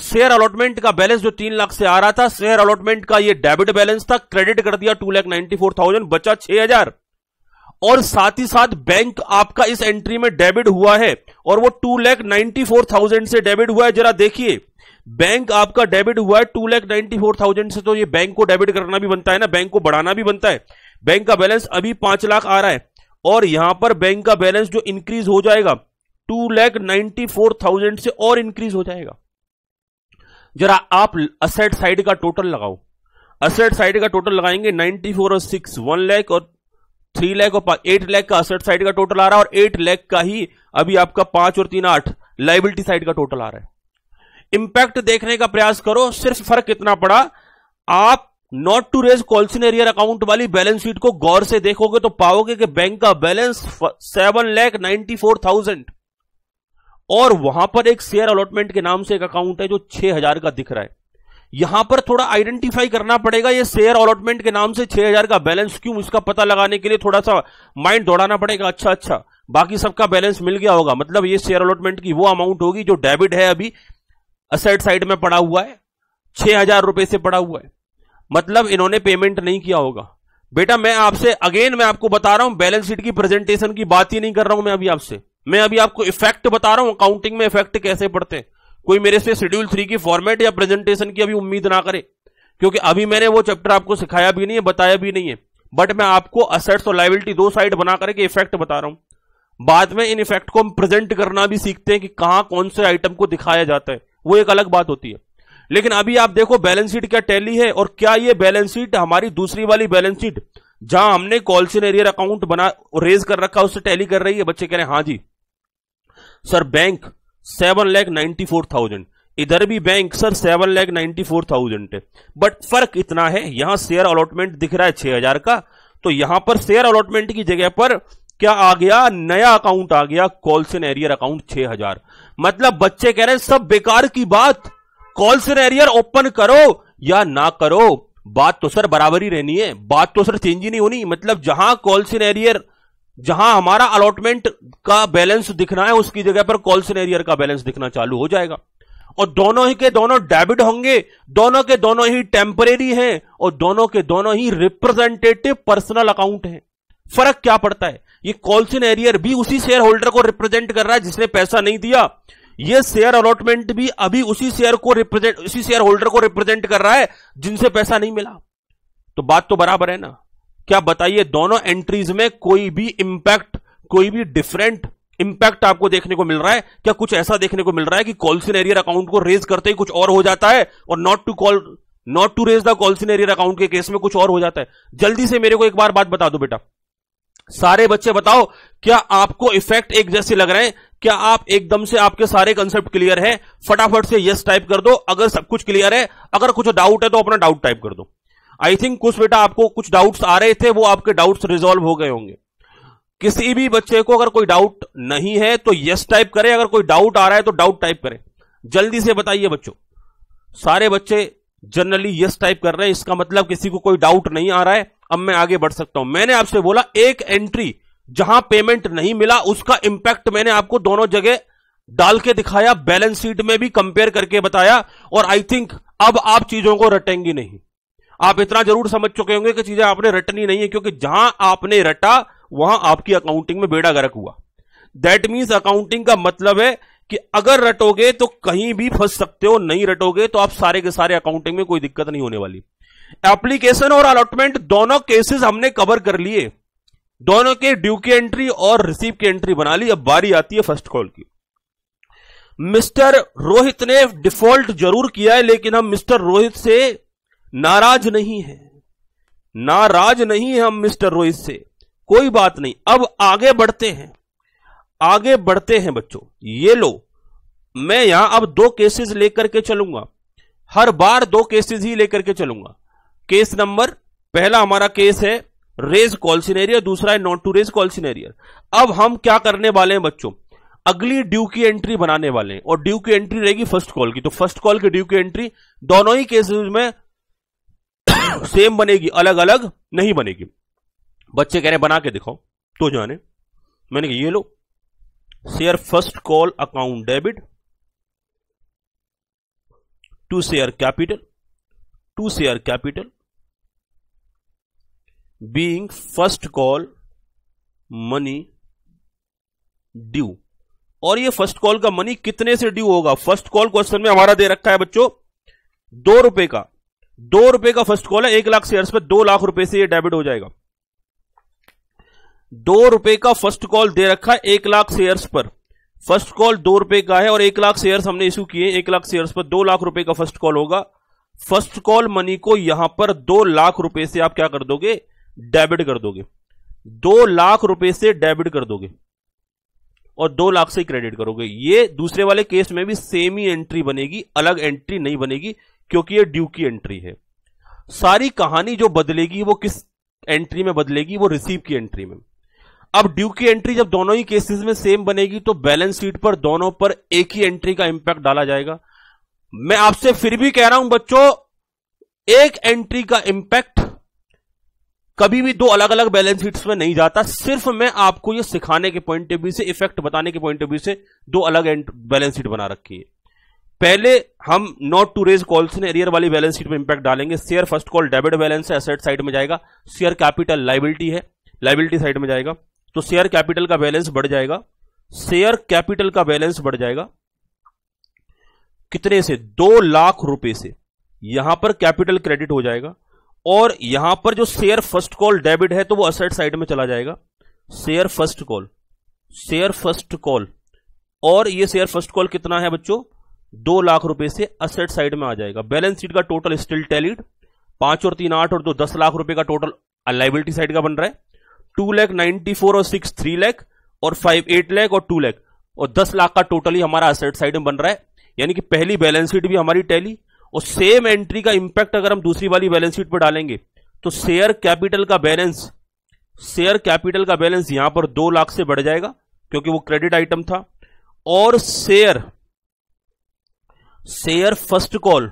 शेयर अलॉटमेंट का बैलेंस जो तीन लाख से आ रहा था शेयर अलॉटमेंट का ये डेबिट बैलेंस था क्रेडिट कर दिया two lakh ninety four thousand बचा छह हजार और साथ ही साथ बैंक आपका इस एंट्री में डेबिट हुआ है और वो two lakh ninety four thousand से डेबिट हुआ है जरा देखिए बैंक आपका डेबिट हुआ है two lakh ninety four thousand से तो ये बैंक को डेबिट करना भी बनता है ना बैंक को बढ़ाना भी बनता है बैंक का बैलेंस अभी पांच लाख आ रहा है और यहां पर बैंक का बैलेंस जो इंक्रीज हो जाएगा two lakh ninety four thousand से और इंक्रीज हो जाएगा जरा आप असेट साइड का टोटल लगाओ असेट साइड का टोटल लगाएंगे नाइन्टी फोर और सिक्स वन लैख और थ्री लैख और एट लैख का असेट साइड का टोटल आ रहा है और एट लैख का ही अभी आपका पांच और तीन आठ लाइबिलिटी साइड का टोटल आ रहा है इंपैक्ट देखने का प्रयास करो सिर्फ फर्क कितना पड़ा आप not to raise calls in arrear account वाली बैलेंस शीट को गौर से देखोगे तो पाओगे कि बैंक का balance seven lakh ninety four thousand और वहां पर एक शेयर अलॉटमेंट के नाम से एक अकाउंट है जो छह हजार का दिख रहा है यहां पर थोड़ा आइडेंटिफाई करना पड़ेगा ये शेयर अलॉटमेंट के नाम से छह हजार का बैलेंस क्यों इसका पता लगाने के लिए थोड़ा सा माइंड दौड़ाना पड़ेगा अच्छा अच्छा बाकी सबका बैलेंस मिल गया होगा मतलब ये शेयर अलॉटमेंट की वो अमाउंट होगी जो डेबिट है अभी असेट साइड में पड़ा हुआ है छह हजार रुपए से पड़ा हुआ है मतलब इन्होंने पेमेंट नहीं किया होगा बेटा मैं आपसे अगेन मैं आपको बता रहा हूं बैलेंस शीट की प्रेजेंटेशन की बात ही नहीं कर रहा हूं मैं अभी आपसे मैं अभी आपको इफेक्ट बता रहा हूं अकाउंटिंग में इफेक्ट कैसे पड़ते हैं कोई मेरे से शेड्यूल थ्री की फॉर्मेट या प्रेजेंटेशन की अभी उम्मीद ना करे क्योंकि अभी मैंने वो चैप्टर आपको सिखाया भी नहीं है बताया भी नहीं है बट मैं आपको असेट्स और लाइबिलिटी दो साइड बना करके इफेक्ट बता रहा हूं बाद में इन इफेक्ट को हम प्रेजेंट करना भी सीखते हैं कि कहां कौन से आइटम को दिखाया जाता है वो एक अलग बात होती है लेकिन अभी आप देखो बैलेंस शीट क्या टैली है और क्या ये बैलेंस शीट हमारी दूसरी वाली बैलेंस शीट जहां हमने कॉल्सन एरियर अकाउंट बना रेज कर रखा उससे टैली कर रही है बच्चे कह रहे हैं हाँ जी sir bank seven lakh ninety four thousand इधर भी bank sir seven lakh ninety four thousand है बट फर्क इतना है यहां शेयर अलॉटमेंट दिख रहा है छह हजार का तो यहां पर शेयर अलॉटमेंट की जगह पर क्या आ गया नया अकाउंट आ गया कॉल्सन एरियर अकाउंट छह हजार मतलब बच्चे कह रहे हैं सब बेकार की बात कॉल सिनेरियर ओपन करो या ना करो बात तो सर बराबरी रहनी है बात तो सर चेंज ही नहीं होनी मतलब जहां कॉल सिनेरियर जहां हमारा अलॉटमेंट का बैलेंस दिखना है उसकी जगह पर कॉल सिनेरियर का बैलेंस दिखना चालू हो जाएगा और दोनों ही के दोनों डेबिट होंगे दोनों के दोनों ही टेम्परेरी हैं और दोनों के दोनों ही रिप्रेजेंटेटिव पर्सनल अकाउंट हैं फर्क क्या पड़ता है ये कॉल्सिन एरियर भी उसी शेयर होल्डर को रिप्रेजेंट कर रहा है जिसने पैसा नहीं दिया ये शेयर अलॉटमेंट भी अभी उसी शेयर को रिप्रेजेंट उसी शेयर होल्डर को रिप्रेजेंट कर रहा है जिनसे पैसा नहीं मिला तो बात तो बराबर है ना क्या बताइए दोनों एंट्रीज में कोई भी इंपैक्ट कोई भी डिफरेंट इंपैक्ट आपको देखने को मिल रहा है क्या कुछ ऐसा देखने को मिल रहा है कि कॉल्सिन एरियर अकाउंट को रेज करते ही कुछ और हो जाता है और not to call not to raise the calls in arrear account के केस में कुछ और हो जाता है जल्दी से मेरे को एक बार बात बता दो बेटा सारे बच्चे बताओ क्या आपको इफेक्ट एक जैसे लग रहे हैं क्या आप एकदम से आपके सारे कंसेप्ट क्लियर है फटाफट से यस टाइप कर दो अगर सब कुछ क्लियर है अगर कुछ डाउट है तो अपना डाउट टाइप कर दो आई थिंक कुछ बेटा आपको कुछ डाउट्स आ रहे थे वो आपके डाउट्स रिजोल्व हो गए होंगे किसी भी बच्चे को अगर कोई डाउट नहीं है तो यस टाइप करें अगर कोई डाउट आ रहा है तो डाउट टाइप करें जल्दी से बताइए बच्चों सारे बच्चे जनरली यस टाइप कर रहे हैं इसका मतलब किसी को कोई डाउट नहीं आ रहा है अब मैं आगे बढ़ सकता हूं मैंने आपसे बोला एक एंट्री जहां पेमेंट नहीं मिला उसका इंपैक्ट मैंने आपको दोनों जगह डाल के दिखाया बैलेंस शीट में भी कंपेयर करके बताया और आई थिंक अब आप चीजों को रटेंगी नहीं आप इतना जरूर समझ चुके होंगे कि चीजें आपने रटनी नहीं है क्योंकि जहां आपने रटा वहां आपकी अकाउंटिंग में बेड़ा गर्क हुआ दैट मीन्स अकाउंटिंग का मतलब है कि अगर रटोगे तो कहीं भी फंस सकते हो नहीं रटोगे तो आप सारे के सारे अकाउंटिंग में कोई दिक्कत नहीं होने वाली एप्लीकेशन और अलॉटमेंट दोनों केसेस हमने कवर कर लिए दोनों के ड्यू की एंट्री और रिसीव की एंट्री बना ली अब बारी आती है फर्स्ट कॉल की मिस्टर रोहित ने डिफॉल्ट जरूर किया है लेकिन हम मिस्टर रोहित से नाराज नहीं है नाराज नहीं है हम मिस्टर रोहित से कोई बात नहीं अब आगे बढ़ते हैं आगे बढ़ते हैं बच्चों ये लो मैं यहां अब दो केसेस लेकर के चलूंगा हर बार दो केसेस ही लेकर के चलूंगा केस नंबर पहला हमारा केस है रेज कॉल्सिनेरियर दूसरा है नॉट टू रेज कॉल्सिनेरियर अब हम क्या करने वाले हैं बच्चों अगली ड्यू की एंट्री बनाने वाले हैं और ड्यू की एंट्री रहेगी फर्स्ट कॉल की तो फर्स्ट कॉल की ड्यू की एंट्री दोनों ही केसेस में सेम बनेगी अलग अलग नहीं बनेगी बच्चे कह रहे बना के दिखाओ तो जाने मैंने कहा ये लो share first call account debit to share capital to share capital being first call money due और ये फर्स्ट कॉल का मनी कितने से ड्यू होगा फर्स्ट कॉल क्वेश्चन में हमारा दे रखा है बच्चों दो रुपए का दो रुपए का फर्स्ट कॉल है एक लाख शेयर्स पर दो लाख रुपए से ये डेबिट हो जाएगा दो रुपए का फर्स्ट कॉल दे रखा है एक लाख शेयर्स पर फर्स्ट कॉल दो रुपए का है और एक लाख शेयर्स हमने इश्यू किए एक लाख शेयर्स पर दो लाख रुपए का फर्स्ट कॉल होगा फर्स्ट कॉल मनी को यहां पर दो लाख रुपए से आप क्या कर दोगे डेबिट कर दोगे दो लाख रुपए से डेबिट कर दोगे और दो लाख से क्रेडिट करोगे ये दूसरे वाले केस में भी सेम ही एंट्री बनेगी अलग एंट्री नहीं बनेगी क्योंकि ये ड्यू की एंट्री है सारी कहानी जो बदलेगी वो किस एंट्री में बदलेगी वो रिसीव की एंट्री में अब ड्यू की एंट्री जब दोनों ही केसेस में सेम बनेगी तो बैलेंस शीट पर दोनों पर एक ही एंट्री का इंपैक्ट डाला जाएगा मैं आपसे फिर भी कह रहा हूं बच्चों एक एंट्री का इंपैक्ट कभी भी दो अलग अलग बैलेंस शीट्स में नहीं जाता सिर्फ मैं आपको ये सिखाने के पॉइंट ऑफ व्यू से इफेक्ट बताने के पॉइंट ऑफ व्यू से दो अलग बैलेंस शीट बना रखी है पहले हम not to raise calls in arrear वाली बैलेंस शीट में इंपैक्ट डालेंगे share first call debit balance है एसेट साइड में जाएगा शेयर कैपिटल लाइबिलिटी है लाइबिलिटी साइड में जाएगा तो शेयर कैपिटल का बैलेंस बढ़ जाएगा शेयर कैपिटल का बैलेंस बढ़ जाएगा कितने से दो लाख रुपए से यहां पर कैपिटल क्रेडिट हो जाएगा और यहां पर जो शेयर फर्स्ट कॉल डेबिट है तो वो असेट साइड में चला जाएगा share first call share first call और ये शेयर फर्स्ट कॉल कितना है बच्चों दो लाख रुपए से असेट साइड में आ जाएगा बैलेंस शीट का टोटल स्टिल टेलीड पांच और तीन आठ और दो दस लाख रुपए का टोटल लाइबिलिटी साइड का बन रहा है टू लैख नाइनटी फोर और सिक्स थ्री लैख और फाइव एट लैख और टू लैख और दस लाख का टोटल ही हमारा असेट साइड में बन रहा है यानी कि पहली बैलेंस शीट भी हमारी टैली और सेम एंट्री का इंपैक्ट अगर हम दूसरी वाली बैलेंस शीट पर डालेंगे तो शेयर कैपिटल का बैलेंस शेयर कैपिटल का बैलेंस यहां पर दो लाख से बढ़ जाएगा क्योंकि वो क्रेडिट आइटम था और share share first call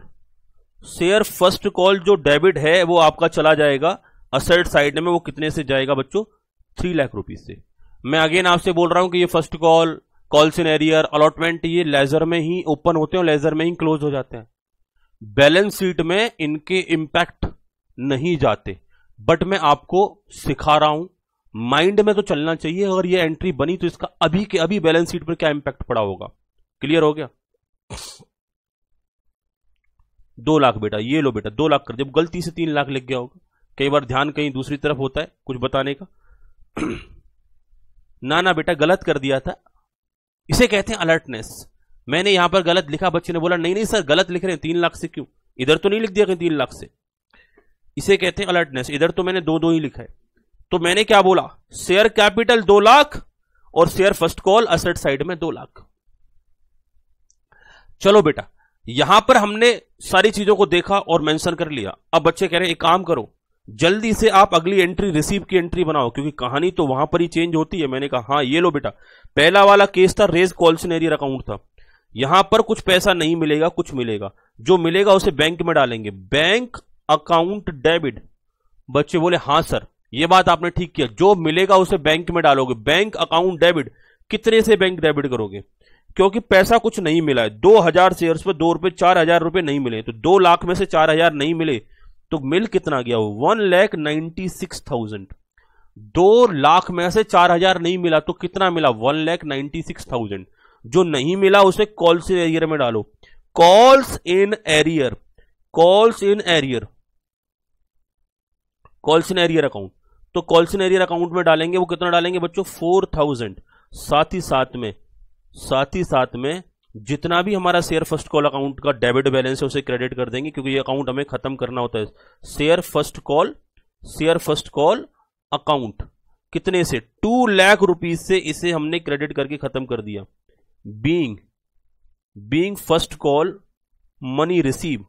share first call जो डेबिट है वो आपका चला जाएगा असर्ट साइड में वो कितने से जाएगा बच्चों थ्री लाख रुपीज से मैं अगेन आपसे बोल रहा हूं कि ये first call calls in arrear allotment ये लेजर में ही ओपन होते हैं और लेजर में ही क्लोज हो जाते हैं बैलेंस शीट में इनके इंपैक्ट नहीं जाते बट मैं आपको सिखा रहा हूं माइंड में तो चलना चाहिए अगर ये एंट्री बनी तो इसका अभी के अभी बैलेंस शीट पर क्या इंपैक्ट पड़ा होगा क्लियर हो गया दो लाख बेटा ये लो बेटा दो लाख कर जब गलती से तीन लाख लग गया होगा कई बार ध्यान कहीं दूसरी तरफ होता है कुछ बताने का ना ना बेटा गलत कर दिया था इसे कहते हैं अलर्टनेस मैंने यहां पर गलत लिखा बच्चे ने बोला नहीं नहीं सर गलत लिख रहे हैं तीन लाख से क्यों इधर तो नहीं लिख दिया तीन लाख से इसे कहते हैं अलर्टनेस इधर तो मैंने दो दो ही लिखा है तो मैंने क्या बोला शेयर कैपिटल दो लाख और share first call asset side में दो लाख चलो बेटा यहां पर हमने सारी चीजों को देखा और मेंशन कर लिया अब बच्चे कह रहे हैं एक काम करो जल्दी से आप अगली एंट्री रिसीव की एंट्री बनाओ क्योंकि कहानी तो वहां पर ही चेंज होती है मैंने कहा हाँ ये लो बेटा पहला वाला केस था रेज कॉल्सनेरियर अकाउंट था यहां पर कुछ पैसा नहीं मिलेगा कुछ मिलेगा जो मिलेगा उसे बैंक में डालेंगे बैंक अकाउंट डेबिट बच्चे बोले हां सर यह बात आपने ठीक किया जो मिलेगा उसे बैंक में डालोगे बैंक अकाउंट डेबिट कितने से बैंक डेबिट करोगे क्योंकि पैसा कुछ नहीं मिला है दो हजार शेयर पर दो रुपए चार हजार रुपए नहीं मिले तो दो लाख में से चार हजार नहीं मिले तो मिल कितना गया one lakh ninety six thousand दो लाख में से चार हजार नहीं मिला तो कितना मिला one lakh ninety six thousand जो नहीं मिला उसे कॉल्स इन एरियर में डालो calls in arrear calls in arrear calls in arrear account तो कॉल्स इन एरियर अकाउंट में डालेंगे वो कितना डालेंगे बच्चों फोर थाउजेंड साथ ही साथ में साथ ही साथ में जितना भी हमारा शेयर फर्स्ट कॉल अकाउंट का डेबिट बैलेंस है उसे क्रेडिट कर देंगे क्योंकि ये अकाउंट हमें खत्म करना होता है share first call share first call account कितने से टू लाख रुपीज से इसे हमने क्रेडिट करके खत्म कर दिया being being first call money receive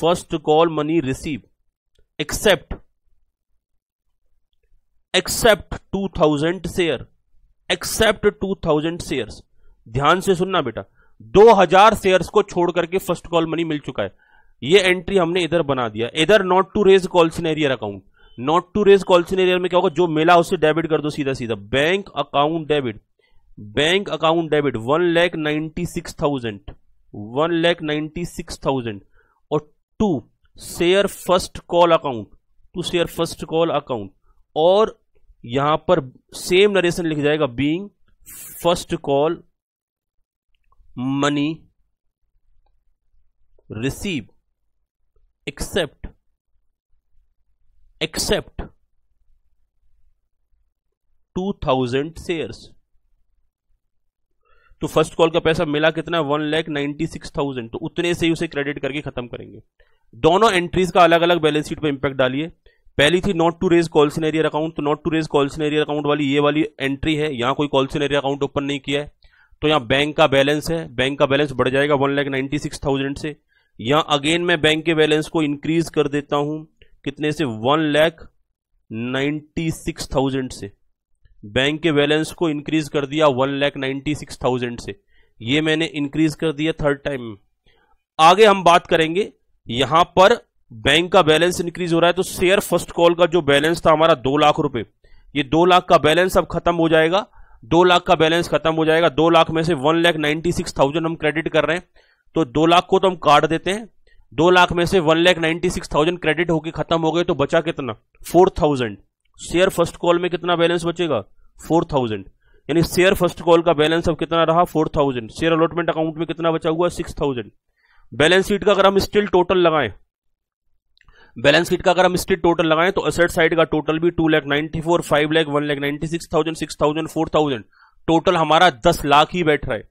first call money receive except except two thousand share except two thousand share ध्यान से सुनना बेटा दो हजार शेयर को छोड़ करके फर्स्ट कॉल मनी मिल चुका है ये एंट्री हमने इधर बना दिया इधर not to raise calls in arrear account not to raise calls in arrear में क्या होगा जो मिला उसे डेबिट कर दो सीधा सीधा bank account debit bank account debit one lakh ninety six thousand one lakh ninety six thousand और to share first call account to share first call account और यहां पर सेम नरेशन लिख जाएगा being first call money receive except except two thousand shares तो first call का पैसा मिला कितना one lakh ninety six thousand तो उतने से ही उसे क्रेडिट करके खत्म करेंगे दोनों एंट्रीज का अलग अलग बैलेंस शीट पर इंपैक्ट डालिए पहली थी not to raise calls in arrear account तो not to raise calls in arrear account वाली ये वाली एंट्री है यहाँ कोई कॉल सीनेरियर अकाउंट ओपन नहीं किया है तो यहाँ बैंक का बैलेंस है बैंक का बैलेंस बढ़ जाएगा one lakh ninety six thousand से यहाँ अगेन मैं बैंक के बैलेंस को इंक्रीज कर देता हूँ कितने से one lakh ninety six thousand से बैंक के बैलेंस को इंक्रीज कर दिया one lakh ninety six thousand से ये मैंने इंक्रीज कर दिया थर्ड टाइम आगे हम बात करेंगे यहां पर बैंक का बैलेंस इंक्रीज हो रहा है तो शेयर फर्स्ट कॉल का जो बैलेंस था हमारा दो लाख रुपए ये दो लाख का बैलेंस अब खत्म हो जाएगा दो लाख का बैलेंस खत्म हो जाएगा दो लाख में से one lakh ninety six thousand हम क्रेडिट कर रहे हैं तो दो लाख को तो हम काट देते हैं दो लाख में से one lakh ninety six thousand credit होकर खत्म हो गए तो बचा कितना four thousand share first call में कितना बैलेंस बचेगा फोर थाउजेंड यानी शेयर फर्स्ट कॉल का बैलेंस अब कितना रहा four thousand share allotment account में कितना बचा हुआ सिक्स थाउजेंड बैलेंस शीट का अगर हम स्टिल टोटल लगाएं बैलेंस शीट का अगर हम स्टिल टोटल लगाएं तो असेट साइड का टोटल भी two lakh ninety four five lakh one lakh ninety six thousand six thousand four thousand total हमारा दस लाख ही बैठ रहा है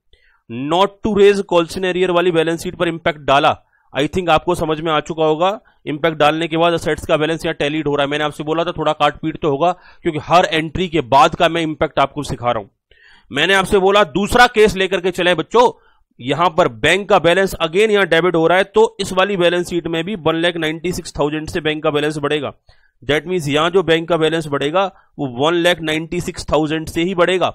not to raise calls in arrear वाली बैलेंस शीट पर इंपैक्ट डाला आई थिंक आपको समझ में आ चुका होगा इंपैक्ट डालने के बाद असेट्स का बैलेंस यहाँ टैलीड हो रहा है मैंने आपसे बोला था थोड़ा काट पीट तो होगा क्योंकि हर एंट्री के बाद का मैं इंपैक्ट आपको सिखा रहा हूं मैंने आपसे बोला दूसरा केस लेकर के चले बच्चों यहां पर बैंक का बैलेंस अगेन यहां डेबिट हो रहा है तो इस वाली बैलेंस शीट में भी one lakh ninety six thousand से बैंक का बैलेंस बढ़ेगा दैट मीन्स यहां जो बैंक का बैलेंस बढ़ेगा वो one lakh ninety six thousand से ही बढ़ेगा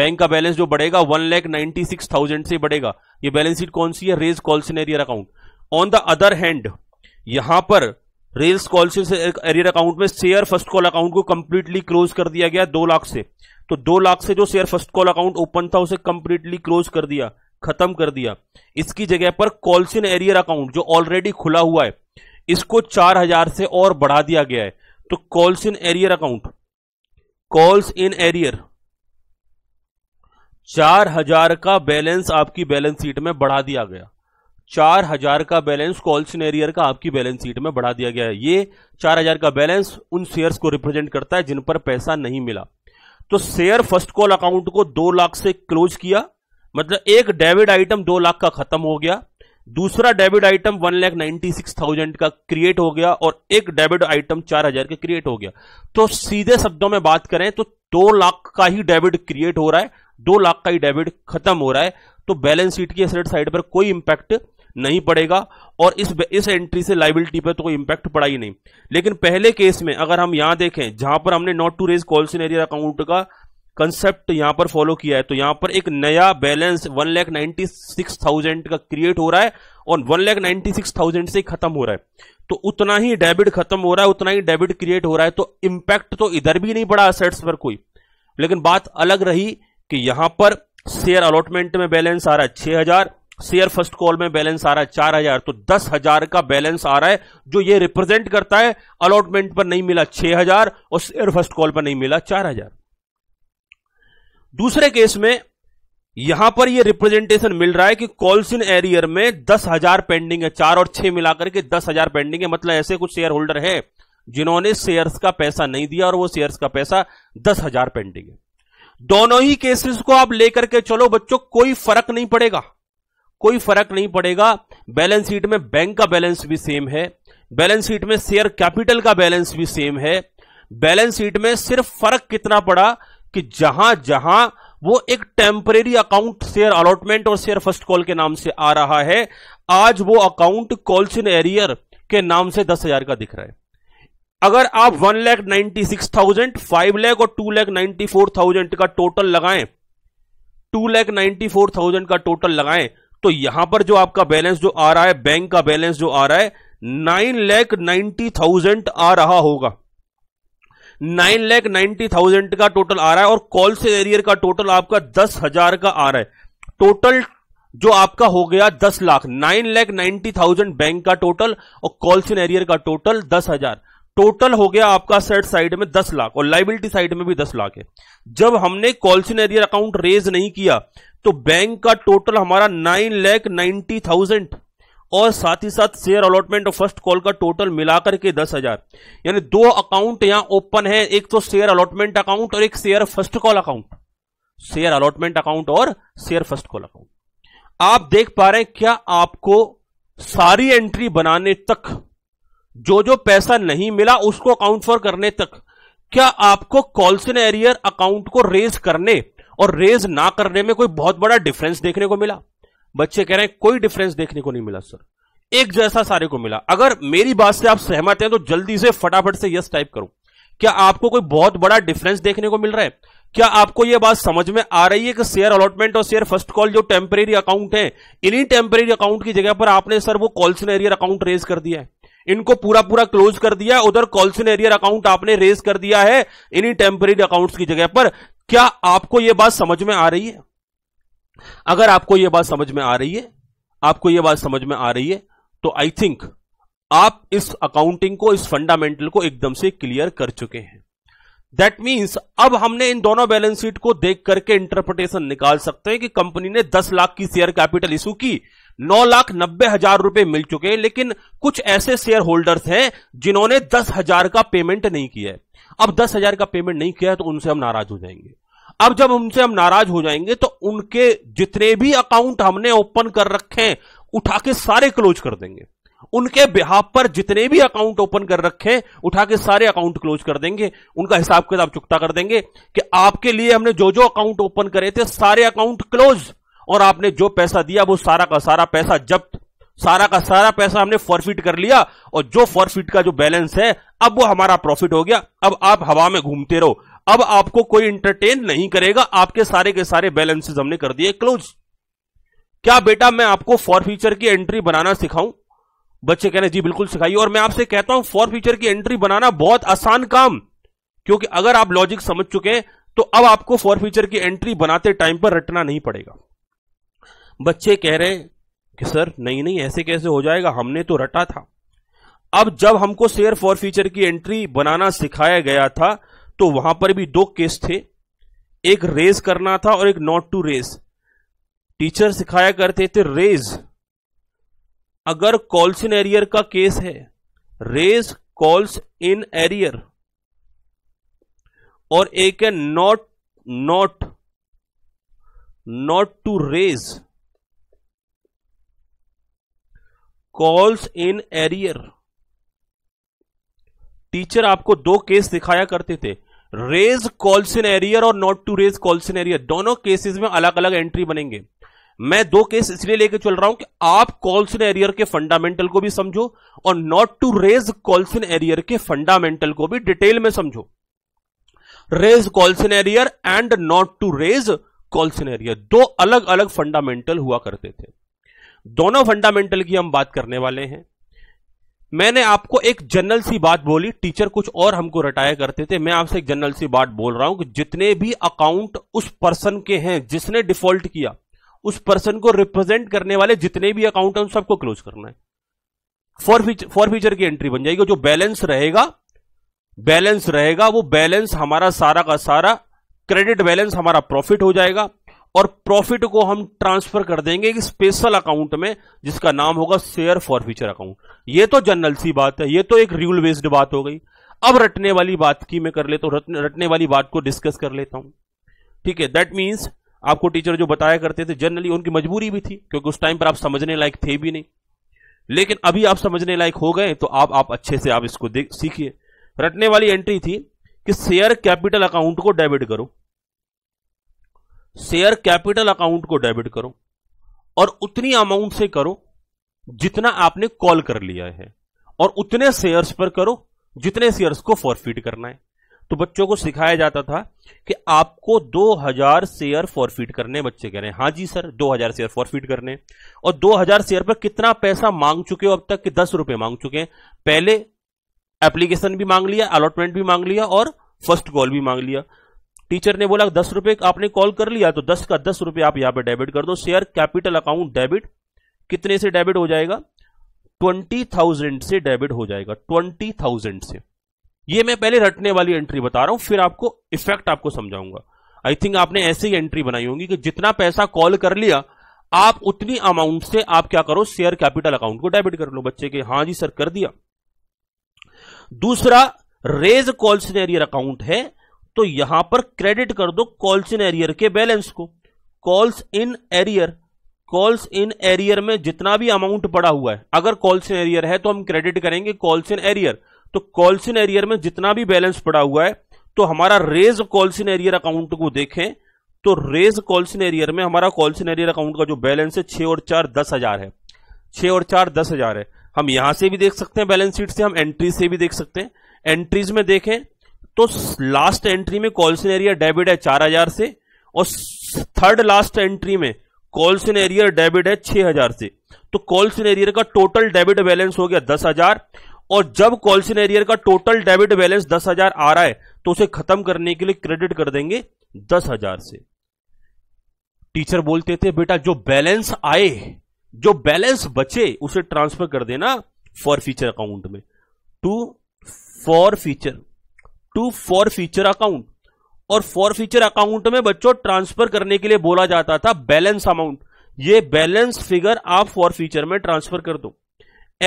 बैंक का बैलेंस जो बढ़ेगा one lakh ninety six thousand से बढ़ेगा ये बैलेंस शीट कौन सी है raise calls in arrear account on the other hand यहां पर कॉल से एरियर अकाउंट में शेयर फर्स्ट कॉल अकाउंट को कंप्लीटली क्लोज कर दिया गया दो लाख से तो दो लाख से जो share first call account open था उसे कंप्लीटली क्लोज कर दिया खत्म कर दिया इसकी जगह पर कॉल्सिन एरियर अकाउंट जो ऑलरेडी खुला हुआ है इसको चार हजार से और बढ़ा दिया गया है तो calls in arrear account calls in arrear चार हजार का बैलेंस आपकी बैलेंस शीट में बढ़ा दिया गया चार हजार का बैलेंस कॉल सीनेरियर का आपकी बैलेंस शीट में बढ़ा दिया गया है ये चार हजार का बैलेंस उन शेयर्स को रिप्रेजेंट करता है जिन पर पैसा नहीं मिला तो शेयर फर्स्ट कॉल अकाउंट को दो लाख से क्लोज किया मतलब एक डेबिट आइटम दो लाख का खत्म हो गया दूसरा debit item one lakh ninety six thousand का क्रिएट हो गया और एक डेबिट आइटम चार हजार का क्रिएट हो गया तो सीधे शब्दों में बात करें तो दो लाख का ही डेबिट क्रिएट हो रहा है दो लाख का ही डेबिट खत्म हो रहा है तो बैलेंस शीट की एसेट साइड पर कोई इंपैक्ट नहीं पड़ेगा और इस इस एंट्री से लाइबिलिटी पर तो कोई इंपैक्ट पड़ा ही नहीं लेकिन पहले केस में अगर हम यहां देखें जहां पर हमने not to raise calls in arrear account का कंसेप्ट यहां पर फॉलो किया है तो यहां पर एक नया balance one lakh ninety six thousand का क्रिएट हो रहा है और one lakh ninety six thousand से खत्म हो रहा है तो उतना ही डेबिट खत्म हो रहा है उतना ही डेबिट क्रिएट हो रहा है तो इंपैक्ट तो इधर भी नहीं पड़ा असेट्स पर कोई लेकिन बात अलग रही कि यहां पर शेयर अलॉटमेंट में बैलेंस आ रहा है छह हजार शेयर फर्स्ट कॉल में बैलेंस आ रहा है चार हजार तो दस हजार का बैलेंस आ रहा है जो ये रिप्रेजेंट करता है अलॉटमेंट पर नहीं मिला छह हजार और शेयर फर्स्ट कॉल पर नहीं मिला चार हजार दूसरे केस में यहां पर ये रिप्रेजेंटेशन मिल रहा है कि कॉल्स इन एरियर में दस हजार पेंडिंग है चार और छह मिलाकर के दस हजार पेंडिंग है मतलब ऐसे कुछ शेयर होल्डर है जिन्होंने शेयर्स का पैसा नहीं दिया और वो शेयर्स का पैसा दस हजार पेंडिंग है दोनों ही केसेस को आप लेकर के चलो बच्चों कोई फर्क नहीं पड़ेगा कोई फर्क नहीं पड़ेगा बैलेंस शीट में बैंक का बैलेंस भी सेम है बैलेंस शीट में शेयर कैपिटल का बैलेंस भी सेम है बैलेंस शीट में सिर्फ फर्क कितना पड़ा कि जहां जहां वो एक टेम्परेरी अकाउंट शेयर अलॉटमेंट और शेयर फर्स्ट कॉल के नाम से आ रहा है आज वो अकाउंट कॉल्सिन एरियर के नाम से दस हजार का दिख रहा है अगर आप one lakh ninety six thousand five lakh और two lakh ninety four thousand का टोटल लगाएं two lakh ninety four thousand का टोटल लगाएं तो यहां पर जो आपका बैलेंस जो आ रहा है बैंक का बैलेंस जो आ रहा है नाइन लैख नाइन्टी थाउजेंड आ रहा होगा नाइन लैख नाइन्टी थाउजेंड का टोटल आ रहा है और कॉल से एरियर का टोटल आपका दस हजार का आ रहा है टोटल जो आपका हो गया दस lakh nine lakh ninety thousand bank का टोटल और कॉल से एरियर का टोटल दस हजार टोटल हो गया आपका सेट साइड में दस लाख और लाइबिलिटी साइड में भी दस लाख है जब हमने कॉल्सिन एरियर अकाउंट रेज नहीं किया तो बैंक का टोटल हमारा नाइन लैख नाइन्टी थाउजेंड और साथ ही साथ शेयर अलॉटमेंट और फर्स्ट कॉल का टोटल मिलाकर के दस हजार यानी दो अकाउंट यहां ओपन है एक तो शेयर अलॉटमेंट अकाउंट और एक share first call account share allotment account और शेयर फर्स्ट कॉल अकाउंट आप देख पा रहे हैं क्या आपको सारी एंट्री बनाने तक जो जो पैसा नहीं मिला उसको अकाउंट फॉर करने तक क्या आपको कॉल्सन एरियर अकाउंट को रेज करने और रेज ना करने में कोई बहुत बड़ा डिफरेंस देखने को मिला बच्चे कह रहे हैं कोई डिफरेंस देखने को नहीं मिला सर एक जैसा सारे को मिला अगर मेरी बात से आप सहमत हैं तो जल्दी से फटाफट से यस टाइप करो क्या आपको कोई बहुत बड़ा डिफरेंस देखने को मिल रहा है क्या आपको यह बात समझ में आ रही है कि शेयर अलॉटमेंट और शेयर फर्स्ट कॉल जो टेम्परेरी अकाउंट है इन्हीं टेम्परेरी अकाउंट की जगह पर आपने सर वो कॉल्स एरियर अकाउंट रेज कर दिया है इनको पूरा पूरा क्लोज कर दिया उधर कॉल्सन एरियर अकाउंट आपने रेज कर दिया है इन्हीं टेम्परेरी अकाउंट्स की जगह पर क्या आपको यह बात समझ में आ रही है अगर आपको यह बात समझ में आ रही है आपको यह बात समझ में आ रही है तो आई थिंक आप इस अकाउंटिंग को इस फंडामेंटल को एकदम से क्लियर कर चुके हैं दैट मीन्स अब हमने इन दोनों बैलेंस शीट को देख करके इंटरप्रिटेशन निकाल सकते हैं कि कंपनी ने 10 लाख की शेयर कैपिटल इशू की नौ लाख नब्बे हजार रुपए मिल चुके हैं लेकिन कुछ ऐसे शेयर होल्डर्स हैं जिन्होंने दस हजार का पेमेंट नहीं किया है अब दस हजार का पेमेंट नहीं किया है तो उनसे हम नाराज हो जाएंगे अब जब उनसे हम नाराज हो जाएंगे तो उनके जितने भी अकाउंट हमने ओपन कर रखे हैं उठा के सारे क्लोज कर देंगे उनके बिहाब पर जितने भी अकाउंट ओपन कर रखे हैं उठा के सारे अकाउंट क्लोज कर देंगे उनका हिसाब किताब चुकता कर देंगे कि आपके लिए हमने जो जो अकाउंट ओपन करे थे सारे अकाउंट क्लोज और आपने जो पैसा दिया वो सारा का सारा पैसा जब्त सारा का सारा पैसा हमने फॉरफिट कर लिया और जो फॉरफिट का जो बैलेंस है अब वो हमारा प्रॉफिट हो गया अब आप हवा में घूमते रहो अब आपको कोई इंटरटेन नहीं करेगा आपके सारे के सारे बैलेंसेस हमने कर दिए क्लोज क्या बेटा मैं आपको फॉर फ्यूचर की एंट्री बनाना सिखाऊं बच्चे कह रहे जी बिल्कुल सिखाइए और मैं आपसे कहता हूं फॉर फ्यूचर की एंट्री बनाना बहुत आसान काम क्योंकि अगर आप लॉजिक समझ चुके हैं तो अब आपको फॉर फ्यूचर की एंट्री बनाते टाइम पर रटना नहीं पड़ेगा बच्चे कह रहे कि सर नहीं नहीं ऐसे कैसे हो जाएगा हमने तो रटा था अब जब हमको शेयर फॉर फ्यूचर की एंट्री बनाना सिखाया गया था तो वहां पर भी दो केस थे एक रेज करना था और एक नॉट टू रेज टीचर सिखाया करते थे रेज अगर कॉल्स इन एरियर का केस है रेज कॉल्स इन एरियर और एक है not not not to raise calls in arrear teacher आपको दो केस दिखाया करते थे रेज कॉल्स इन एरियर और not to raise calls in arrear दोनों केसेस में अलग अलग एंट्री बनेंगे मैं दो केस इसलिए लेके चल रहा हूं कि आप कॉल्स इन एरियर के फंडामेंटल को भी समझो और not to raise calls in arrear के फंडामेंटल को भी डिटेल में समझो raise calls in arrear and not to raise calls in arrear दो अलग अलग फंडामेंटल हुआ करते थे दोनों फंडामेंटल की हम बात करने वाले हैं मैंने आपको एक जनरल सी बात बोली टीचर कुछ और हमको रटाया करते थे मैं आपसे एक जनरल सी बात बोल रहा हूं कि जितने भी अकाउंट उस पर्सन के हैं जिसने डिफॉल्ट किया उस पर्सन को रिप्रेजेंट करने वाले जितने भी अकाउंट हैं उन सबको क्लोज करना है फॉर फीचर फॉर फीचर की एंट्री बन जाएगी जो बैलेंस रहेगा बैलेंस रहेगा वो बैलेंस हमारा सारा का सारा क्रेडिट बैलेंस हमारा प्रॉफिट हो जाएगा और प्रॉफिट को हम ट्रांसफर कर देंगे एक स्पेशल अकाउंट में जिसका नाम होगा शेयर फॉर फ्यूचर अकाउंट ये तो जनरल सी बात है ये तो एक रूल बेस्ड बात हो गई अब रटने वाली बात की मैं कर लेता हूं रटने, वाली बात को डिस्कस कर लेता हूं ठीक है दैट मीन्स आपको टीचर जो बताया करते थे जनरली उनकी मजबूरी भी थी क्योंकि उस टाइम पर आप समझने लायक थे भी नहीं लेकिन अभी आप समझने लायक हो गए तो आप आप अच्छे से आप इसको सीखिए रटने वाली एंट्री थी कि शेयर कैपिटल अकाउंट को डेबिट करो शेयर कैपिटल अकाउंट को डेबिट करो और उतनी अमाउंट से करो जितना आपने कॉल कर लिया है और उतने शेयर्स पर करो जितने शेयर्स को फॉरफिट करना है तो बच्चों को सिखाया जाता था कि आपको 2000 शेयर फॉरफिट करने बच्चे कह रहे हैं हाँ जी सर 2000 शेयर फॉरफिट करने और 2000 शेयर पर कितना पैसा मांग चुके हो अब तक कि दस रुपए मांग चुके हैं पहले एप्लीकेशन भी मांग लिया अलॉटमेंट भी मांग लिया और फर्स्ट कॉल भी मांग लिया टीचर ने बोला दस रुपए आपने कॉल कर लिया तो दस का दस रुपए आप यहां पे डेबिट कर दो शेयर कैपिटल अकाउंट डेबिट कितने से डेबिट हो जाएगा ट्वेंटी थाउजेंड से डेबिट हो जाएगा ट्वेंटी थाउजेंड से ये मैं पहले रटने वाली एंट्री बता रहा हूं फिर आपको इफेक्ट आपको समझाऊंगा आई थिंक आपने ऐसे ही एंट्री बनाई होगी कि जितना पैसा कॉल कर लिया आप उतनी अमाउंट से आप क्या करो शेयर कैपिटल अकाउंट को डेबिट कर लो बच्चे के हाँ जी सर कर दिया दूसरा रेज कॉल सिनेरियर अकाउंट है तो यहां पर क्रेडिट कर दो कॉल्स इन एरियर के बैलेंस को calls in arrear calls in arrear में जितना भी अमाउंट पड़ा हुआ है अगर कॉल्स इन एरियर है तो हम क्रेडिट करेंगे कॉल्स इन एरियर तो कॉल्स इन एरियर में जितना भी बैलेंस पड़ा हुआ है तो हमारा raise calls in arrear account को देखें तो रेज कॉल्स इन एरियर में हमारा कॉल्स इन एरियर अकाउंट का जो बैलेंस है छह और चार दस हजार है छह और चार दस हजार है हम यहां से भी देख सकते हैं बैलेंस शीट से हम एंट्री से भी देख सकते हैं एंट्रीज में देखें तो लास्ट एंट्री में कॉल्सन एरिया डेबिट है चार हजार से और थर्ड लास्ट एंट्री में कॉल्सन एरियर डेबिट है छह हजार से तो कॉल्सन एरियर का टोटल डेबिट बैलेंस हो गया दस हजार और जब कॉल्सन एरियर का टोटल डेबिट बैलेंस दस हजार आ रहा है तो उसे खत्म करने के लिए क्रेडिट कर देंगे दस हजार से टीचर बोलते थे बेटा जो बैलेंस आए जो बैलेंस बचे उसे ट्रांसफर कर देना फॉर फ्यूचर अकाउंट में to forfeiture to forfeiture account और फॉर फ्यूचर अकाउंट में बच्चों ट्रांसफर करने के लिए बोला जाता था बैलेंस अमाउंट ये बैलेंस फिगर आप फॉर फ्यूचर में ट्रांसफर कर दो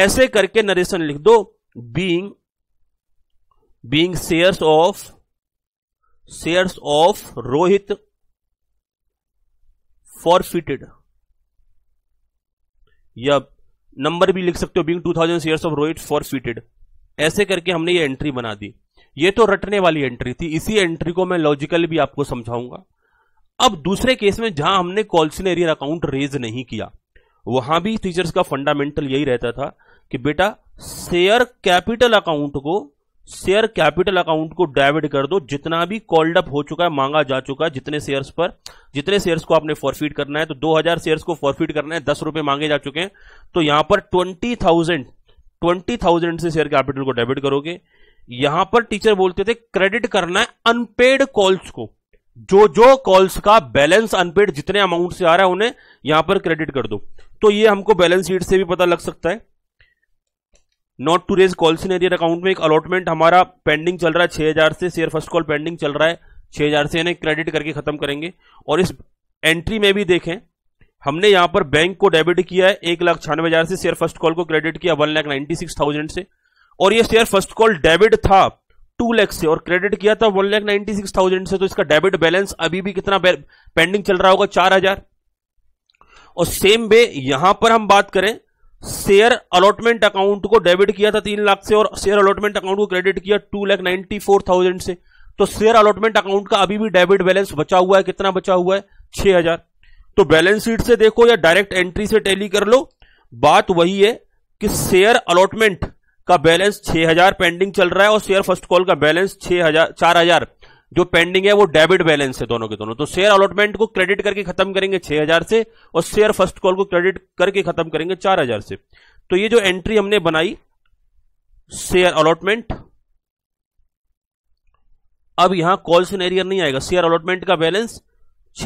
ऐसे करके नरेशन लिख दो being being shares of shares of Rohit forfeited या नंबर भी लिख सकते हो being 2000 shares of Rohit forfeited ऐसे करके हमने ये एंट्री बना दी ये तो रटने वाली एंट्री थी इसी एंट्री को मैं लॉजिकली भी आपको समझाऊंगा अब दूसरे केस में जहां हमने कॉल्सिनेरियर अकाउंट रेज नहीं किया वहां भी टीचर्स का फंडामेंटल यही रहता था कि बेटा शेयर कैपिटल अकाउंट को शेयर कैपिटल अकाउंट को डेबिट कर दो जितना भी कॉल्ड अप हो चुका है मांगा जा चुका है जितने शेयर्स पर जितने शेयर्स को आपने फॉरफिट करना है तो 2000 शेयर्स को फॉरफिट करना है दस रुपए मांगे जा चुके हैं तो यहां पर 20,000 20,000 से शेयर कैपिटल को डेबिट करोगे यहां पर टीचर बोलते थे क्रेडिट करना है अनपेड कॉल्स को जो जो कॉल्स का बैलेंस अनपेड जितने अमाउंट से आ रहा है उन्हें यहां पर क्रेडिट कर दो तो ये हमको बैलेंस शीट से भी पता लग सकता है not to raise calls in arrear account में एक अलॉटमेंट हमारा पेंडिंग चल रहा है छह हजार से शेयर फर्स्ट कॉल पेंडिंग चल रहा है छह हजार से इन्हें क्रेडिट करके खत्म करेंगे और इस एंट्री में भी देखें हमने यहां पर बैंक को डेबिट किया है एक लाख छियानवे हजार से शेयर फर्स्ट कॉल को क्रेडिट किया one lakh ninety six thousand से और ये शेयर फर्स्ट कॉल डेबिट था टू लैख से और क्रेडिट किया था one lakh ninety six thousand से तो इसका डेबिट बैलेंस अभी भी कितना पेंडिंग चल रहा होगा चार हजार और सेम वे यहां पर हम बात करें शेयर अलॉटमेंट अकाउंट को डेबिट किया था तीन लाख से और शेयर अलॉटमेंट अकाउंट को क्रेडिट किया two lakh ninety four thousand से तो शेयर अलॉटमेंट अकाउंट का अभी भी डेबिट बैलेंस बचा हुआ है कितना बचा हुआ है छह हजार तो बैलेंस शीट से देखो या डायरेक्ट एंट्री से टैली कर लो बात वही है कि शेयर अलॉटमेंट का बैलेंस 6000 पेंडिंग चल रहा है और शेयर फर्स्ट कॉल का बैलेंस 6000 4000 जो पेंडिंग है वो डेबिट बैलेंस है दोनों के दोनों तो शेयर अलॉटमेंट को क्रेडिट करके खत्म करेंगे 6000 से और शेयर फर्स्ट कॉल को क्रेडिट करके खत्म करेंगे 4000 से तो ये जो एंट्री हमने बनाई शेयर अलॉटमेंट अब यहां कॉल नरियर नहीं आएगा शेयर अलॉटमेंट का बैलेंस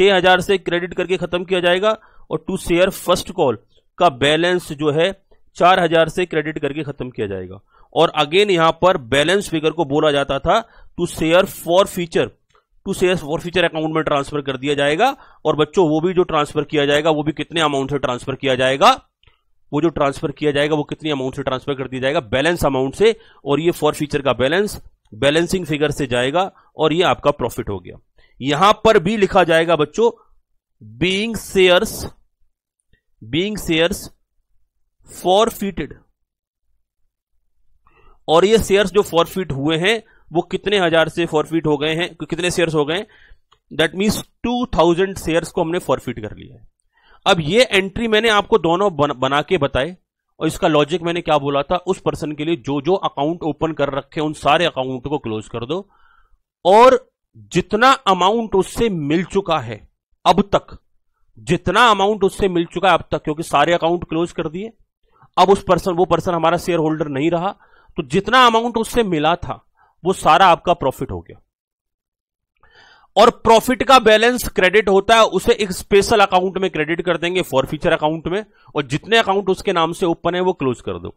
हजार से क्रेडिट करके खत्म किया जाएगा और टू शेयर फर्स्ट कॉल का बैलेंस जो है चार हजार से क्रेडिट करके खत्म किया जाएगा और अगेन यहां पर बैलेंस फिगर को बोला जाता था to share forfeiture to share forfeiture account में ट्रांसफर कर दिया जाएगा और बच्चों वो भी जो ट्रांसफर किया जाएगा वो भी कितने अमाउंट से ट्रांसफर किया जाएगा वो जो ट्रांसफर किया जाएगा वो कितनी अमाउंट से ट्रांसफर कर दिया जाएगा बैलेंस अमाउंट से और ये फॉर फ्यूचर का बैलेंस बैलेंसिंग फिगर से जाएगा और ये आपका प्रॉफिट हो गया यहां पर भी लिखा जाएगा बच्चों being shares being shares forfeited और ये शेयर्स जो फॉरफीट हुए हैं वो कितने हजार से फॉरफीट हो गए हैं कितने शेयर्स हो गए that means two thousand shares को हमने फॉरफीट कर लिया है अब ये एंट्री मैंने आपको दोनों बना के बताए और इसका लॉजिक मैंने क्या बोला था उस पर्सन के लिए जो जो अकाउंट ओपन कर रखे उन सारे अकाउंट को क्लोज कर दो और जितना अमाउंट उससे मिल चुका है अब तक जितना अमाउंट उससे मिल चुका है अब तक क्योंकि सारे अकाउंट क्लोज कर दिए अब उस पर्सन वो पर्सन हमारा शेयर होल्डर नहीं रहा तो जितना अमाउंट उससे मिला था वो सारा आपका प्रॉफिट हो गया और प्रॉफिट का बैलेंस क्रेडिट होता है उसे एक स्पेशल अकाउंट में क्रेडिट कर देंगे फॉर फ्यूचर अकाउंट में और जितने अकाउंट उसके नाम से ओपन है वो क्लोज कर दो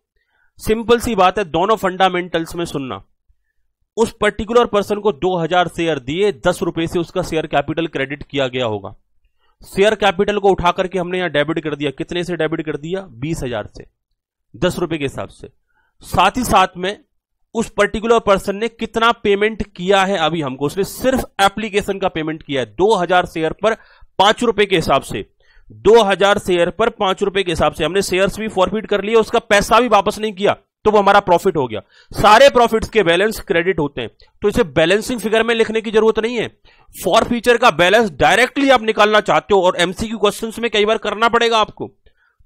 सिंपल सी बात है दोनों फंडामेंटल्स में सुनना उस पर्टिकुलर पर्सन को 2000 शेयर दिए दस रुपए से उसका शेयर कैपिटल क्रेडिट किया गया होगा शेयर कैपिटल को उठा करके हमने यहां डेबिट कर दिया कितने से डेबिट कर दिया बीस हजार से दस रुपए के हिसाब से साथ ही साथ में उस पर्टिकुलर पर्सन ने कितना पेमेंट किया है अभी हमको उसने सिर्फ एप्लीकेशन का पेमेंट किया है दो हजार शेयर पर पांच रुपए के हिसाब से दो हजार शेयर पर पांच रुपए के हिसाब से हमने शेयर भी फॉरफिट कर लिए उसका पैसा भी वापस नहीं किया तो वो हमारा प्रॉफिट हो गया सारे प्रॉफिट्स के बैलेंस क्रेडिट होते हैं तो इसे बैलेंसिंग फिगर में लिखने की जरूरत नहीं है फॉर फ्यूचर का बैलेंस डायरेक्टली आप निकालना चाहते हो और एमसीक्यू क्वेश्चंस में कई बार करना पड़ेगा आपको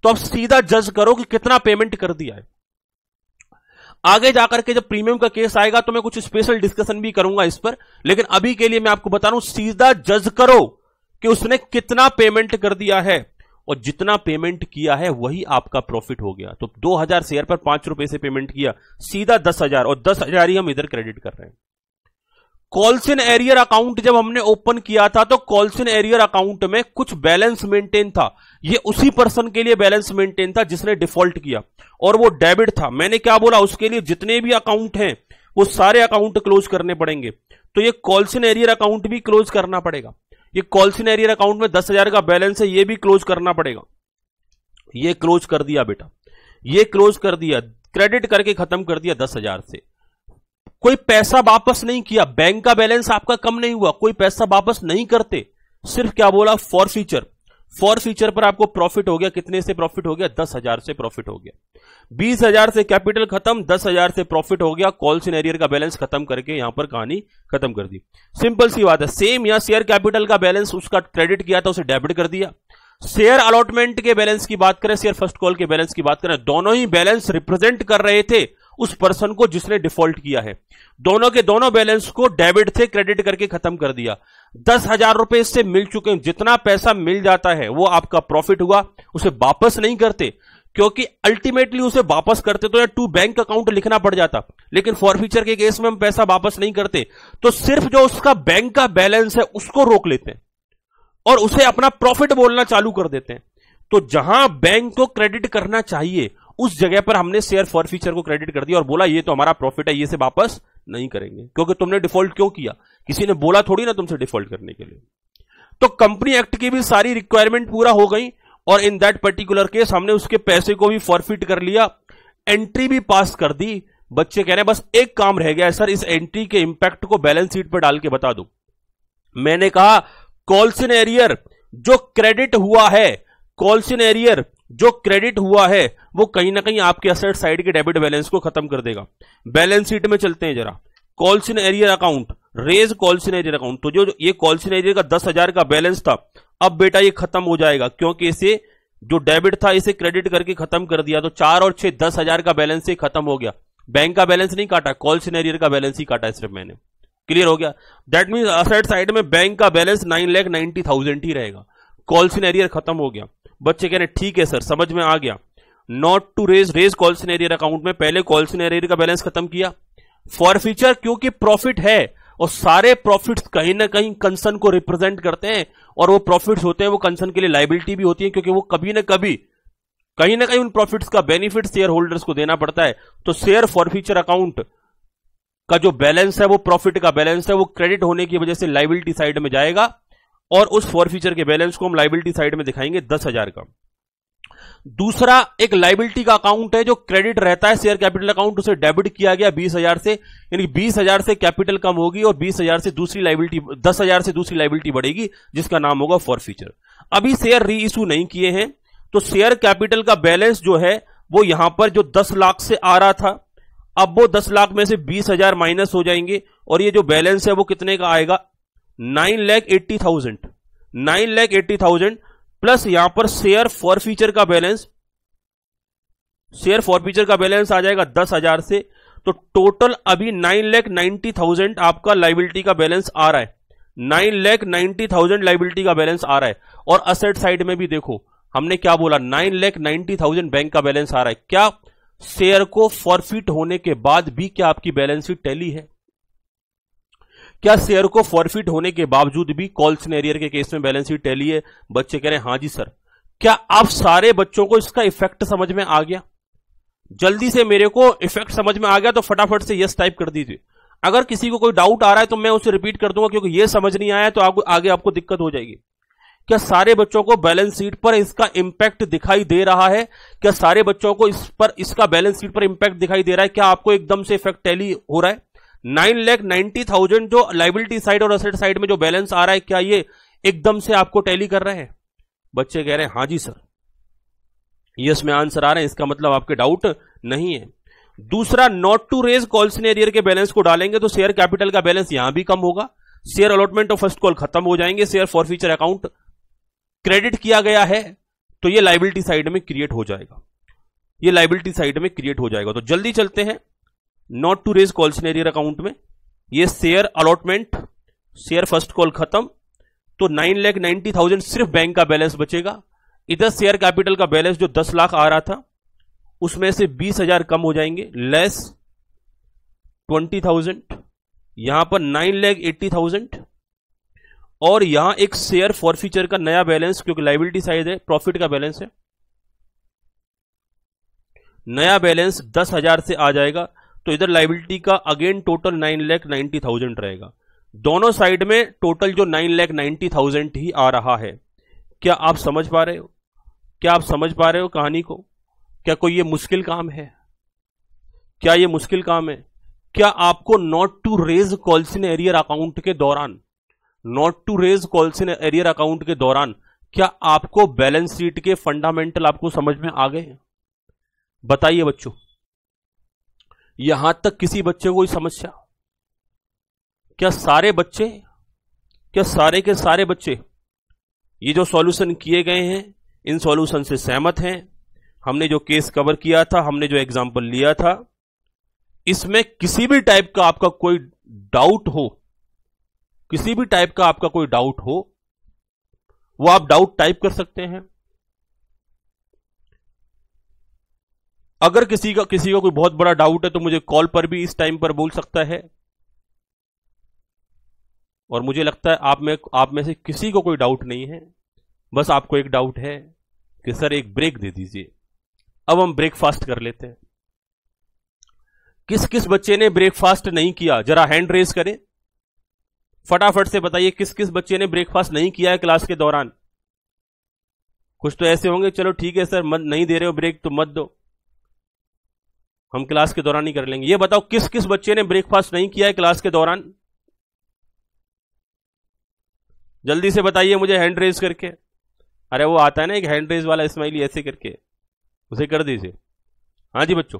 तो आप सीधा जज करो कि कितना पेमेंट कर दिया है आगे जाकर के जब प्रीमियम का केस आएगा तो मैं कुछ स्पेशल डिस्कशन भी करूंगा इस पर लेकिन अभी के लिए मैं आपको बता रहा हूं सीधा जज करो कि उसने कितना पेमेंट कर दिया है और जितना पेमेंट किया है वही आपका प्रॉफिट हो गया तो 2000 शेयर पर पांच रुपए से पेमेंट किया सीधा दस हजार और दस हजार ही हम इधर क्रेडिट कर रहे हैं कॉल्सिन एरियर अकाउंट जब हमने ओपन किया था तो कॉल्सिन एरियर अकाउंट में कुछ बैलेंस मेंटेन था ये उसी पर्सन के लिए बैलेंस मेंटेन था जिसने डिफॉल्ट किया और वो डेबिट था मैंने क्या बोला उसके लिए जितने भी अकाउंट हैं वो सारे अकाउंट क्लोज करने पड़ेंगे तो ये कॉल्सिन एरियर अकाउंट भी क्लोज करना पड़ेगा ये कॉल्सिन एरियर अकाउंट में दस हजार का बैलेंस है ये भी क्लोज करना पड़ेगा ये क्लोज कर दिया बेटा ये क्लोज कर दिया क्रेडिट करके खत्म कर दिया दस हजार से कोई पैसा वापस नहीं किया बैंक का बैलेंस आपका कम नहीं हुआ कोई पैसा वापस नहीं करते सिर्फ क्या बोला फॉर फ्यूचर फॉर फ्यूचर पर आपको प्रॉफिट हो गया कितने से प्रॉफिट हो गया दस हजार से प्रॉफिट हो गया बीस हजार से कैपिटल खत्म दस हजार से प्रॉफिट हो गया कॉल सिनेरियर का बैलेंस खत्म करके यहां पर कहानी खत्म कर दी सिंपल सी बात है सेम यहां शेयर कैपिटल का बैलेंस उसका क्रेडिट किया था उसे डेबिट कर दिया शेयर अलॉटमेंट के बैलेंस की बात करें शेयर फर्स्ट कॉल के बैलेंस की बात करें दोनों ही बैलेंस रिप्रेजेंट कर रहे थे उस पर्सन को जिसने डिफॉल्ट किया है दोनों के दोनों बैलेंस को डेबिट से क्रेडिट करके खत्म कर दिया दस हजार रुपए इससे मिल चुके हैं जितना पैसा मिल जाता है वो आपका प्रॉफिट हुआ उसे वापस नहीं करते क्योंकि अल्टीमेटली उसे वापस करते तो या टू बैंक अकाउंट लिखना पड़ जाता लेकिन फॉरफ्यूचर के केस में हम पैसा वापस नहीं करते तो सिर्फ जो उसका बैंक का बैलेंस है उसको रोक लेते हैं और उसे अपना प्रॉफिट बोलना चालू कर देते हैं तो जहां बैंक को क्रेडिट करना चाहिए उस जगह पर हमने शेयर फॉर फ्यूचर को क्रेडिट कर दिया और बोला ये तो हमारा प्रॉफिट है ये से वापस नहीं करेंगे क्योंकि तुमने डिफॉल्ट क्यों किया किसी ने बोला थोड़ी ना तुमसे डिफॉल्ट करने के लिए तो कंपनी एक्ट की भी सारी रिक्वायरमेंट पूरा हो गई और इन दैट पर्टिकुलर केस हमने उसके पैसे को भी फॉरफिट कर लिया एंट्री भी पास कर दी बच्चे कह रहे हैं बस एक काम रह गया है सर इस एंट्री के इंपैक्ट को बैलेंस शीट पर डाल के बता दो मैंने कहा कॉल्सिन एरियर जो क्रेडिट हुआ है कॉल्सिन एरियर जो क्रेडिट हुआ है वो कहीं ना कहीं आपके असेट साइड के डेबिट बैलेंस को खत्म कर देगा बैलेंस शीट में चलते हैं जरा calls in arrear account raise calls in arrear account तो जो ये कॉल्स इन एरियर का दस हजार का बैलेंस था अब बेटा ये खत्म हो जाएगा क्योंकि इसे जो डेबिट था इसे क्रेडिट करके खत्म कर दिया तो चार और छह दस हजार का बैलेंस ही खत्म हो गया बैंक का बैलेंस नहीं काटा कॉल एरियर का बैलेंस ही काटा सिर्फ मैंने क्लियर हो गया दैट मीन असेट साइड में बैंक का balance nine lakh ninety thousand ही रहेगा कॉल एरियर खत्म हो गया बच्चे कह रहे ठीक है सर समझ में आ गया not to raise raise calls in arrear account में पहले कॉल्सन एरियर का बैलेंस खत्म किया फॉर फ्यूचर क्योंकि प्रॉफिट है और सारे प्रॉफिट्स कहीं ना कहीं कंसर्न को रिप्रेजेंट करते हैं और वो प्रॉफिट्स होते हैं वो कंसर्न के लिए लाइबिलिटी भी होती है क्योंकि वो कभी ना कभी कहीं ना कहीं उन प्रॉफिट्स का बेनिफिट शेयर होल्डर्स को देना पड़ता है तो शेयर फॉर फ्यूचर अकाउंट का जो बैलेंस है वो प्रॉफिट का बैलेंस है वो क्रेडिट होने की वजह से लाइबिलिटी साइड में जाएगा और उस फॉरफीचर के बैलेंस को हम लाइबिलिटी साइड में दिखाएंगे दस हजार का दूसरा एक लाइबिलिटी का अकाउंट है जो क्रेडिट रहता है शेयर कैपिटल अकाउंट उसे डेबिट किया गया बीस हजार से यानी बीस हजार से कैपिटल कम होगी और बीस हजार से दूसरी लाइबिलिटी दस हजार से दूसरी लाइबिलिटी बढ़ेगी जिसका नाम होगा फ्यूचर अभी शेयर री इशू नहीं किए हैं तो शेयर कैपिटल का बैलेंस जो है वो यहां पर जो दस लाख से आ रहा था अब वो दस लाख में से बीस हजार माइनस हो जाएंगे और ये जो बैलेंस है वो कितने का आएगा nine lakh eighty thousand nine lakh eighty thousand plus यहां पर शेयर फॉर फ्यूचर का बैलेंस शेयर फॉर फ्यूचर का बैलेंस आ जाएगा दस हजार से तो टोटल अभी नाइन लैख नाइन्टी थाउजेंड आपका लाइबिलिटी का बैलेंस आ रहा है nine lakh ninety thousand liability का बैलेंस आ रहा है और असेट साइड में भी देखो हमने क्या बोला nine lakh ninety thousand bank का बैलेंस आ रहा है क्या शेयर को फॉरफिट होने के बाद भी क्या आपकी बैलेंस शीट टैली है क्या शेयर को फॉरफिट होने के बावजूद भी कॉल सिनेरियर के केस में बैलेंस शीट टैली है बच्चे कह रहे हैं हाँ जी सर क्या आप सारे बच्चों को इसका इफेक्ट समझ में आ गया जल्दी से मेरे को इफेक्ट समझ में आ गया तो फटाफट से यस टाइप कर दीजिए अगर किसी को कोई डाउट आ रहा है तो मैं उसे रिपीट कर दूंगा क्योंकि ये समझ नहीं आया तो आगे, आगे आपको दिक्कत हो जाएगी क्या सारे बच्चों को बैलेंस शीट पर इसका इंपैक्ट दिखाई दे रहा है क्या सारे बच्चों को इस पर इसका बैलेंस शीट पर इंपैक्ट दिखाई दे रहा है क्या आपको एकदम से इफेक्ट टैली हो रहा है नाइन लैख नाइन्टी थाउजेंड जो लाइबिलिटी साइड और असेट साइड में जो बैलेंस आ रहा है क्या ये एकदम से आपको टैली कर रहे हैं बच्चे कह रहे हैं हाँ जी सर यस में आंसर आ रहे हैं इसका मतलब आपके डाउट नहीं है दूसरा not to raise calls in arrear के बैलेंस को डालेंगे तो शेयर कैपिटल का बैलेंस यहां भी कम होगा शेयर अलॉटमेंट और फर्स्ट कॉल खत्म हो जाएंगे share forfeiture account credit किया गया है तो ये लाइबिलिटी साइड में क्रिएट हो जाएगा ये लाइबिलिटी साइड में क्रिएट हो जाएगा तो जल्दी चलते हैं not to raise calls in arrear account में ये share allotment share first call खत्म तो नाइन लैख नाइन्टी थाउजेंड सिर्फ बैंक का बैलेंस बचेगा इधर शेयर कैपिटल का बैलेंस जो दस लाख आ रहा था उसमें से बीस हजार कम हो जाएंगे लेस ट्वेंटी थाउजेंड यहां पर नाइन लैख एट्टी थाउजेंड और यहां एक शेयर फॉर फ्यूचर का नया बैलेंस क्योंकि लाइबिलिटी साइज है प्रॉफिट का बैलेंस है नया बैलेंस दस हजार से आ जाएगा तो इधर लाइबिलिटी का again total nine lakh ninety thousand रहेगा दोनों साइड में टोटल जो नाइन लैख नाइन्टी थाउजेंड ही आ रहा है क्या आप समझ पा रहे हो क्या आप समझ पा रहे हो कहानी को क्या कोई ये मुश्किल काम है क्या ये मुश्किल काम है क्या आपको not to raise calls in arrear account के दौरान not to raise calls in arrear account के दौरान क्या आपको बैलेंस शीट के फंडामेंटल आपको समझ में आ गए बताइए बच्चों यहां तक किसी बच्चे को कोई समस्या क्या सारे बच्चे क्या सारे के सारे बच्चे ये जो सॉल्यूशन किए गए हैं इन सॉल्यूशन से सहमत हैं हमने जो केस कवर किया था हमने जो एग्जाम्पल लिया था इसमें किसी भी टाइप का आपका कोई डाउट हो किसी भी टाइप का आपका कोई डाउट हो वो आप डाउट टाइप कर सकते हैं अगर किसी का किसी का कोई बहुत बड़ा डाउट है तो मुझे कॉल पर भी इस टाइम पर बोल सकता है और मुझे लगता है आप में आप में से किसी को कोई डाउट नहीं है बस आपको एक डाउट है कि सर एक ब्रेक दे दीजिए अब हम ब्रेकफास्ट कर लेते हैं किस किस बच्चे ने ब्रेकफास्ट नहीं किया जरा हैंड रेस करें फटाफट से बताइए किस किस बच्चे ने ब्रेकफास्ट नहीं किया है क्लास के दौरान कुछ तो ऐसे होंगे चलो ठीक है सर मत नहीं दे रहे हो ब्रेक तो मत दो हम क्लास के दौरान ही कर लेंगे ये बताओ किस किस बच्चे ने ब्रेकफास्ट नहीं किया है क्लास के दौरान जल्दी से बताइए मुझे हैंड रेज करके अरे वो आता है ना एक हैंड रेज वाला स्माइली ऐसे करके उसे कर दीजिए हाँ जी बच्चों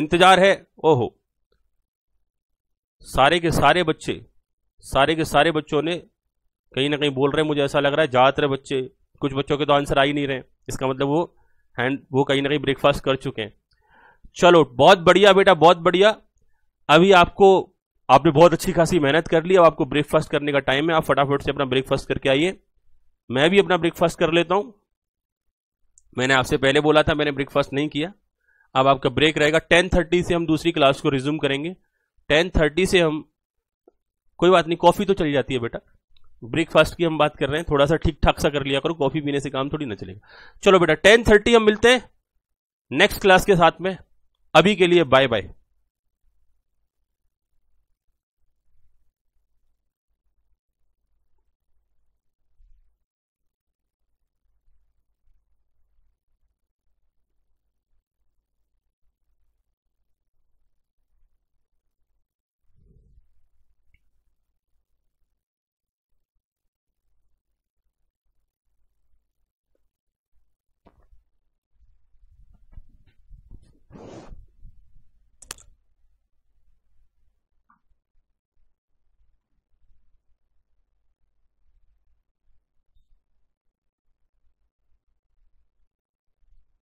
इंतजार है ओहो सारे के सारे बच्चे सारे के सारे बच्चों ने कहीं ना कहीं बोल रहे हैं मुझे ऐसा लग रहा है ज़्यादातर बच्चे कुछ बच्चों के तो आंसर आ ही नहीं रहे इसका मतलब वो हैंड वो कहीं ना कहीं ब्रेकफास्ट कर चुके हैं चलो बहुत बढ़िया बेटा बहुत बढ़िया अभी आपको आपने बहुत अच्छी खासी मेहनत कर ली अब आपको ब्रेकफास्ट करने का टाइम है आप फटाफट से अपना ब्रेकफास्ट करके आइए मैं भी अपना ब्रेकफास्ट कर लेता हूं मैंने आपसे पहले बोला था मैंने ब्रेकफास्ट नहीं किया अब आपका ब्रेक रहेगा टेन थर्टी से हम दूसरी क्लास को रिज्यूम करेंगे टेन थर्टी से हम कोई बात नहीं कॉफ़ी तो चली जाती है बेटा ब्रेकफास्ट की हम बात कर रहे हैं थोड़ा सा ठीक ठाक सा कर लिया करो कॉफ़ी पीने से काम थोड़ी ना चलेगा चलो बेटा टेन थर्टी हम मिलते हैं नेक्स्ट क्लास के साथ में अभी के लिए बाय बाय